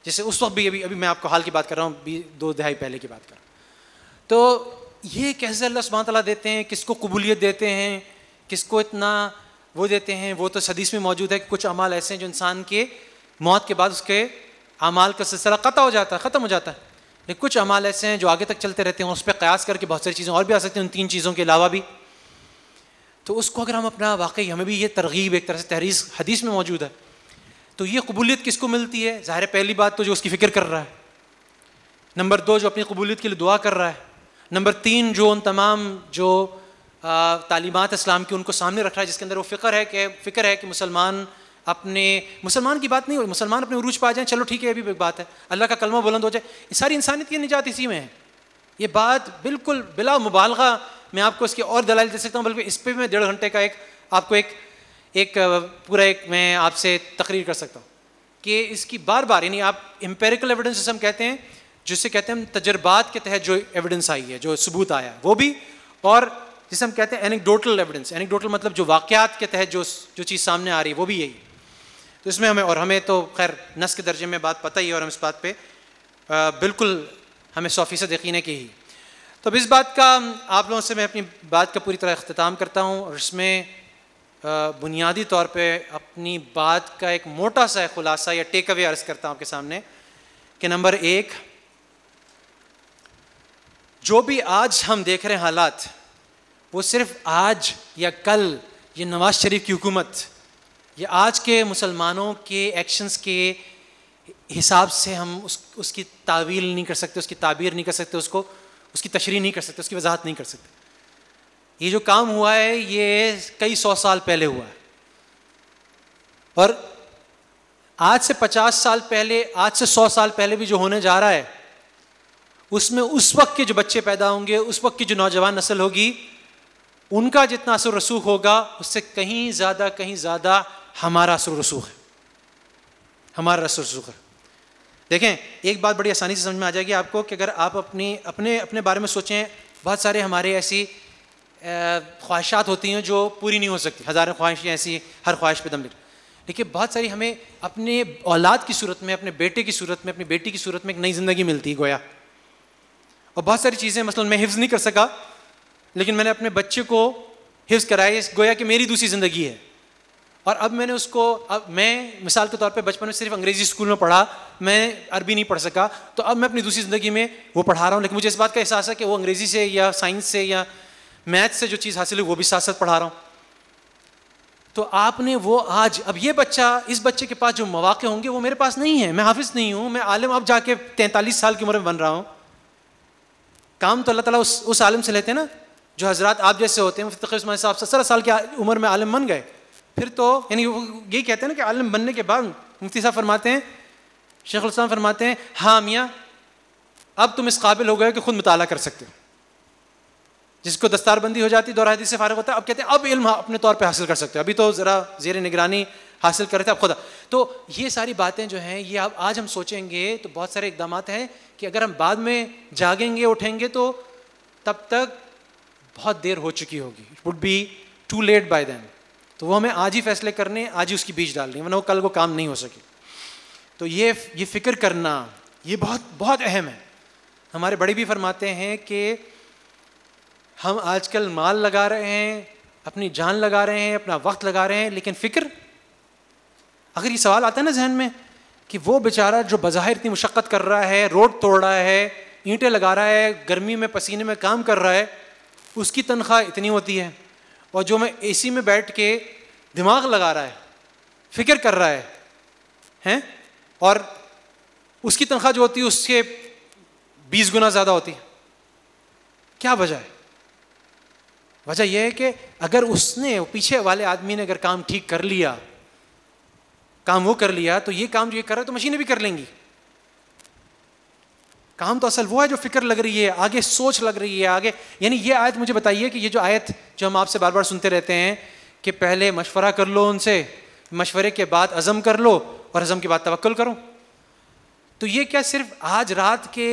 जैसे उस वक्त भी अभी अभी मैं आपको हाल की बात कर रहा हूँ अभी दो दहाई पहले की बात कर रहा हूँ तो ये कैसे अल्लाह सुबह तला देते हैं किसको कबूलियत देते हैं किसको इतना वो देते हैं वो तो सदीस में मौजूद है कि कुछ अमाल ऐसे हैं जो इंसान के मौत के बाद उसके अमाल का सिलसिला क़ता हो जाता है ख़त्म हो जाता है लेकिन कुछ अमाल ऐसे हैं जो आगे तक चलते रहते हैं उस पर क़यास करके बहुत सारी चीज़ें और भी आ सकती हैं उन तीन चीज़ों के अलावा भी तो उसको अगर हम अपना वाकई हमें भी ये तरगीब एक तरह से तहरीस हदीस में मौजूद है तो ये कबूलियत किसको मिलती है ज़ाहिर पहली बात तो जो उसकी फ़िक्र कर रहा है नंबर दो जो अपनी कबूलियत के लिए दुआ कर रहा है नंबर तीन जो उन तमाम जो तालीमत इस्लाम की उनको सामने रख रहा है जिसके अंदर वो फ़िक्र है कि फ़िक्र है कि मुसलमान अपने मुसलमान की बात नहीं हो मुसलमान अपने उरूज पर आ चलो ठीक है ये भी एक बात है अल्लाह का कलमा बुलंद हो जाए सारी इंसानियत की निजात इसी में है ये बात बिल्कुल बिला मुबालगा मैं आपको इसकी और दलाल दे सकता हूँ बल्कि इस पर मैं डेढ़ घंटे का एक आपको एक एक पूरा एक मैं आपसे तकरीर कर सकता हूँ कि इसकी बार बार यानी आप एम्पेरिकल एविडेंस जिसे हम कहते हैं जिसे कहते हैं हम तजर्बात के तहत जो एविडेंस आई है जो सबूत आया वो भी और जिसे हम कहते हैं एनिकडोटल एविडेंस एनिकडोटल मतलब जो वाक़ात के तहत जो जो चीज़ सामने आ रही है वो भी यही तो इसमें हमें और हमें तो खैर नस के दर्जे में बात पता ही है और हम इस बात पर बिल्कुल हमें सौ फीसद यकीन है कि ही तो अब इस बात का आप लोगों से मैं अपनी बात का पूरी तरह अख्ताम करता हूँ और इसमें बुनियादी तौर पे अपनी बात का एक मोटा सा खुलासा या टेक अवे अर्ज़ करता हूँ आपके सामने कि नंबर एक जो भी आज हम देख रहे हैं हालात वो सिर्फ आज या कल ये नवाज शरीफ की हुकूमत ये आज के मुसलमानों के एक्शंस के हिसाब से हम उस उसकी तावील नहीं कर सकते उसकी ताबीर नहीं कर सकते उसको उसकी तशरी नहीं कर सकते उसकी वजाहत नहीं कर सकते ये जो काम हुआ है ये कई सौ साल पहले हुआ है और आज से पचास साल पहले आज से सौ साल पहले भी जो होने जा रहा है उसमें उस वक्त के जो बच्चे पैदा होंगे उस वक्त की जो नौजवान नस्ल होगी उनका जितना असर रसूख होगा उससे कहीं ज़्यादा कहीं ज़्यादा हमारा असर रसूख है हमारा असर रसूख है देखें एक बात बड़ी आसानी से समझ में आ जाएगी आपको कि अगर आप अपनी अपने अपने बारे में सोचें बहुत सारे हमारे ऐसी ख्वाहिशात होती हैं जो पूरी नहीं हो सकती हज़ारों ख्वाहिशें ऐसी हर ख्वाहिश पे दम लिख लेकिन बहुत सारी हमें अपने औलाद की सूरत में अपने बेटे की सूरत में अपनी बेटी की सूरत में एक नई ज़िंदगी मिलती है गोया और बहुत सारी चीज़ें मसल मैं हिफ्ज़ नहीं कर सका लेकिन मैंने अपने बच्चे को हिफ्ज़ कराया गोया कि मेरी दूसरी ज़िंदगी है और अब मैंने उसको अब मैं मिसाल के तौर पे बचपन में सिर्फ अंग्रेजी स्कूल में पढ़ा मैं अरबी नहीं पढ़ सका तो अब मैं अपनी दूसरी ज़िंदगी में वो पढ़ा रहा हूँ लेकिन मुझे इस बात का एहसास है कि वो अंग्रेज़ी से या साइंस से या मैथ से जो चीज़ हासिल हुई वो भी साथ साथ पढ़ा रहा हूँ तो आपने वो आज अब ये बच्चा इस बच्चे के पास जो मौाक़े होंगे वो मेरे पास नहीं है मैं हाफिज़ नहीं हूँ मैं आलम अब जाके तैंतालीस साल की उम्र में बन रहा हूँ काम तो अल्लाह तला उस उस आलम से लेते हैं ना जो हजरत आप जैसे होते हैं मुफ्त साहब सत्रह साल की उम्र में आलम बन गए फिर तो यानी यही कहते हैं ना कि आलम बनने के बाद मुफ्ती साहब फरमाते हैं शेख उस्मान फरमाते हैं हाँ मियाँ अब तुम इस काबिल हो गए कि खुद मुताल कर सकते हो जिसको दस्तारबंदी हो जाती दौरा हदीस से फारग होता है अब कहते हैं अब इल्म अपने तौर पे हासिल कर सकते हो अभी तो ज़रा जेर निगरानी हासिल कर रहे थे अब खुदा तो ये सारी बातें जो हैं ये अब आज हम सोचेंगे तो बहुत सारे इकदाम हैं कि अगर हम बाद में जागेंगे उठेंगे तो तब तक बहुत देर हो चुकी होगी would be too late by then तो वो हमें आज ही फैसले करने आज ही उसकी बीज डालनी वरना वो कल को काम नहीं हो सके तो ये ये फिक्र करना ये बहुत बहुत अहम है हमारे बड़े भी फरमाते हैं कि हम आजकल माल लगा रहे हैं अपनी जान लगा रहे हैं अपना वक्त लगा रहे हैं लेकिन फिक्र अगर ये सवाल आता है ना जहन में कि वो बेचारा जो बाहर इतनी मुशक्क़त कर रहा है रोड तोड़ रहा है ईंटें लगा रहा है गर्मी में पसीने में काम कर रहा है उसकी तनख्वाह इतनी होती है और जो मैं एसी में बैठ के दिमाग लगा रहा है फिक्र कर रहा है हैं और उसकी तनख्वाह जो होती है उसके बीस गुना ज़्यादा होती है क्या वजह है वजह यह है कि अगर उसने पीछे वाले आदमी ने अगर काम ठीक कर लिया काम वो कर लिया तो ये काम जो ये कर रहा है तो मशीनें भी कर लेंगी काम तो असल वो है जो फिक्र लग रही है आगे सोच लग रही है आगे यानी ये आयत मुझे बताइए कि ये जो आयत जो हम आपसे बार बार सुनते रहते हैं कि पहले मशवरा कर लो उनसे मशवरे के बाद अज़म कर लो और अज़म के बाद तवक्ल करो तो ये क्या सिर्फ आज रात के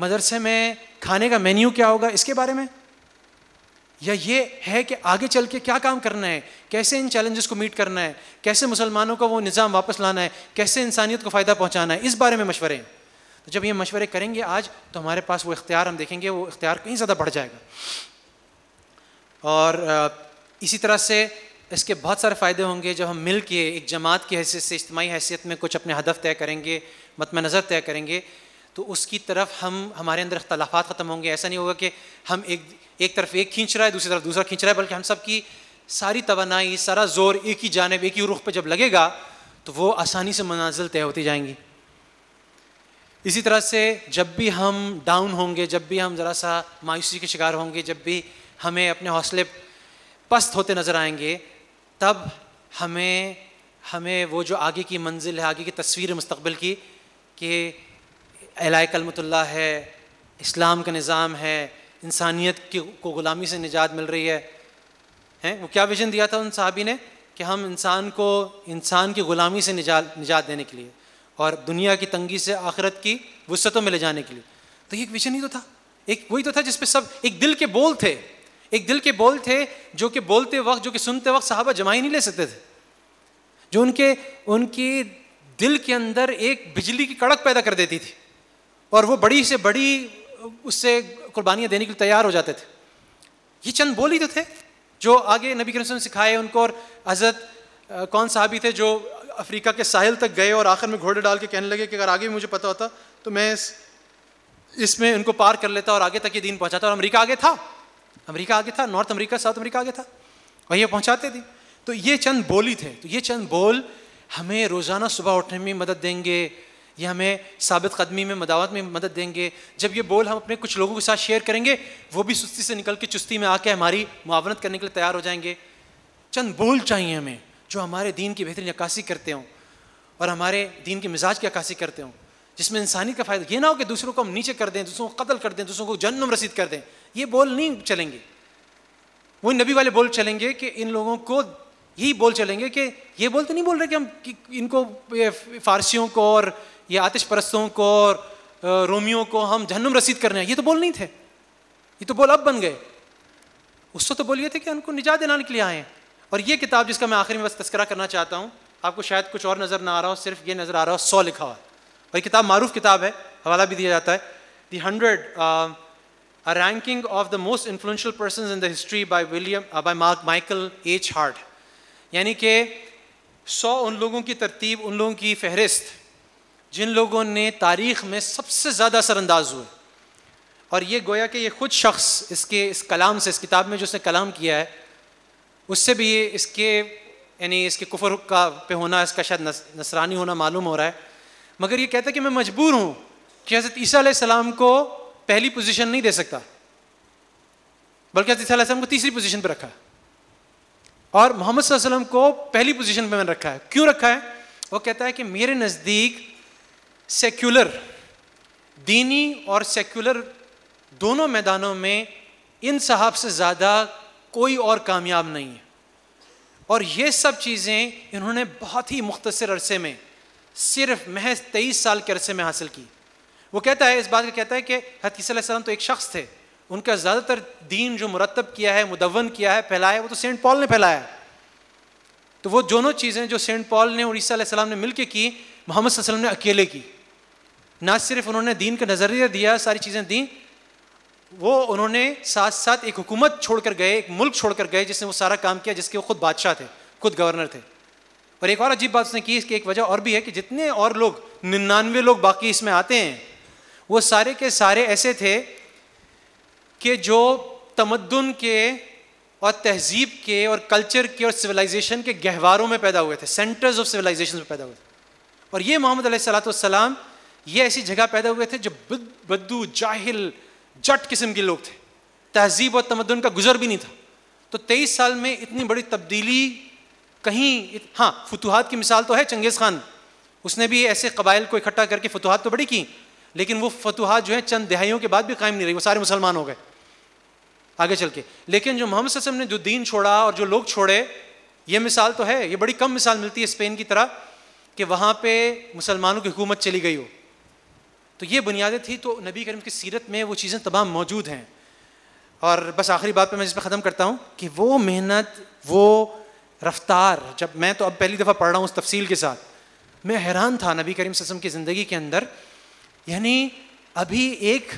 मदरसे में खाने का मेन्यू क्या होगा इसके बारे में या ये है कि आगे चल के क्या काम करना है कैसे इन चैलेंजेस को मीट करना है कैसे मुसलमानों का वो निज़ाम वापस लाना है कैसे इंसानियत को फ़ायदा पहुँचाना है इस बारे में मशवरे हैं तो जब ये मशवरे करेंगे आज तो हमारे पास वो इख्तियार हम देखेंगे वो इख्तियार कहीं ज़्यादा बढ़ जाएगा और इसी तरह से इसके बहुत सारे फ़ायदे होंगे जब हम मिल के एक जमात की हैसियत से इज्तमाही हैसियत में कुछ अपने हदफ तय करेंगे मतम नज़र तय करेंगे तो उसकी तरफ हम हमारे अंदर अख्तलाफा ख़त्म होंगे ऐसा नहीं होगा कि हम एक एक तरफ एक खींच रहा है दूसरी तरफ दूसरा खींच रहा है बल्कि हम सब की सारी तोानाई सारा ज़ोर एक ही जानब एक ही रुख पर जब लगेगा तो वो आसानी से मनाजिल तय होती जाएंगी इसी तरह से जब भी हम डाउन होंगे जब भी हम ज़रा सा मायूसी के शिकार होंगे जब भी हमें अपने हौसले पस्त होते नज़र आएंगे तब हमें हमें वो जो आगे की मंजिल है आगे की तस्वीर मुस्तबिल की कि एलाय कलमतुल्ला है इस्लाम का निज़ाम है इंसानियत की को ग़ुलामी से निजात मिल रही है हैं वो क्या विजन दिया था उन साहबी ने कि हम इंसान को इंसान की ग़ुलामी से निजात निजात देने के लिए और दुनिया की तंगी से आखिरत की वसतों में ले जाने के लिए तो ये एक विजन ही तो था एक वही तो था जिसपे सब एक दिल के बोल थे एक दिल के बोल थे जो कि बोलते वक्त जो कि सुनते वक्त साहबा जमा ही नहीं ले सकते थे जो उनके उनकी दिल के अंदर एक बिजली की कड़क पैदा कर देती थी और वो बड़ी से बड़ी उससे कुर्बानियाँ देने के लिए तैयार हो जाते थे ये चंद बोल ही तो थे जो आगे नबी करीम सिखाए उनको और हजरत कौन साहबी थे जो अफ्रीका के साहिल तक गए और आखिर में घोड़े डाल के कहने लगे कि अगर आगे भी मुझे पता होता तो मैं इस इसमें इनको पार कर लेता और आगे तक ये दिन पहुंचाता और अमेरिका आगे था अमेरिका आगे था नॉर्थ अमेरिका साउथ अमेरिका आगे था वहीं पहुंचाते थे तो ये चंद बोली थे तो ये चंद बोल हमें रोज़ाना सुबह उठने में मदद देंगे या हमें साबित कदमी में मदावत में मदद देंगे जब ये बोल हम अपने कुछ लोगों के साथ शेयर करेंगे वो भी सुस्ती से निकल के चुस्ती में आके हमारी मुआवनत करने के लिए तैयार हो जाएंगे चंद बोल चाहिए हमें जो हमारे दीन की बेहतरीन अक्सी करते हों और हमारे दीन के मिजाज की अक्सी करते हों जिसमें इंसानी का फ़ायदा ये ना हो कि दूसरों को हम नीचे कर दें दूसरों को कत्ल कर दें दूसरों को जन्म रसीद कर दें ये बोल नहीं चलेंगे वो नबी वाले बोल चलेंगे कि इन लोगों को यही बोल चलेंगे कि ये बोल तो नहीं बोल रहे कि हम कि इनको फारसियों को और ये आतिश परस्तों को और रोमियों को हम जहनम रसीद करने हैं ये तो बोल नहीं थे ये तो बोल अब बन गए उससे तो बोलिए थे कि उनको निजात दिलाने के लिए आए हैं और ये किताब जिसका मैं आखिर में बस तस्करा करना चाहता हूँ आपको शायद कुछ और नज़र ना आ रहा हो सिर्फ ये नज़र आ रहा हो सौ लिखा हुआ और ये किताब मरूफ किताब है हवाला भी दिया जाता है the hundred a ranking of the most influential person in the history by William uh, by Mark Michael यानी कि सौ उन लोगों की तरतीब उन लोगों की फहरिस्त जिन लोगों ने तारीख में सबसे ज़्यादा असरअंदाज हुए और ये गोया कि ये खुद शख्स इसके इस कलाम से इस किताब में जो उसने कलाम किया है उससे भी ये इसके यानी इसके कुफर का पे होना इसका शायद नसरानी होना मालूम हो रहा है मगर ये कहता है कि मैं मजबूर हूँ कि हज़रत ईसा सलाम को पहली पोजीशन नहीं दे सकता बल्कि हज़रत ईसा को तीसरी पोजीशन पर रखा और मोहम्मद वसल्लम को पहली पोजीशन पर मैंने रखा है क्यों रखा है वो कहता है कि मेरे नज़दीक सेक्युलर दीनी और सेक्युलर दोनों मैदानों में इन साहब से ज़्यादा कोई और कामयाब नहीं है और ये सब चीज़ें इन्होंने बहुत ही मुख्तर अरसे में सिर्फ महज तेईस साल के अरसे में हासिल की वो कहता है इस बात का कहता है कि हदीसम तो एक शख्स थे उनका ज़्यादातर दीन जो मुरतब किया है मुदवन किया है फैलाया वो तो सेंट पॉल ने फैलाया तो वो दोनों चीज़ें जो सेंट पॉल ने और ईसा ने मिलकर की मोहम्मद ने अकेले की ना सिर्फ उन्होंने दीन का नज़रिया दिया सारी चीज़ें दी वो उन्होंने साथ साथ एक हुकूमत छोड़कर गए एक मुल्क छोड़कर गए जिसने वो सारा काम किया जिसके वो खुद बादशाह थे खुद गवर्नर थे और एक और अजीब बात उसने की इसकी एक वजह और भी है कि जितने और लोग निन्यानवे लोग बाकी इसमें आते हैं वो सारे के सारे ऐसे थे कि जो तमद्दन के और तहजीब के और कल्चर के और सिविलाइजेशन के गहवारों में पैदा हुए थे सेंटर्स ऑफ सिविलाइजेशन में पैदा हुए थे और ये मोहम्मद सलाम ये ऐसी जगह पैदा हुए थे जो बद्दू जाहिल जट किस्म के लोग थे तहजीब और तमदन का गुजर भी नहीं था तो तेईस साल में इतनी बड़ी तब्दीली कहीं इत... हाँ फतूहत की मिसाल तो है चंगेज़ खान उसने भी ऐसे कबाइल को इकट्ठा करके फतूहत तो बड़ी की लेकिन वो फतूहत जो है चंद दहाइयों के बाद भी कायम नहीं रही वो सारे मुसलमान हो गए आगे चल के लेकिन जो मोहम्मद ससम ने जो दीन छोड़ा और जो लोग छोड़े ये मिसाल तो है ये बड़ी कम मिसाल मिलती है स्पेन की तरह कि वहाँ पे मुसलमानों की हुकूमत चली गई हो तो ये बुनियादें थी तो नबी करीम की सीरत में वो चीज़ें तमाम मौजूद हैं और बस आखिरी बात पर मैं इस पर ख़त्म करता हूँ कि वो मेहनत वो रफ्तार जब मैं तो अब पहली दफ़ा पढ़ रहा हूँ उस तफसील के साथ मैं हैरान था नबी करीम सस्म की ज़िंदगी के अंदर यानी अभी एक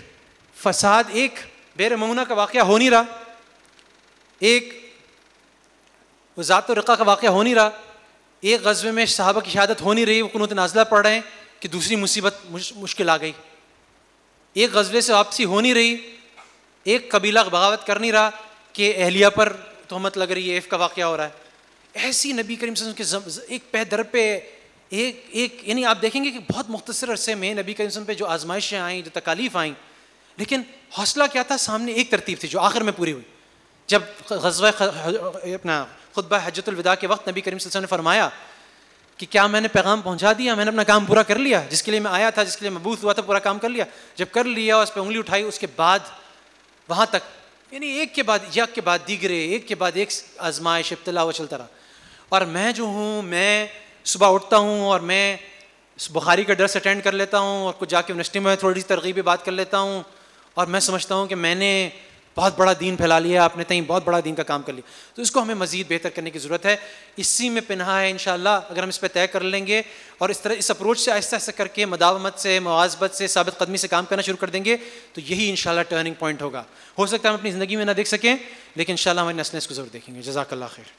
फसाद एक बेरमूना का वाक़ हो नहीं रहा एक ज़ात रक़ा का वाक़ हो नहीं रहा एक गज़बे में सहाबा की शहादत हो नहीं रही वो कनूत नाजला पढ़ रहे हैं कि दूसरी मुसीबत मुश्किल आ गई एक गज़बे से वापसी हो नहीं रही एक कबीला बगावत कर नहीं रहा कि अहलिया पर तोहमत लग रही है एफ का वाक़ हो रहा है ऐसी नबी करीम के एक पे दर पे एक एक यानी आप देखेंगे कि बहुत मुख्तर अरसे में नबी करीम पे जो आजमाइशें आईं जो तकालीफ आईं लेकिन हौसला क्या था सामने एक तरतीब थी जो आखिर में पूरी हुई जब गजब अपना खुतबा हजतलविदा के वक्त नबी करीम ने फरमाया कि क्या मैंने पैगाम पहुंचा दिया मैंने अपना काम पूरा कर लिया जिसके लिए मैं आया था जिसके लिए मैं बूथ हुआ था पूरा काम कर लिया जब कर लिया उस पर उंगली उठाई उसके बाद वहाँ तक यानी एक के बाद यक के बाद दिगरे एक के बाद एक आजमाइश इब्तला व चलता रहा और मैं जो हूँ मैं सुबह उठता हूँ और मैं बुखारी का ड्रेस अटेंड कर लेता हूँ और कुछ जाके यूनिवर्सिटी में थोड़ी सी तरगीबी बात कर लेता हूँ और मैं समझता हूँ कि मैंने बहुत बड़ा दीन फैला लिया आपने तहीं बहुत बड़ा दीन का काम कर लिया तो इसको हमें मजीद बेहतर करने की ज़रूरत है इसी में पिनहा है इन अगर हम इस पर तय कर लेंगे और इस तरह इस अप्रोच से आहिस्ता आहिस्ता करके मदावमत से मुआजबत से साबित कदमी से काम करना शुरू कर देंगे तो यही इन टर्निंग पॉइंट होगा हो सकता है हम अपनी ज़िंदगी में ना देख सकें लेकिन इन हमारी नस्लें इसको ज़रूर देखेंगे जजाकल्ला खैर